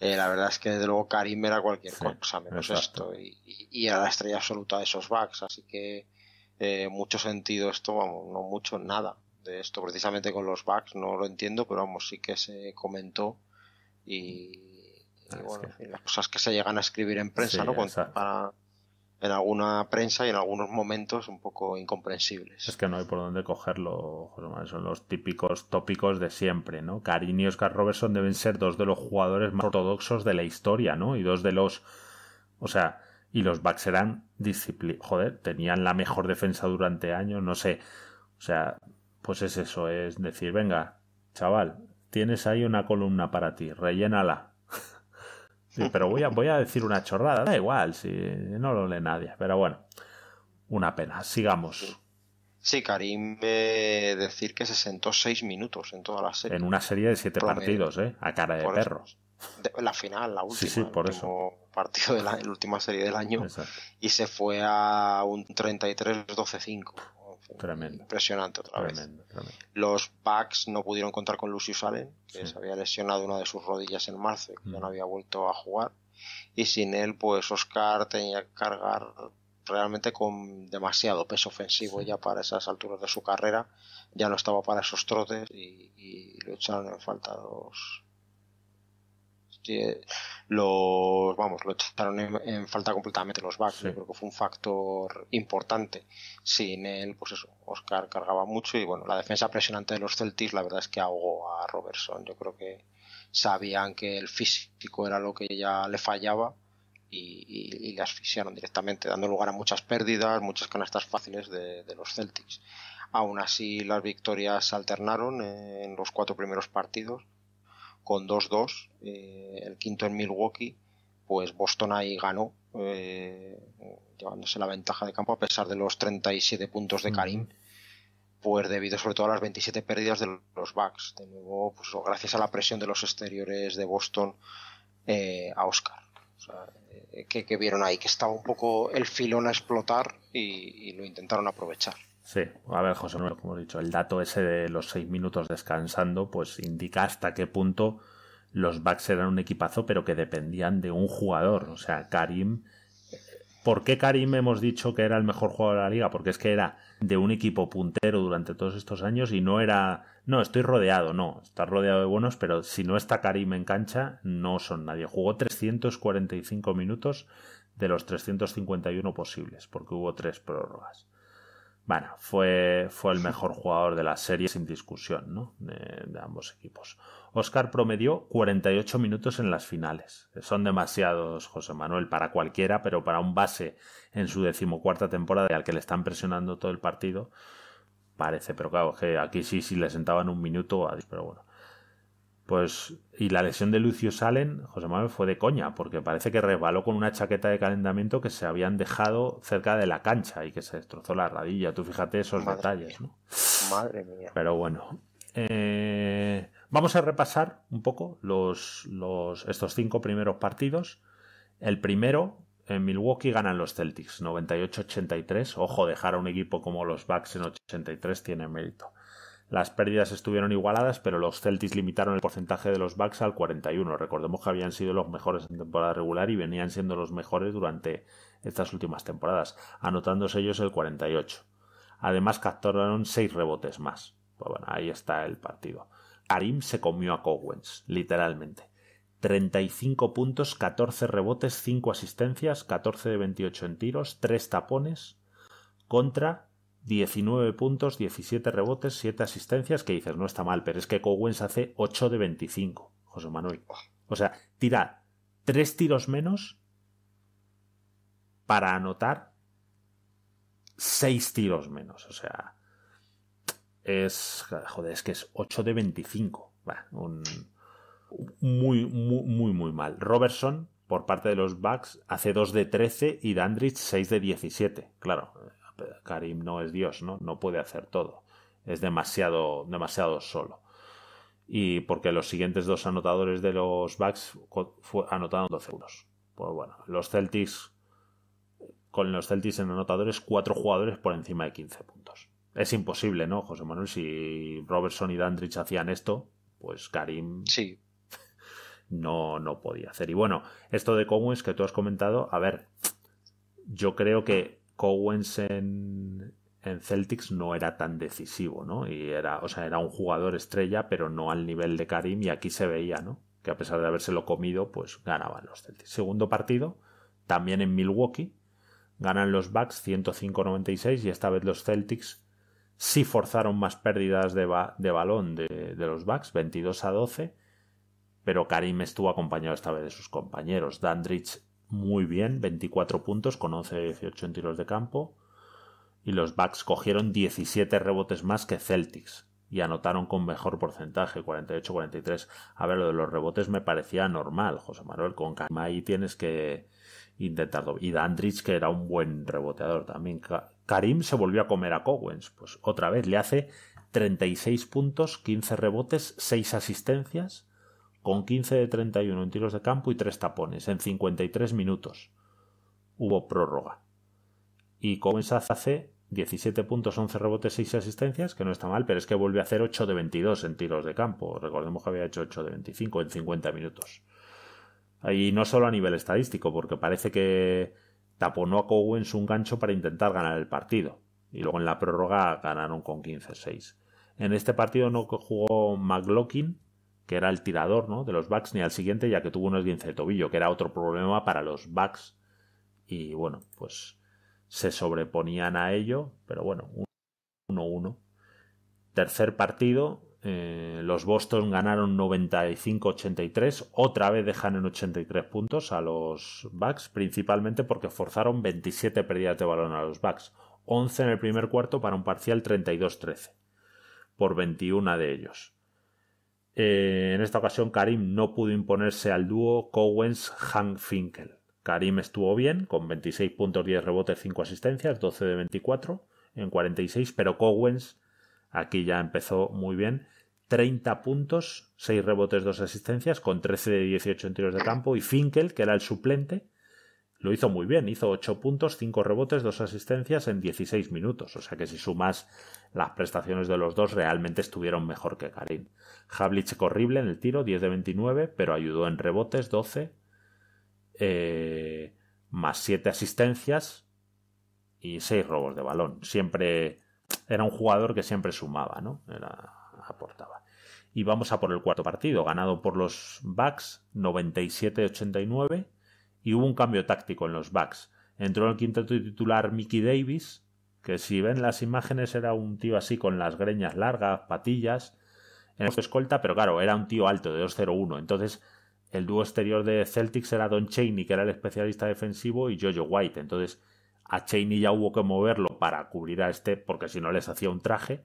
S1: Eh, la verdad es que desde luego Karim era cualquier cosa menos esto y, y, era la estrella absoluta de esos Bucks, así que eh, mucho sentido esto, vamos, no mucho, nada de esto. Precisamente con los bugs no lo entiendo, pero vamos, sí que se comentó y, ah, bueno, las cosas que se llegan a escribir en prensa, ¿no? para, en alguna prensa y en algunos momentos un poco
S2: incomprensibles. Es que no hay por dónde cogerlo, son los típicos tópicos de siempre, ¿no? Karin y Oscar Robertson deben ser dos de los jugadores más ortodoxos de la historia, ¿no? Y dos de los... O sea, y los backs eran joder, tenían la mejor defensa durante años, no sé. O sea, pues es eso, es decir, venga, chaval, tienes ahí una columna para ti, rellénala. (laughs) pero voy a, voy a decir una chorrada, da igual, si no lo lee nadie, pero bueno, una pena, sigamos.
S1: Sí, Karim, eh, decir que se sentó seis minutos en toda la serie. En una serie de siete partidos, ¿eh? A cara de perros. perro la final, la última, partido de la, última serie del año, y se fue a un 33-12-5. Tremendo. Impresionante otra vez. Los packs no pudieron contar con Lucius Allen, que se había lesionado una de sus rodillas en marzo y ya no mm. había vuelto a jugar. Y sin él, pues Oscar tenía que cargar realmente con demasiado peso ofensivo ya para esas alturas de su carrera. Ya no estaba para esos trotes y, le lo echaron en falta dos los vamos, lo echaron en, falta completamente los backs. Yo creo que fue un factor importante. Sin él, pues eso, Oscar cargaba mucho y bueno, la defensa presionante de los Celtics, la verdad es que ahogó a Robertson. Yo creo que sabían que el físico era lo que ya le fallaba. Y, le asfixiaron directamente, dando lugar a muchas pérdidas, muchas canastas fáciles de, de los Celtics. Aún así, las victorias se alternaron en los cuatro primeros partidos con 2-2, eh, el quinto en Milwaukee, pues Boston ahí ganó, eh, llevándose la ventaja de campo a pesar de los 37 puntos de Karim, pues debido sobre todo a las 27 pérdidas de los Bucks. De nuevo, pues gracias a la presión de los exteriores de Boston eh, a Oscar. que, vieron ahí que estaba un poco el filón a explotar y lo intentaron aprovechar.
S2: Sí, a ver, José Manuel, como he dicho, el dato ese de los seis minutos descansando, pues indica hasta qué punto los backs eran un equipazo, pero que dependían de un jugador. O sea, Karim. ¿Por qué Karim hemos dicho que era el mejor jugador de la liga? Porque es que era de un equipo puntero durante todos estos años y no era. No, estoy rodeado, no. Está rodeado de buenos, pero si no está Karim en cancha, no son nadie. Jugó 345 minutos de los 351 posibles, porque hubo tres prórrogas. Bueno, fue, fue el mejor jugador de la serie sin discusión, ¿no? De, ambos equipos. Oscar promedió 48 minutos en las finales. Son demasiados, José Manuel, para cualquiera, pero para un base en su decimocuarta temporada al que le están presionando todo el partido, parece. Pero claro, que aquí sí, sí le sentaban un minuto, pero bueno. Pues, y la lesión de Lucio Salen, José Manuel, fue de coña, porque parece que resbaló con una chaqueta de calentamiento que se habían dejado cerca de la cancha y que se destrozó la radilla. Tú fíjate esos detalles, ¿no?
S1: Madre mía.
S2: Pero bueno. Eh, vamos a repasar un poco los, los, estos cinco primeros partidos. El primero, en Milwaukee ganan los Celtics, 98-83. Ojo, dejar a un equipo como los Bucks en 83 tiene mérito. Las pérdidas estuvieron igualadas, pero los Celtics limitaron el porcentaje de los Bucks al 41. Recordemos que habían sido los mejores en temporada regular y venían siendo los mejores durante estas últimas temporadas, anotándose ellos el 48. Además capturaron 6 rebotes más. Pues bueno, ahí está el partido. Karim se comió a Cowens, literalmente. 35 puntos, 14 rebotes, 5 asistencias, 14 de 28 en tiros, 3 tapones, contra 19 puntos, 17 rebotes, 7 asistencias, que dices, no está mal, pero es que Cowens hace 8 de 25, José Manuel. O sea, tira 3 tiros menos para anotar 6 tiros menos. O sea, es, joder, es que es 8 de 25. muy, muy, muy, muy mal. Robertson, por parte de los Bucks, hace 2 de 13 y Dandridge 6 de 17. Claro, Karim no es Dios, ¿no? No puede hacer todo. Es demasiado, demasiado solo. Y porque los siguientes dos anotadores de los Bucks anotaron 12 puntos Pues bueno, los Celtics, con los Celtics en anotadores, cuatro jugadores por encima de 15 puntos. Es imposible, ¿no, José Manuel? Si Robertson y Dandridge hacían esto, pues Karim sí. no, no podía hacer. Y bueno, esto de cómo es que tú has comentado, a ver, yo creo que Cowens en, Celtics no era tan decisivo, ¿no? Y era, o sea, era un jugador estrella, pero no al nivel de Karim, y aquí se veía, ¿no? Que a pesar de habérselo comido, pues ganaban los Celtics. Segundo partido, también en Milwaukee, ganan los Bucks 105-96 y esta vez los Celtics sí forzaron más pérdidas de, balón de, los Bucks, 22 a 12, pero Karim estuvo acompañado esta vez de sus compañeros. Dandridge muy bien, 24 puntos con 11 18 en tiros de campo. Y los Bucks cogieron 17 rebotes más que Celtics y anotaron con mejor porcentaje, 48-43. A ver, lo de los rebotes me parecía normal, José Manuel, con Karim ahí tienes que intentarlo. Y Dandridge, que era un buen reboteador también. Karim se volvió a comer a Cowens, pues otra vez le hace 36 puntos, 15 rebotes, 6 asistencias con 15 de 31 en tiros de campo y 3 tapones en 53 minutos. Hubo prórroga. Y Cowens hace 17 puntos, 11 rebotes, 6 asistencias, que no está mal, pero es que vuelve a hacer 8 de 22 en tiros de campo. Recordemos que había hecho 8 de 25 en 50 minutos. Y no solo a nivel estadístico, porque parece que taponó a Cowens un gancho para intentar ganar el partido. Y luego en la prórroga ganaron con 15-6. En este partido no jugó McLaughlin, que era el tirador ¿no? de los Bucks, ni al siguiente, ya que tuvo unos 15 de tobillo, que era otro problema para los Bucks. Y bueno, pues se sobreponían a ello, pero bueno, 1-1. Tercer partido, eh, los Boston ganaron 95-83, otra vez dejan en 83 puntos a los Bucks, principalmente porque forzaron 27 pérdidas de balón a los Bucks, 11 en el primer cuarto para un parcial 32-13, por 21 de ellos. Eh, en esta ocasión Karim no pudo imponerse al dúo Cowens-Hank-Finkel. Karim estuvo bien, con 26 puntos, 10 rebotes, 5 asistencias, 12 de 24 en 46, pero Cowens aquí ya empezó muy bien. 30 puntos, 6 rebotes, 2 asistencias, con 13 de 18 en tiros de campo. Y Finkel, que era el suplente, lo hizo muy bien, hizo 8 puntos, 5 rebotes, 2 asistencias en 16 minutos, o sea que si sumas las prestaciones de los dos realmente estuvieron mejor que Karim. Havlice, horrible en el tiro, 10 de 29, pero ayudó en rebotes, 12, eh, más 7 asistencias y 6 robos de balón. Siempre era un jugador que siempre sumaba, ¿no? aportaba. Y vamos a por el cuarto partido, ganado por los Bucks, 97-89 y hubo un cambio táctico en los backs. Entró en el quinto titular Mickey Davis, que si ven las imágenes era un tío así con las greñas largas, patillas, en su escolta, pero claro, era un tío alto de 2-0-1. Entonces, el dúo exterior de Celtics era Don Cheney, que era el especialista defensivo, y Jojo White. Entonces, a Cheney ya hubo que moverlo para cubrir a este, porque si no les hacía un traje.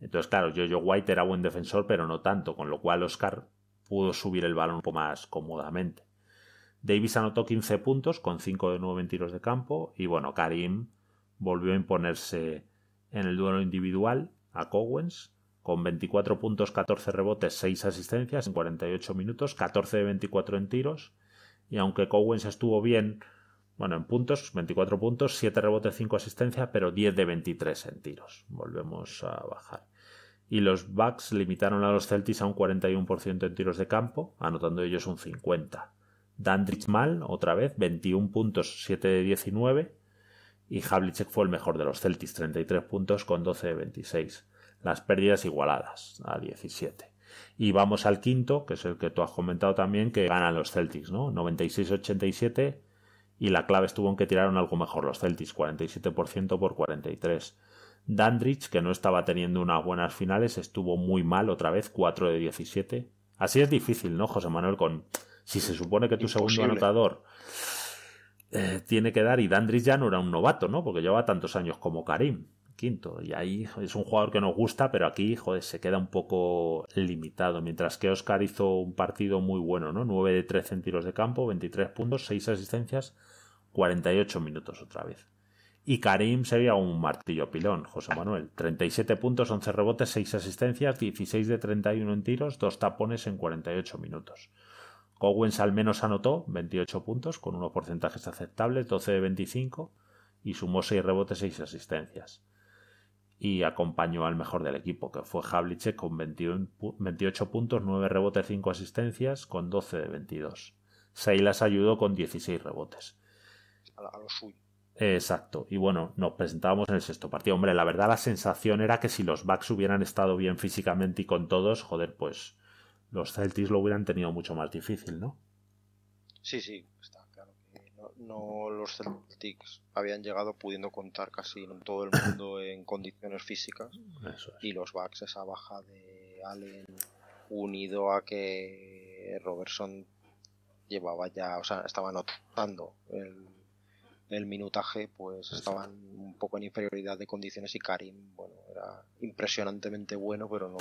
S2: Entonces, claro, Jojo White era buen defensor, pero no tanto, con lo cual Oscar pudo subir el balón un poco más cómodamente. Davis anotó 15 puntos con 5 de 9 en tiros de campo y bueno, Karim volvió a imponerse en el duelo individual a Cowens con 24 puntos, 14 rebotes, 6 asistencias en 48 minutos, 14 de 24 en tiros y aunque Cowens estuvo bien, bueno, en puntos, 24 puntos, 7 rebotes, 5 asistencias, pero 10 de 23 en tiros. Volvemos a bajar. Y los Bucks limitaron a los Celtics a un 41% en tiros de campo, anotando ellos un 50 Dandridge mal, otra vez, 21 puntos, 7 de 19. Y Havlicek fue el mejor de los Celtics, 33 puntos con 12 de 26. Las pérdidas igualadas a 17. Y vamos al quinto, que es el que tú has comentado también, que ganan los Celtics, ¿no? 96-87 y la clave estuvo en que tiraron algo mejor los Celtics, 47% por 43%. Dandridge, que no estaba teniendo unas buenas finales, estuvo muy mal otra vez, 4 de 17. Así es difícil, ¿no, José Manuel? Con si se supone que tu segundo anotador eh, tiene que dar, y Dandridge ya no era un novato, ¿no? Porque lleva tantos años como Karim, quinto. Y ahí es un jugador que nos gusta, pero aquí, joder, se queda un poco limitado. Mientras que Oscar hizo un partido muy bueno, ¿no? 9 de 13 en tiros de campo, 23 puntos, 6 asistencias, 48 minutos otra vez. Y Karim sería un martillo pilón, José Manuel. 37 puntos, 11 rebotes, 6 asistencias, 16 de 31 en tiros, 2 tapones en 48 minutos. Cowens al menos anotó 28 puntos con unos porcentajes aceptables, 12 de 25, y sumó 6 rebotes, y 6 asistencias. Y acompañó al mejor del equipo, que fue Havlicek con 28 puntos, 9 rebotes, 5 asistencias, con 12 de 22. Seilas ayudó con 16 rebotes. A lo suyo. Exacto. Y bueno, nos presentábamos en el sexto partido. Hombre, la verdad la sensación era que si los Bucks hubieran estado bien físicamente y con todos, joder, pues los Celtics lo hubieran tenido mucho más difícil, ¿no? Sí, sí,
S1: está claro que no, los Celtics habían llegado pudiendo contar casi en todo el mundo (coughs) en condiciones físicas y los Bucks esa baja de Allen unido a que Robertson llevaba ya, o sea, estaba notando el, minutaje, pues estaban un poco en inferioridad de condiciones y Karim, bueno, era impresionantemente bueno, pero no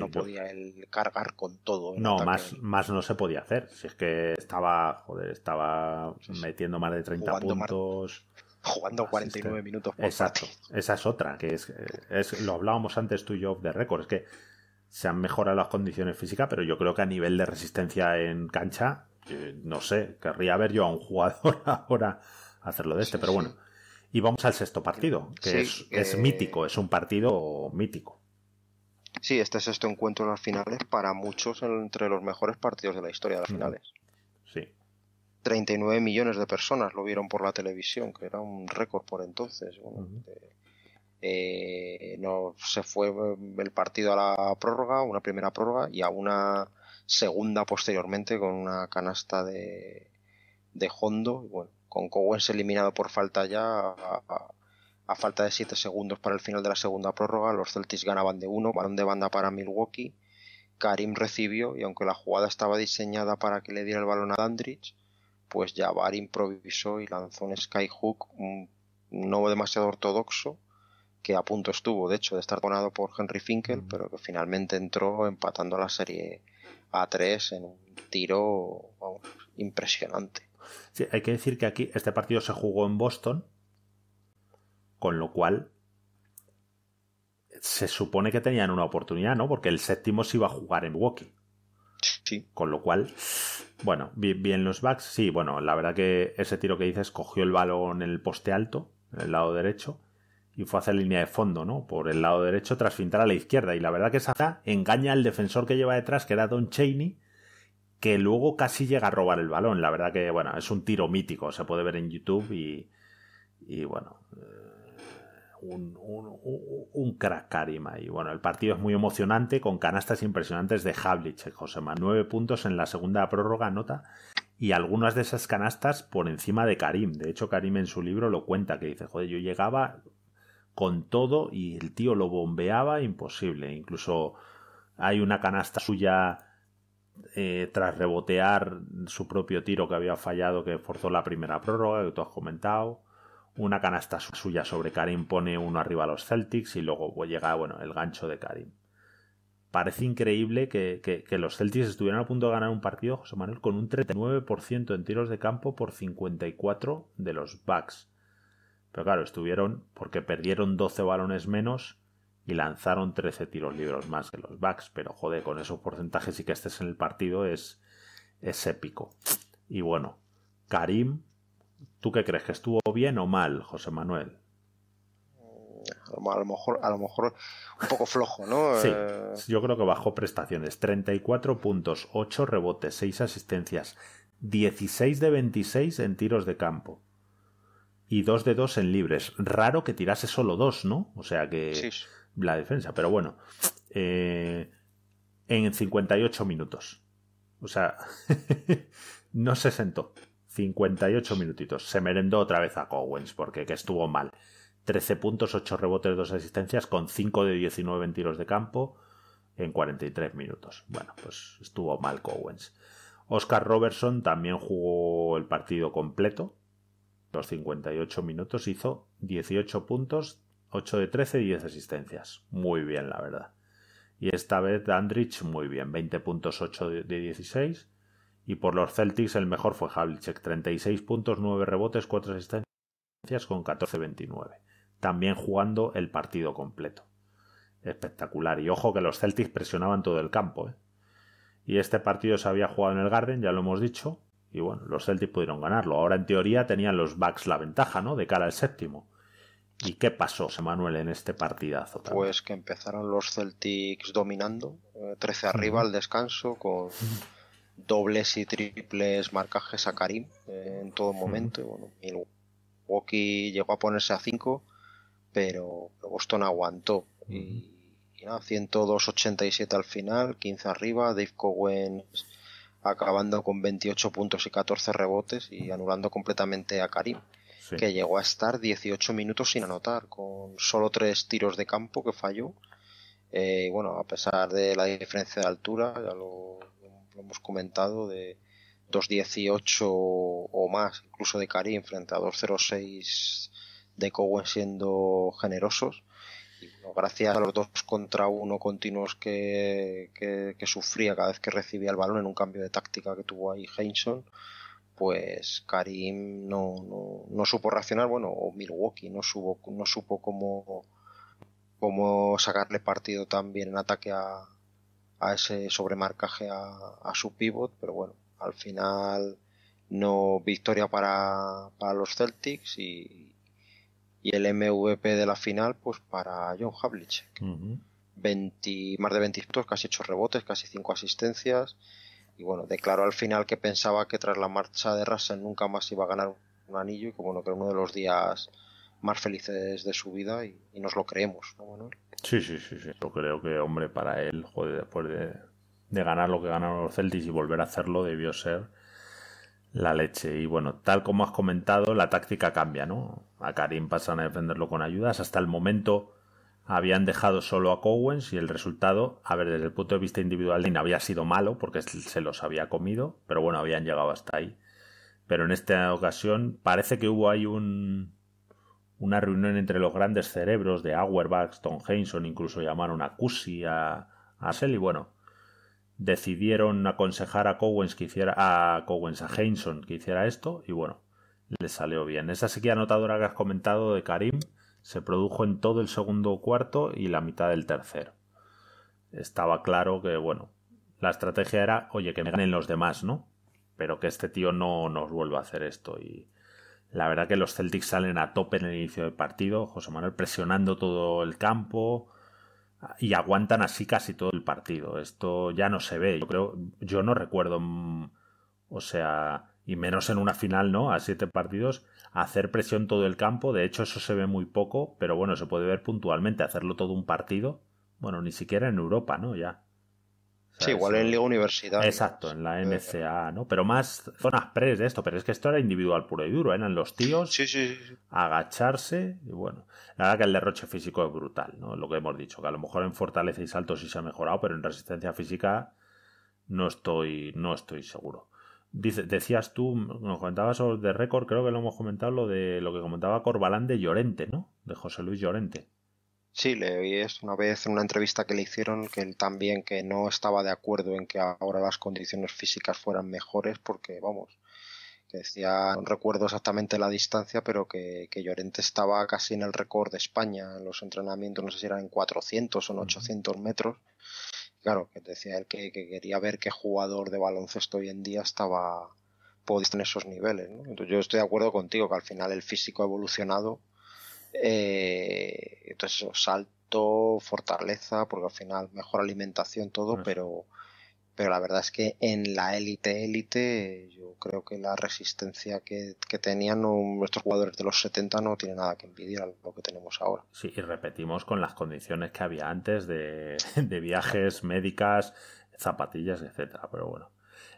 S1: no, podía cargar con todo. No, más,
S2: más no se podía hacer. Si es que estaba, estaba metiendo más de 30 puntos. Jugando 49 minutos Exacto. Esa es otra, que es, lo hablábamos antes tú y yo de récord, es que se han mejorado las condiciones físicas, pero yo creo que a nivel de resistencia en cancha, eh, no sé, querría ver yo a un jugador (laughs) ahora hacerlo de este, pero bueno. Y vamos al sexto partido, que es, eh, mítico, es un partido mítico. Sí,
S1: este sexto este encuentro en las finales para muchos entre los mejores partidos de la historia de las mm. finales. Sí. 39 millones de personas lo vieron por la televisión, que era un récord por entonces. Este, eh, no se fue eh, el partido a la prórroga, una primera prórroga y a una segunda posteriormente con una canasta de de Hondo. bueno, con Cowens eliminado por falta ya, a falta de 7 segundos para el final de la segunda prórroga, los Celtics ganaban de 1, balón de banda para Milwaukee. Karim recibió y aunque la jugada estaba diseñada para que le diera el balón a Dandridge, pues Jabari improvisó y lanzó un skyhook no demasiado ortodoxo que a punto estuvo, de hecho, de estar donado por Henry Finkel, pero que finalmente entró empatando la serie a 3 en un tiro
S2: impresionante. Sí, hay que decir que aquí este partido se jugó en Boston, con lo cual, se supone que tenían una oportunidad, ¿no? Porque el séptimo se iba a jugar en walkie, Con lo cual, bueno, bien, los backs. Sí, bueno, la verdad que ese tiro que dices cogió el balón en el poste alto, en el lado derecho, y fue a hacer línea de fondo, ¿no? Por el lado derecho tras a la izquierda. Y la verdad que esa engaña al defensor que lleva detrás, que era Don Cheney, que luego casi llega a robar el balón. La verdad que, bueno, es un tiro mítico, se puede ver en YouTube y, y bueno, eh, un, un, crack Karim ahí bueno, el partido es muy emocionante con canastas impresionantes de eh, José Manuel. Nueve puntos en la segunda prórroga, nota. Y algunas de esas canastas por encima de Karim. De hecho, Karim en su libro lo cuenta, que dice, joder, yo llegaba con todo y el tío lo bombeaba imposible. Incluso hay una canasta suya eh, tras rebotear su propio tiro que había fallado, que forzó la primera prórroga, que tú has comentado. Una canasta suya sobre Karim pone uno arriba a los Celtics y luego pues, llega bueno, el gancho de Karim. Parece increíble que, los Celtics estuvieran a punto de ganar un partido, José Manuel, con un 39% en tiros de campo por 54 de los Bucks. Pero claro, estuvieron porque perdieron 12 balones menos y lanzaron 13 tiros libros más que los Bucks. Pero joder, con esos porcentajes y que estés en el partido es, es épico. Y bueno, Karim ¿Tú qué crees? ¿Que estuvo bien o mal, José Manuel? Mm, a lo mejor, un poco flojo, ¿no? (laughs) sí, eh, yo creo que bajó prestaciones. 34 puntos, 8 rebotes, 6 asistencias, 16 de 26 en tiros de campo y 2 de 2 en libres. Raro que tirase solo 2, ¿no? O sea que la defensa, pero bueno. Eh, en 58 minutos. O sea, (laughs) no se sentó. 58 minutitos. Se merendó otra vez a Cowens porque estuvo mal. 13 puntos, 8 rebotes, 2 asistencias, con 5 de 19 en tiros de campo en 43 minutos. Bueno, pues estuvo mal Cowens. Oscar Robertson también jugó el partido completo. Los 58 minutos hizo 18 puntos, 8 de 13, 10 asistencias. Muy bien, la verdad. Y esta vez Andrich muy bien. 20 puntos, 8 de 16 y por los Celtics el mejor fue Havlicek, 36 puntos, 9 rebotes, 4 asistencias con 14-29, también jugando el partido completo. Espectacular, y ojo que los Celtics presionaban todo el campo. ¿eh? Y este partido se había jugado en el Garden, ya lo hemos dicho, y bueno, los Celtics pudieron ganarlo. Ahora en teoría tenían los Bucks la ventaja, ¿no? De cara al séptimo. ¿Y qué pasó, Manuel, en este partidazo? Pues que empezaron los Celtics
S1: dominando, 13 eh, arriba al descanso, con (laughs) dobles y triples marcajes a Karim eh, en todo momento. Bueno, Milwaukee llegó a ponerse a 5, pero Boston aguantó. Y, nada, 102-87 al final, 15 arriba, Dave Cowen acabando con 28 puntos y 14 rebotes y anulando completamente a Karim. que llegó a estar 18 minutos sin anotar, con solo tres tiros de campo que falló. Eh, y bueno, a pesar de la diferencia de altura, ya lo hemos comentado, de 2.18 o más, incluso de Karim, frente a 2.06 de Cowen siendo generosos. Y gracias a los dos contra uno continuos que, que, sufría cada vez que recibía el balón en un cambio de táctica que tuvo ahí Heinson, pues Karim no, no, no, supo reaccionar, bueno, o Milwaukee no, supo, no supo cómo, cómo sacarle partido también en ataque a, a ese sobremarcaje a, su pivot, pero bueno, al final no victoria para, los Celtics y, el MVP de la final pues para John Havlicek. más de 20 puntos, casi 8 rebotes, casi 5 asistencias. Y bueno, declaró al final que pensaba que tras la marcha de Russell nunca más iba a ganar un anillo y que bueno, que uno de los días más felices de su vida y,
S2: nos lo creemos, ¿no, Sí, sí, sí, sí. Yo creo que, hombre, para él, joder, después de, ganar lo que ganaron los Celtics y volver a hacerlo, debió ser la leche. Y bueno, tal como has comentado, la táctica cambia, ¿no? A Karim pasan a defenderlo con ayudas. Hasta el momento habían dejado solo a Cowens y el resultado, a ver, desde el punto de vista individual, no había sido malo porque se los había comido, pero bueno, habían llegado hasta ahí. Pero en esta ocasión parece que hubo ahí un, una reunión entre los grandes cerebros de Auerbach, Stonehenge, incluso llamaron a Cusi, a, a y, bueno, decidieron aconsejar a Cowens que hiciera a Cowens a Henson que hiciera esto y bueno, le salió bien. Esa sequía anotadora que has comentado de Karim se produjo en todo el segundo cuarto y la mitad del tercero. Estaba claro que bueno, la estrategia era, oye, que me ganen los demás, ¿no? Pero que este tío no nos vuelva a hacer esto y la verdad que los Celtics salen a tope en el inicio del partido, José Manuel presionando todo el campo y aguantan así casi todo el partido. Esto ya no se ve, yo creo, yo no recuerdo, mm, o sea, y menos en una final, ¿no? A siete partidos, hacer presión todo el campo, de hecho eso se ve muy poco, pero bueno, se puede ver puntualmente, hacerlo todo un partido, bueno, ni siquiera en Europa, ¿no? Ya. Sí, igual en eh, Liga Universidad. Exacto, en la eh, NCA, ¿no? Pero más zonas pres de esto, pero es que esto era individual puro y duro, ¿eh? eran los tíos sí, sí, sí. agacharse y bueno, la verdad que el derroche físico es brutal, ¿no? Lo que hemos dicho, que a lo mejor en fortaleza y salto sí se ha mejorado, pero en resistencia física no estoy, no estoy seguro. decías tú, nos comentabas de récord, creo que lo hemos comentado, lo de lo que comentaba Corbalán de Llorente, ¿no? De José Luis Llorente. Sí, le es una vez en una entrevista que le hicieron que él
S1: también que no estaba de acuerdo en que ahora las condiciones físicas fueran mejores porque, vamos, que decía, no recuerdo exactamente la distancia, pero que, Llorente estaba casi en el récord de España en los entrenamientos, no sé si eran en 400 o en 800 metros. Claro, que decía él que, quería ver qué jugador de baloncesto hoy en día estaba podía en esos niveles. Entonces yo estoy de acuerdo contigo que al final el físico ha evolucionado eh, entonces, salto, fortaleza, porque al final mejor alimentación, todo, pero, pero la verdad es que en la élite, élite, yo creo que la resistencia que, tenían nuestros jugadores de los 70 no tiene nada que envidiar a
S2: lo que tenemos ahora. Sí, y repetimos con las condiciones que había antes de, (laughs) de viajes, médicas, zapatillas, etcétera, pero bueno.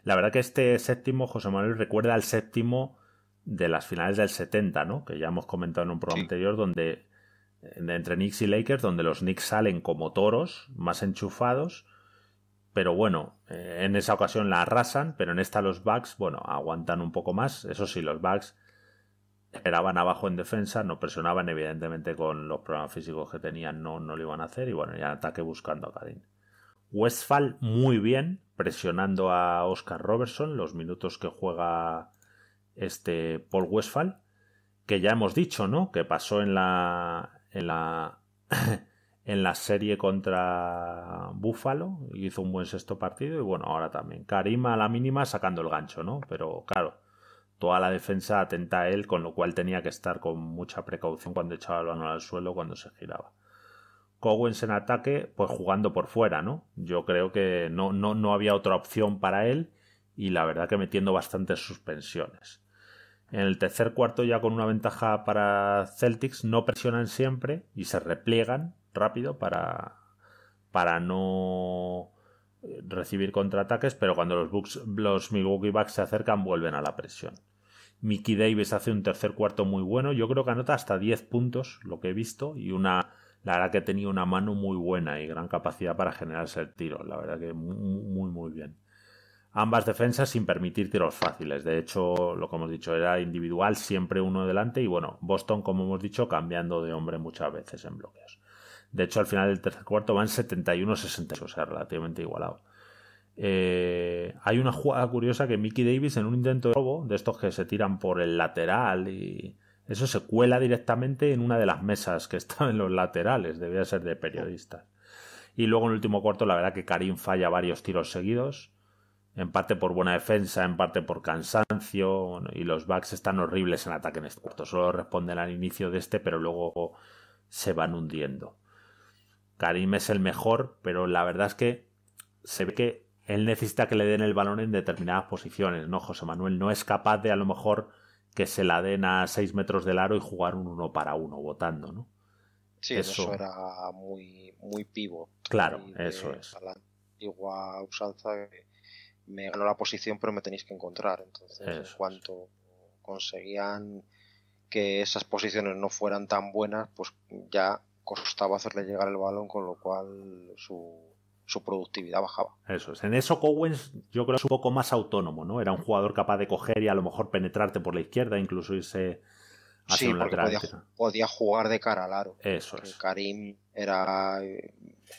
S2: La verdad que este séptimo, José Manuel, recuerda al séptimo de las finales del 70, ¿no? Que ya hemos comentado en un programa anterior donde entre Knicks y Lakers, donde los Knicks salen como toros, más enchufados, pero bueno, eh, en esa ocasión la arrasan, pero en esta los Bucks, bueno, aguantan un poco más, eso sí, los Bucks esperaban abajo en defensa, no presionaban, evidentemente con los problemas físicos que tenían no, no lo iban a hacer, y bueno, ya ataque buscando a Kadin. Westphal muy bien, presionando a Oscar Robertson, los minutos que juega este Paul Westphal, que ya hemos dicho, ¿no? Que pasó en la la (coughs) en la serie contra Buffalo, hizo un buen sexto partido y bueno, ahora también Karima a la mínima sacando el gancho, ¿no? Pero claro, toda la defensa atenta a él, con lo cual tenía que estar con mucha precaución cuando echaba el balón al suelo, cuando se giraba. Cowens en ataque, pues jugando por fuera, ¿no? Yo creo que no, no, no había otra opción para él y la verdad que metiendo bastantes suspensiones. En el tercer cuarto ya con una ventaja para Celtics no presionan siempre y se repliegan rápido para, para no recibir contraataques, pero cuando los, Bucks, los Milwaukee Bucks se acercan vuelven a la presión. Mickey Davis hace un tercer cuarto muy bueno, yo creo que anota hasta 10 puntos, lo que he visto, y una la verdad que tenía una mano muy buena y gran capacidad para generarse el tiro, la verdad que muy, muy bien ambas defensas sin permitir tiros fáciles. De hecho, lo que hemos dicho era individual, siempre uno delante y bueno, Boston, como hemos dicho, cambiando de hombre muchas veces en bloqueos. De hecho, al final del tercer cuarto van 71-68, o sea, relativamente igualado. Eh, hay una jugada curiosa que Mickey Davis en un intento de robo, de estos que se tiran por el lateral y eso se cuela directamente en una de las mesas que (laughs) están en los laterales, Debería ser de periodistas. Y luego en el último cuarto, la verdad que Karim falla varios tiros seguidos en parte por buena defensa, en parte por cansancio, y los backs están horribles en ataque en este cuarto. Solo responden al inicio de este, pero luego se van hundiendo. Karim es el mejor, pero la verdad es que se ve que él necesita que le den el balón en determinadas posiciones, ¿no? José Manuel no es capaz de a lo mejor que se la den a 6 metros del aro y jugar un uno para uno votando, ¿no?
S1: Sí, eso, era muy, muy pivo. Claro, eso es. Igual me ganó la posición, pero me tenéis que encontrar. Entonces, en cuanto conseguían que esas posiciones no fueran tan buenas, pues ya costaba hacerle llegar el balón, con lo cual su, su
S2: productividad bajaba. Eso es. En eso Cowens yo creo que es un poco más autónomo, ¿no? Era un jugador capaz de coger y a lo mejor penetrarte por la izquierda, incluso irse hacia sí, un lateral. Podía,
S1: podía, jugar de cara al aro. Eso es. Karim era eh,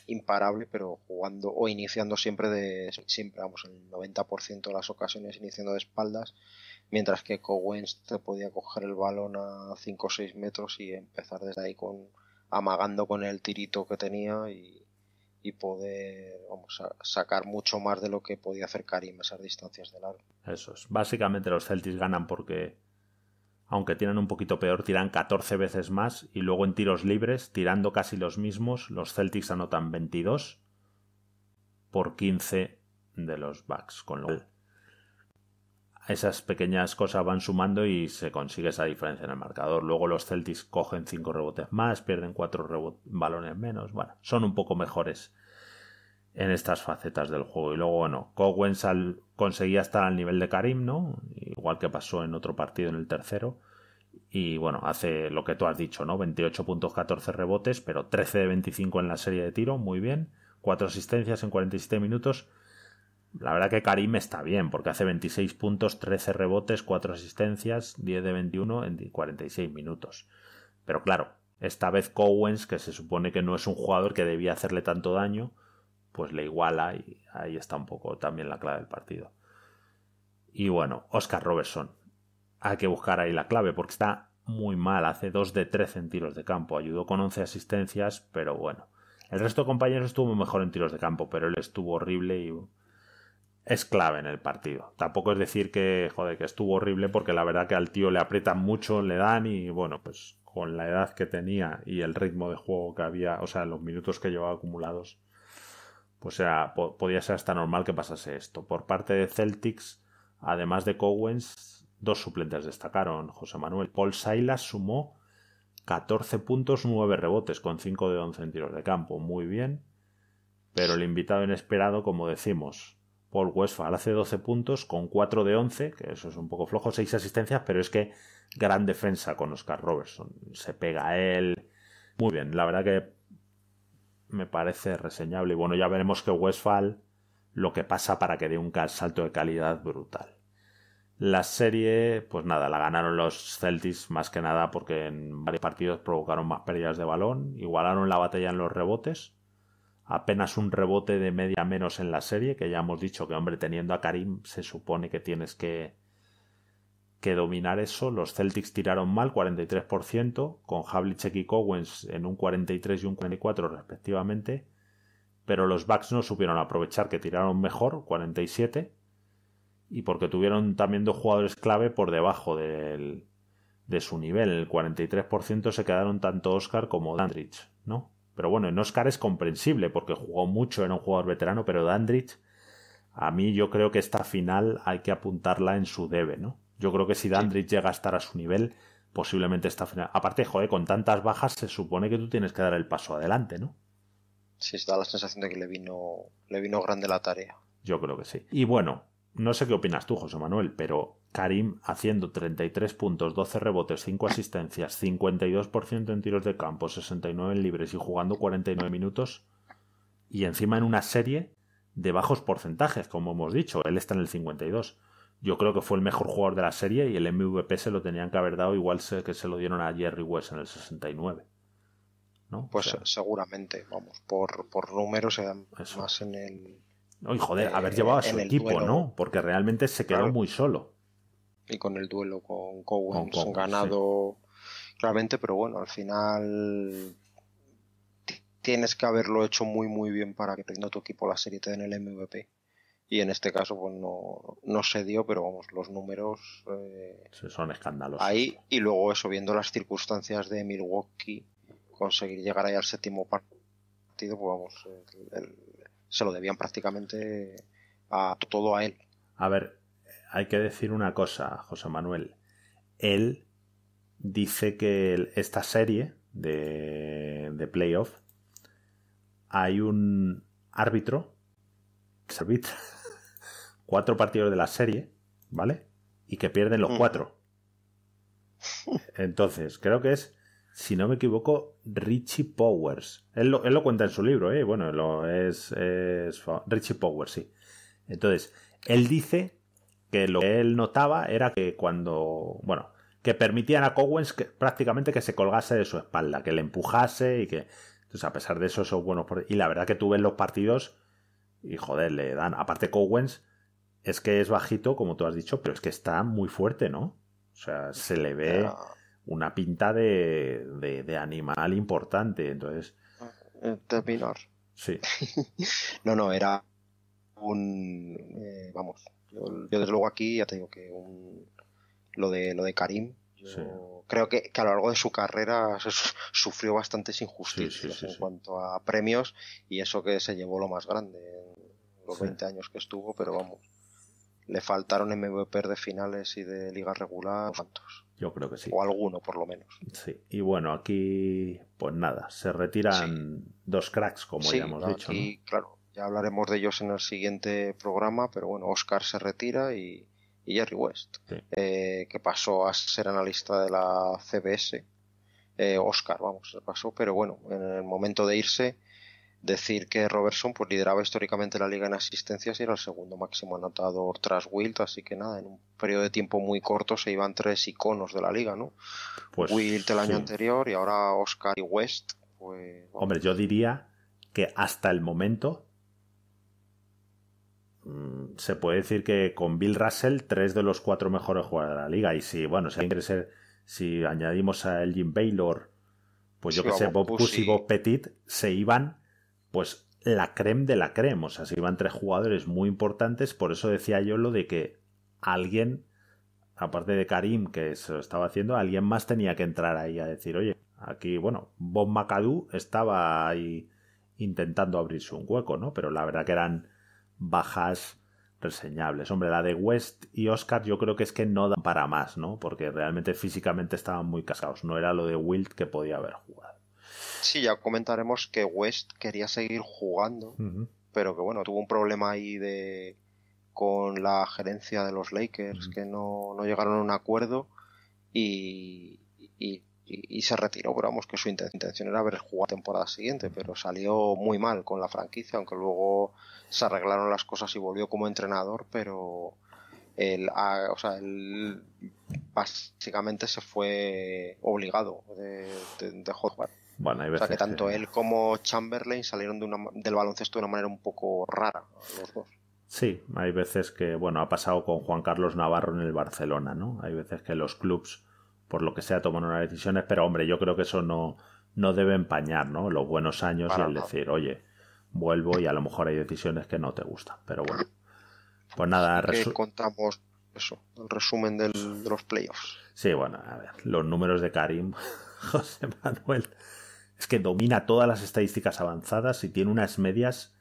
S1: imparable, pero jugando o iniciando siempre de siempre, vamos, el 90% de las ocasiones iniciando de espaldas, mientras que Cowens te podía coger el balón a 5 o 6 metros y empezar desde ahí con amagando con el tirito que tenía y, y poder vamos a sacar mucho más de lo que podía hacer Karim a esas distancias de largo.
S2: Eso es. Básicamente los Celtics ganan porque aunque tiran un poquito peor, tiran 14 veces más y luego en tiros libres, tirando casi los mismos, los Celtics anotan 22 por 15 de los Bucks, con lo cual esas pequeñas cosas van sumando y se consigue esa diferencia en el marcador. Luego los Celtics cogen 5 rebotes más, pierden 4 balones menos, bueno, son un poco mejores en estas facetas del juego. Y luego, bueno, ...Cowens conseguía estar al nivel de Karim, ¿no? Igual que pasó en otro partido, en el tercero. Y bueno, hace lo que tú has dicho, ¿no? 28 puntos, 14 rebotes, pero 13 de 25 en la serie de tiro, muy bien. Cuatro asistencias en 47 minutos. La verdad que Karim está bien, porque hace 26 puntos, 13 rebotes, 4 asistencias, 10 de 21 en 46 minutos. Pero claro, esta vez Cowens, que se supone que no es un jugador que debía hacerle tanto daño, pues le iguala y ahí está un poco también la clave del partido. Y bueno, Oscar Robertson. Hay que buscar ahí la clave porque está muy mal. Hace 2 de 13 en tiros de campo. Ayudó con 11 asistencias, pero bueno. El resto de compañeros estuvo mejor en tiros de campo, pero él estuvo horrible y es clave en el partido. Tampoco es decir que, joder, que estuvo horrible porque la verdad que al tío le aprietan mucho, le dan y bueno, pues con la edad que tenía y el ritmo de juego que había, o sea, los minutos que llevaba acumulados, pues podía ser hasta normal que pasase esto. Por parte de Celtics, además de Cowens, dos suplentes destacaron. José Manuel Paul Silas sumó 14 puntos, 9 rebotes, con 5 de 11 en tiros de campo. Muy bien. Pero el invitado inesperado, como decimos, Paul Westphal hace 12 puntos con 4 de 11, que eso es un poco flojo, 6 asistencias, pero es que gran defensa con Oscar Robertson. Se pega a él. Muy bien, la verdad que me parece reseñable. Y bueno, ya veremos que Westfall lo que pasa para que dé un salto de calidad brutal. La serie, pues nada, la ganaron los Celtics más que nada porque en varios partidos provocaron más pérdidas de balón, igualaron la batalla en los rebotes, apenas un rebote de media menos en la serie, que ya hemos dicho que, hombre, teniendo a Karim se supone que tienes que que dominar eso. Los Celtics tiraron mal, 43%, con Havlicek y Cowens en un 43 y un 44 respectivamente, pero los Bucks no supieron aprovechar que tiraron mejor, 47, y porque tuvieron también dos jugadores clave por debajo del, de su nivel. el 43% se quedaron tanto Oscar como Dandridge, ¿no? Pero bueno, en Oscar es comprensible porque jugó mucho, era un jugador veterano, pero Dandridge, a mí yo creo que esta final hay que apuntarla en su debe, ¿no? Yo creo que si Dandridge llega a estar a su nivel, posiblemente esta final. Aparte, joder, con tantas bajas se supone que tú tienes que dar el paso adelante, ¿no? Sí, da la sensación de que le vino, le vino grande la tarea. Yo creo que sí. Y bueno, no sé qué opinas tú, José Manuel, pero Karim haciendo 33 puntos, 12 rebotes, 5 asistencias, 52% en tiros de campo, 69 en libres y jugando 49 minutos y encima en una serie de bajos porcentajes, como hemos dicho, él está en el 52 yo creo que fue el mejor jugador de la serie y el MVP se lo tenían que haber dado igual que se lo dieron a Jerry West en el 69. ¿no? Pues seguramente, vamos, por, por números se dan
S1: más en el...
S2: No, y joder, eh, haber llevado a su equipo, ¿no? Porque realmente se quedó muy solo.
S1: Y con el duelo con Cowens, ganado claramente, pero bueno, al final tienes que haberlo hecho muy muy bien para que teniendo tu equipo la serie te den el MVP y en este caso pues no, se dio, pero vamos, los números eh, son escandalosos. Ahí y luego eso, viendo las circunstancias de Milwaukee, conseguir llegar ahí al séptimo partido, pues vamos, se lo debían
S2: prácticamente a todo a él. A ver, hay que decir una cosa, José Manuel. Él dice que esta serie de, de playoff hay un árbitro cuatro partidos de la serie, ¿vale? Y que pierden los mm. cuatro. Entonces, creo que es, si no me equivoco, Richie Powers. Él lo, cuenta en su libro, ¿eh? Bueno, lo es, es Richie Powers, sí. Entonces, él dice que lo que él notaba era que cuando, bueno, que permitían a Cowens que, prácticamente que se colgase de su espalda, que le empujase y que... Entonces, a pesar de eso, son buenos. Y la verdad que tú ves los partidos y, joder, le dan... Aparte, Cowens es que es bajito, como tú has dicho, pero es que está muy fuerte, ¿no? O sea, se le ve una pinta de, de, animal importante, entonces... De Sí. (laughs) no, no, era
S1: un... Eh, vamos, yo, desde luego aquí ya te digo que un, lo, de, lo de Karim, creo que, a lo largo de su carrera sufrió bastantes injusticias en cuanto a premios y eso que se llevó lo más grande en los 20 años que estuvo, pero vamos le faltaron MVP de finales y de liga regular, ¿cuántos? Yo creo que sí. O alguno, por lo menos.
S2: Sí, y bueno, aquí, pues nada, se retiran dos cracks, como ya hemos dicho. Y
S1: claro, ya hablaremos de ellos en el siguiente programa, pero bueno, Oscar se retira y, Jerry West, eh, que pasó a ser analista de la CBS. Eh, Oscar, vamos, se pasó, pero bueno, en el momento de irse decir que Robertson pues, lideraba históricamente la liga en asistencias y era el segundo máximo anotador tras Wilt, así que nada, en un periodo de tiempo muy corto se iban tres iconos de la liga, ¿no? Pues, Wilt el año anterior y ahora Oscar y
S2: West. Pues, Hombre, yo diría que hasta el momento mm, se puede decir que con Bill Russell tres de los cuatro mejores jugadores de la liga y si bueno si ser si añadimos a Elgin Baylor pues yo que sé Bob Cousy y Bob Petit se iban pues la creme de la creme. O sea, se iban tres jugadores muy importantes. Por eso decía yo lo de que alguien, aparte de Karim, que se lo estaba haciendo, alguien más tenía que entrar ahí a decir, oye, aquí, bueno, Bob McAdoo estaba ahí intentando abrirse un hueco, ¿no? Pero la verdad que eran bajas reseñables. Hombre, la de West y Oscar yo creo que es que no dan para más, ¿no? Porque realmente físicamente estaban muy cascados. No era lo de Wild que podía haber jugado. Sí, ya comentaremos que West quería seguir jugando, pero que bueno, tuvo
S1: un problema ahí de con la gerencia de los Lakers, que no, llegaron a un acuerdo y, se retiró, pero vamos que su intención era haber jugado la temporada siguiente, pero salió muy mal con la franquicia, aunque luego se arreglaron las cosas y volvió como entrenador, pero él, básicamente se fue obligado de, de, jugar.
S2: Bueno, hay veces que tanto él
S1: como Chamberlain salieron de una, del baloncesto de una manera un poco rara, los dos.
S2: Sí, hay veces que, bueno, ha pasado con Juan Carlos Navarro en el Barcelona, ¿no? Hay veces que los clubs, por lo que sea, toman unas decisiones, pero hombre, yo creo que eso no, no debe empañar, ¿no? Los buenos años y el decir, oye, vuelvo y a lo mejor hay decisiones que no te gustan, pero bueno. Pues nada, resu...
S1: contamos
S2: eso, el resumen de los playoffs. Sí, bueno, a ver, los números de Karim, (laughs) José Manuel es que domina todas las estadísticas avanzadas y tiene unas medias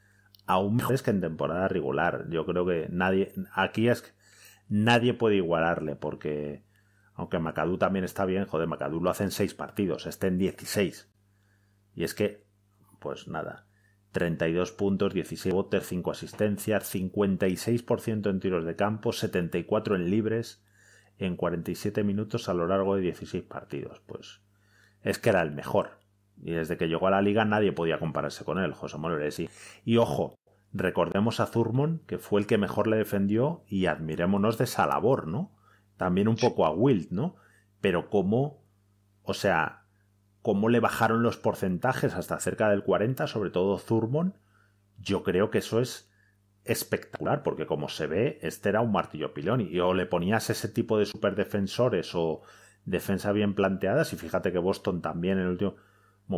S2: aún mejores que en temporada regular. Yo creo que nadie, aquí es nadie puede igualarle porque aunque Macadú también está bien, joder, Macadú lo hace en 6 partidos, está en 16. Y es que, pues nada, 32 puntos, 16 botes, 5 asistencias, 56% en tiros de campo, 74 en libres, en 47 minutos a lo largo de 16 partidos. Pues es que era el mejor. Y desde que llegó a la liga nadie podía compararse con él, José Manuel Y ojo, recordemos a Zurmon, que fue el que mejor le defendió, y admirémonos de esa labor, ¿no? También un poco a Wilt, ¿no? Pero cómo, o sea, cómo le bajaron los porcentajes hasta cerca del 40, sobre todo Zurmon, yo creo que eso es espectacular, porque como se ve, este era un martillo pilón y o le ponías ese tipo de superdefensores o defensa bien planteadas, y fíjate que Boston también en el último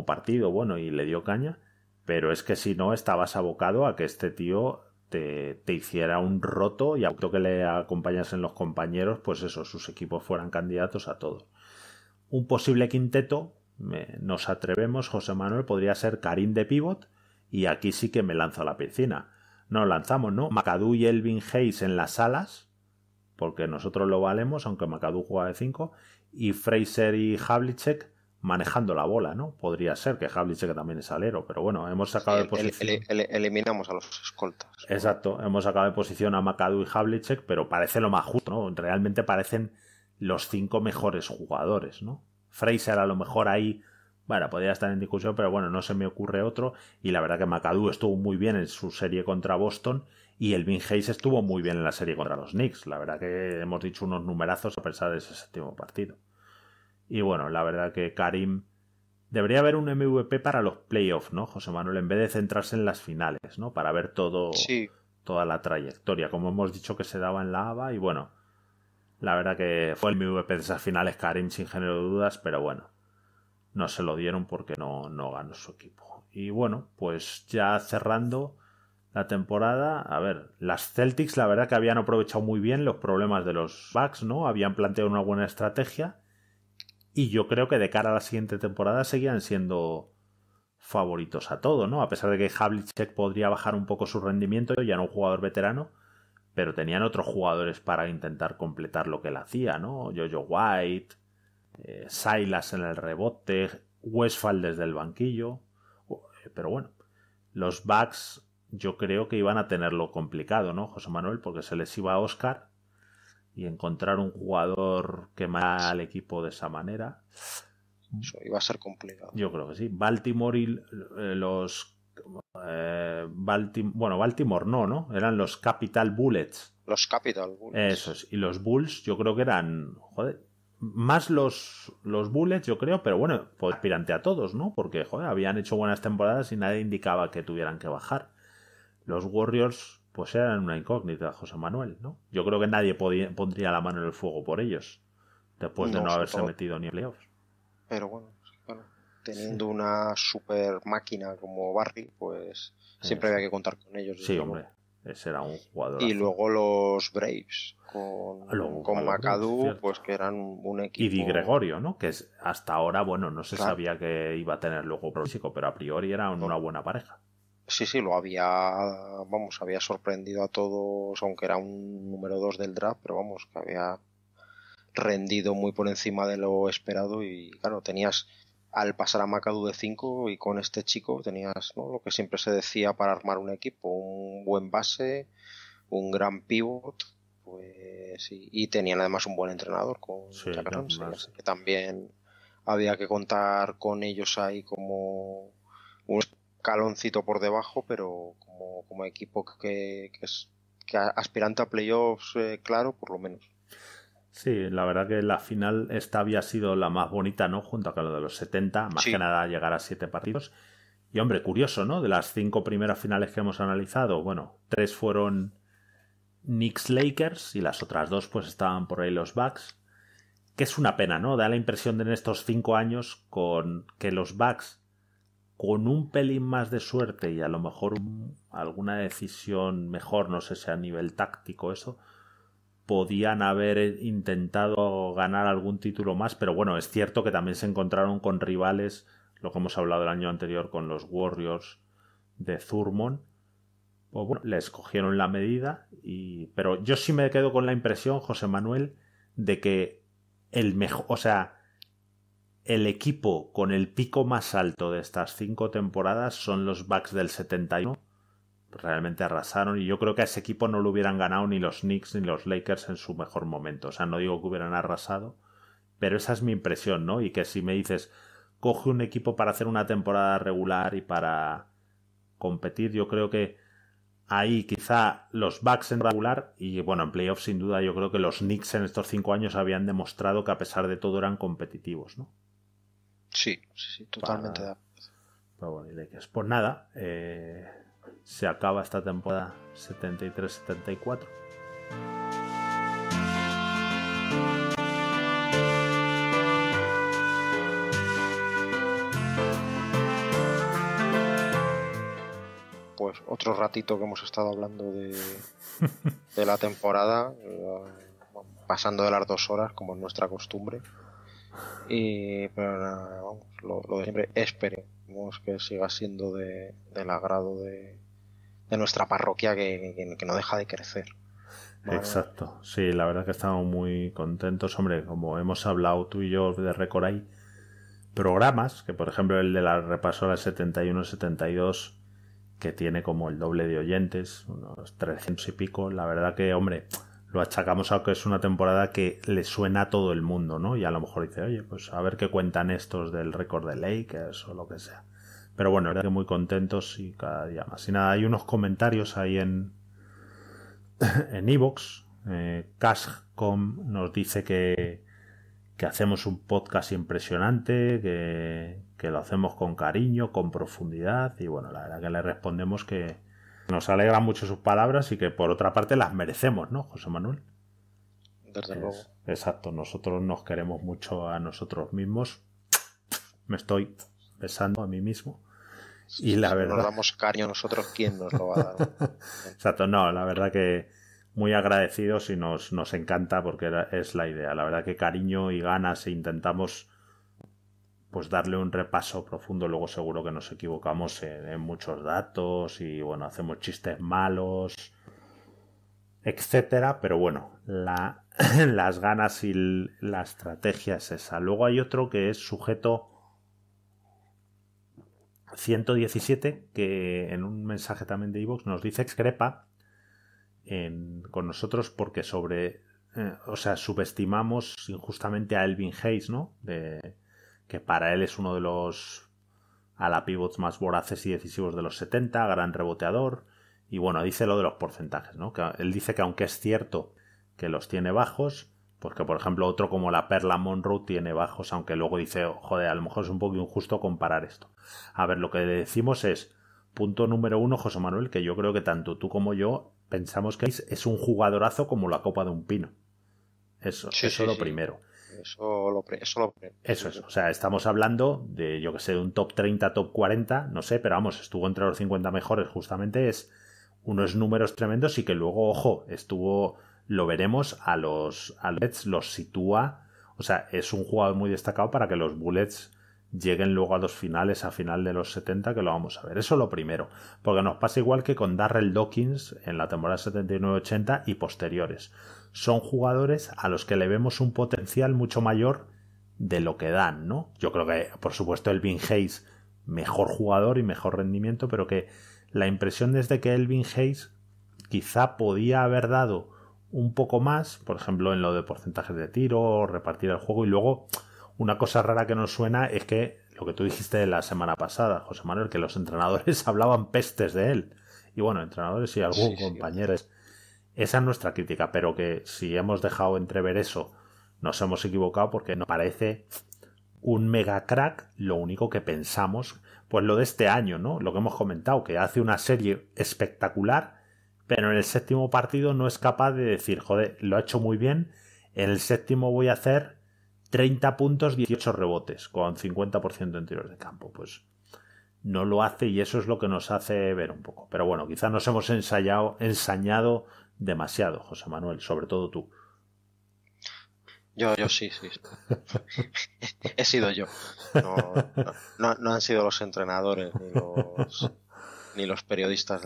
S2: partido bueno y le dio caña, pero es que si no estabas abocado a que este tío te, te hiciera un roto y punto que le acompañasen los compañeros, pues eso, sus equipos fueran candidatos a todo. Un posible quinteto, nos atrevemos, José Manuel, podría ser Karim de pivot, y aquí sí que me lanzo a la piscina. no, lanzamos, ¿no? Macadú y Elvin Hayes en las alas, porque nosotros lo valemos, aunque Macadú juega de 5, y Fraser y Havlicek manejando la bola, ¿no? Podría ser que Havlicek también es alero, pero bueno, hemos sacado de posición. eliminamos a los escoltas. Exacto, hemos sacado de posición a Makadu y Havlicek, pero parece lo más justo, ¿no? Realmente parecen los cinco mejores jugadores, ¿no? Fraser a lo mejor ahí, bueno, podría estar en discusión, pero bueno, no se me ocurre otro. Y la verdad que McAdoo estuvo muy bien en su serie contra Boston y el Vin Hayes estuvo muy bien en la serie contra los Knicks. La verdad que hemos dicho unos numerazos a pesar de ese séptimo partido. Y bueno, la verdad que Karim. Debería haber un MVP para los playoffs, ¿no, José Manuel? En vez de centrarse en las finales, ¿no? Para ver todo, toda la trayectoria. Como hemos dicho que se daba en la ABA y bueno, la verdad que fue el MVP de esas finales Karim sin género de dudas, pero bueno, no se lo dieron porque no, no ganó su equipo. Y bueno, pues ya cerrando la temporada, a ver, las Celtics la verdad que habían aprovechado muy bien los problemas de los Bucks, ¿no? Habían planteado una buena estrategia y yo creo que de cara a la siguiente temporada seguían siendo favoritos a todo, ¿no? A pesar de que Havlicek podría bajar un poco su rendimiento, ya no un jugador veterano, pero tenían otros jugadores para intentar completar lo que él hacía, ¿no? Jojo White, eh, Silas en el rebote, Westphal desde el banquillo. Eh, pero bueno, los Bucks yo creo que iban a tenerlo complicado, ¿no, José Manuel? Porque se les iba a Oscar y encontrar un jugador que mal al equipo de esa manera.
S1: Eso iba a ser complicado.
S2: Yo creo que sí. Baltimore y eh, los. Eh, bueno, Baltimore no, ¿no? Eran los Capital Bullets. Los Capital Bullets. Eso es. Y los Bulls, yo creo que eran. Joder. Más los, los Bullets, yo creo, pero bueno, pues aspirante a todos, ¿no? Porque, joder, habían hecho buenas temporadas y nadie indicaba que tuvieran que bajar. Los Warriors, pues eran una incógnita, José Manuel, ¿no? Yo creo que nadie pondría la mano en el fuego por ellos, después de no, haberse metido ni en playoffs.
S1: Pero bueno, teniendo una super máquina como Barry, pues siempre había que contar con ellos. Sí, hombre,
S2: ese era un jugador. Y luego los Braves, con, ah, McAdoo, pues que eran un equipo. Y Di Gregorio, ¿no? Que hasta ahora, bueno, no se sabía que iba a tener luego físico, pero a priori era una buena pareja. Sí, sí, lo había, vamos, había
S1: sorprendido a todos, aunque era un número 2 del draft, pero vamos, que había rendido muy por encima de lo esperado y claro, tenías al pasar a Macadu de 5 y con este chico tenías ¿no? lo que siempre se decía para armar un equipo, un buen base, un gran pivot, pues y, tenían además un buen entrenador con que también había que contar con ellos ahí como caloncito por debajo, pero como, como equipo que, es aspirante a playoffs, eh, claro, por lo menos.
S2: Sí, la verdad que la final esta había sido la más bonita, ¿no? Junto a lo de los 70, más que nada llegar a siete partidos. Y hombre, curioso, ¿no? De las cinco primeras finales que hemos analizado, bueno, tres fueron Knicks Lakers y las otras dos pues estaban por ahí los Bucks. Que es una pena, ¿no? Da la impresión de en estos cinco años con que los Bucks con un pelín más de suerte y a lo mejor alguna decisión mejor, no sé si a nivel táctico eso, podían haber intentado ganar algún título más, pero bueno, es cierto que también se encontraron con rivales, lo que hemos hablado el año anterior con los Warriors de Thurmon pues bueno, les cogieron la medida, y... pero yo sí me quedo con la impresión, José Manuel, de que el mejor, o sea, el equipo con el pico más alto de estas cinco temporadas son los Bucks del 71. Realmente arrasaron y yo creo que a ese equipo no lo hubieran ganado ni los Knicks ni los Lakers en su mejor momento. O sea, no digo que hubieran arrasado, pero esa es mi impresión, ¿no? Y que si me dices, coge un equipo para hacer una temporada regular y para competir, yo creo que ahí quizá los Bucks en regular y bueno, en playoffs sin duda yo creo que los Knicks en estos cinco años habían demostrado que a pesar de todo eran competitivos, ¿no? Sí, sí, totalmente Pero bueno, y es Pues nada, eh, se acaba esta temporada 73-74.
S1: Pues otro ratito que hemos estado hablando de la temporada, eh, pasando de las dos horas, como es nuestra costumbre. Y, pero vamos, lo, de siempre, esperemos que siga siendo de, del agrado de, de nuestra parroquia que, que, no deja de crecer.
S2: Exacto, sí, la verdad que estamos muy contentos, hombre, como hemos hablado tú y yo de récord ahí programas, que por ejemplo el de la repasora 71-72, que tiene como el doble de oyentes, unos 300 y pico, la verdad que, hombre, lo achacamos a que es una temporada que le suena a todo el mundo, ¿no? Y a lo mejor dice, oye, pues a ver qué cuentan estos del récord de Lakers o lo que sea. Pero bueno, la verdad que muy contentos y cada día más. Y nada, hay unos comentarios ahí en (laughs) en Evox. Eh, nos dice que, que hacemos un podcast impresionante, que, que lo hacemos con cariño, con profundidad. Y bueno, la verdad que le respondemos que, nos alegran mucho sus palabras y que por otra parte las merecemos, ¿no, José Manuel? Desde luego. exacto, nosotros nos queremos mucho a nosotros mismos. Me estoy besando a mí mismo. y la verdad. Nos damos cariño nosotros,
S1: ¿quién nos lo va a dar?
S2: (laughs) exacto, no, la verdad que muy agradecidos y nos, nos encanta porque es la idea. La verdad que cariño y ganas e intentamos pues darle un repaso profundo, luego seguro que nos equivocamos en, muchos datos y bueno, hacemos chistes malos, etcétera, pero bueno, (clears throat) las ganas y la estrategia es esa. Luego hay otro que es sujeto 117, que en un mensaje también de Ivox nos dice excrepa con nosotros porque sobre, eh, o sea, subestimamos injustamente a Elvin Hayes, ¿no? De, que para él es uno de los la pivots más voraces y decisivos de los 70, gran reboteador. Y bueno, dice lo de los porcentajes, ¿no? Que él dice que aunque es cierto que los tiene bajos, porque por ejemplo otro como la Perla Monroe tiene bajos, aunque luego dice, joder, a lo mejor es un poco injusto comparar esto. A ver, lo que decimos es, punto número uno, José Manuel, que yo creo que tanto tú como yo pensamos que es un jugadorazo como la copa de un pino. Eso, eso es lo primero. Eso eso es. O sea, estamos hablando de, yo que sé, de un top 30, top 40, no sé, pero vamos, estuvo entre los 50 mejores justamente. Es unos números tremendos y que luego, ojo, estuvo, lo veremos, a los, a los los sitúa. O sea, es un jugador muy destacado para que los Bullets lleguen luego a dos finales, a final de los 70, que lo vamos a ver. Eso lo primero. Porque nos pasa igual que con Darrell Dawkins en la temporada 79-80 y posteriores son jugadores a los que le vemos un potencial mucho mayor de lo que dan, ¿no? Yo creo que, por supuesto, Elvin Hayes, mejor jugador y mejor rendimiento, pero que la impresión desde que Elvin Hayes quizá podía haber dado un poco más, por ejemplo, en lo de porcentajes de tiro, repartir el juego, y luego una cosa rara que nos suena es que lo que tú dijiste la semana pasada, José Manuel, que los entrenadores (laughs) hablaban pestes de él. Y bueno, entrenadores y algún compañeros. Esa es nuestra crítica, pero que si hemos dejado entrever eso, nos hemos equivocado porque nos parece un mega crack, lo único que pensamos, pues lo de este año, ¿no? Lo que hemos comentado, que hace una serie espectacular, pero en el séptimo partido no es capaz de decir, joder, lo ha hecho muy bien, en el séptimo voy a hacer 30 puntos, 18 rebotes, con 50% en tiros de campo, pues no lo hace y eso es lo que nos hace ver un poco. Pero bueno, quizás nos hemos ensayado, ensañado demasiado, José Manuel, sobre todo tú.
S1: Yo, yo sí, sí.
S2: (laughs) He sido yo. No,
S1: no, han sido los entrenadores ni los, ni los periodistas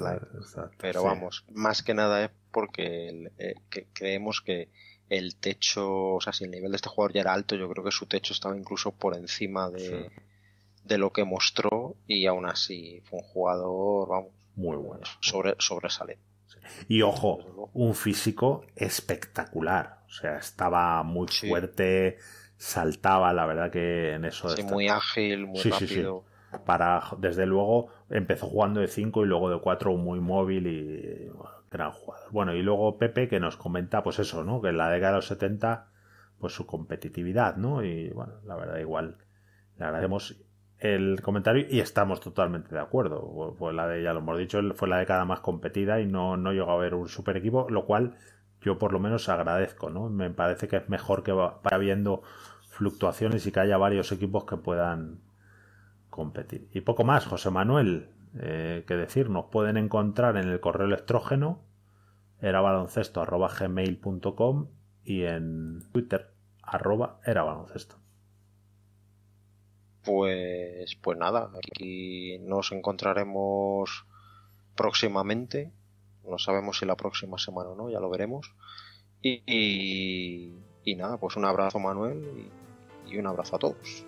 S1: Pero vamos, más que nada es porque eh, creemos que el techo, o sea, si el nivel de este jugador ya era alto, yo creo que su techo estaba incluso por encima de, de lo que mostró
S2: y aún así fue un jugador, vamos, muy bueno. Sobre, y ojo, un físico espectacular. O sea, estaba muy fuerte, saltaba, la verdad que en eso. Sí, muy ágil, muy sí, rápido. Para, desde luego, empezó jugando de 5 y luego de 4, muy móvil y gran jugador. Bueno, y luego Pepe que nos comenta, pues eso, ¿no? Que en la década de los 70, pues su competitividad, ¿no? Y bueno, la verdad, igual le agradecemos el comentario y estamos totalmente de acuerdo. Fue la de, ya lo hemos dicho, fue la década más competida y no, no llegó a haber un super equipo, lo cual yo por lo menos agradezco, ¿no? Me parece que es mejor que vaya habiendo fluctuaciones y que haya varios equipos que puedan competir. Y poco más, José Manuel, eh, que decir, nos pueden encontrar en el correo electrógeno era baloncesto gmail.com y en Twitter arroba era baloncesto.
S1: Pues, pues nada, aquí nos encontraremos próximamente. No sabemos si la próxima semana o no, ya lo veremos. Y, y, nada, pues un abrazo Manuel y un abrazo a todos.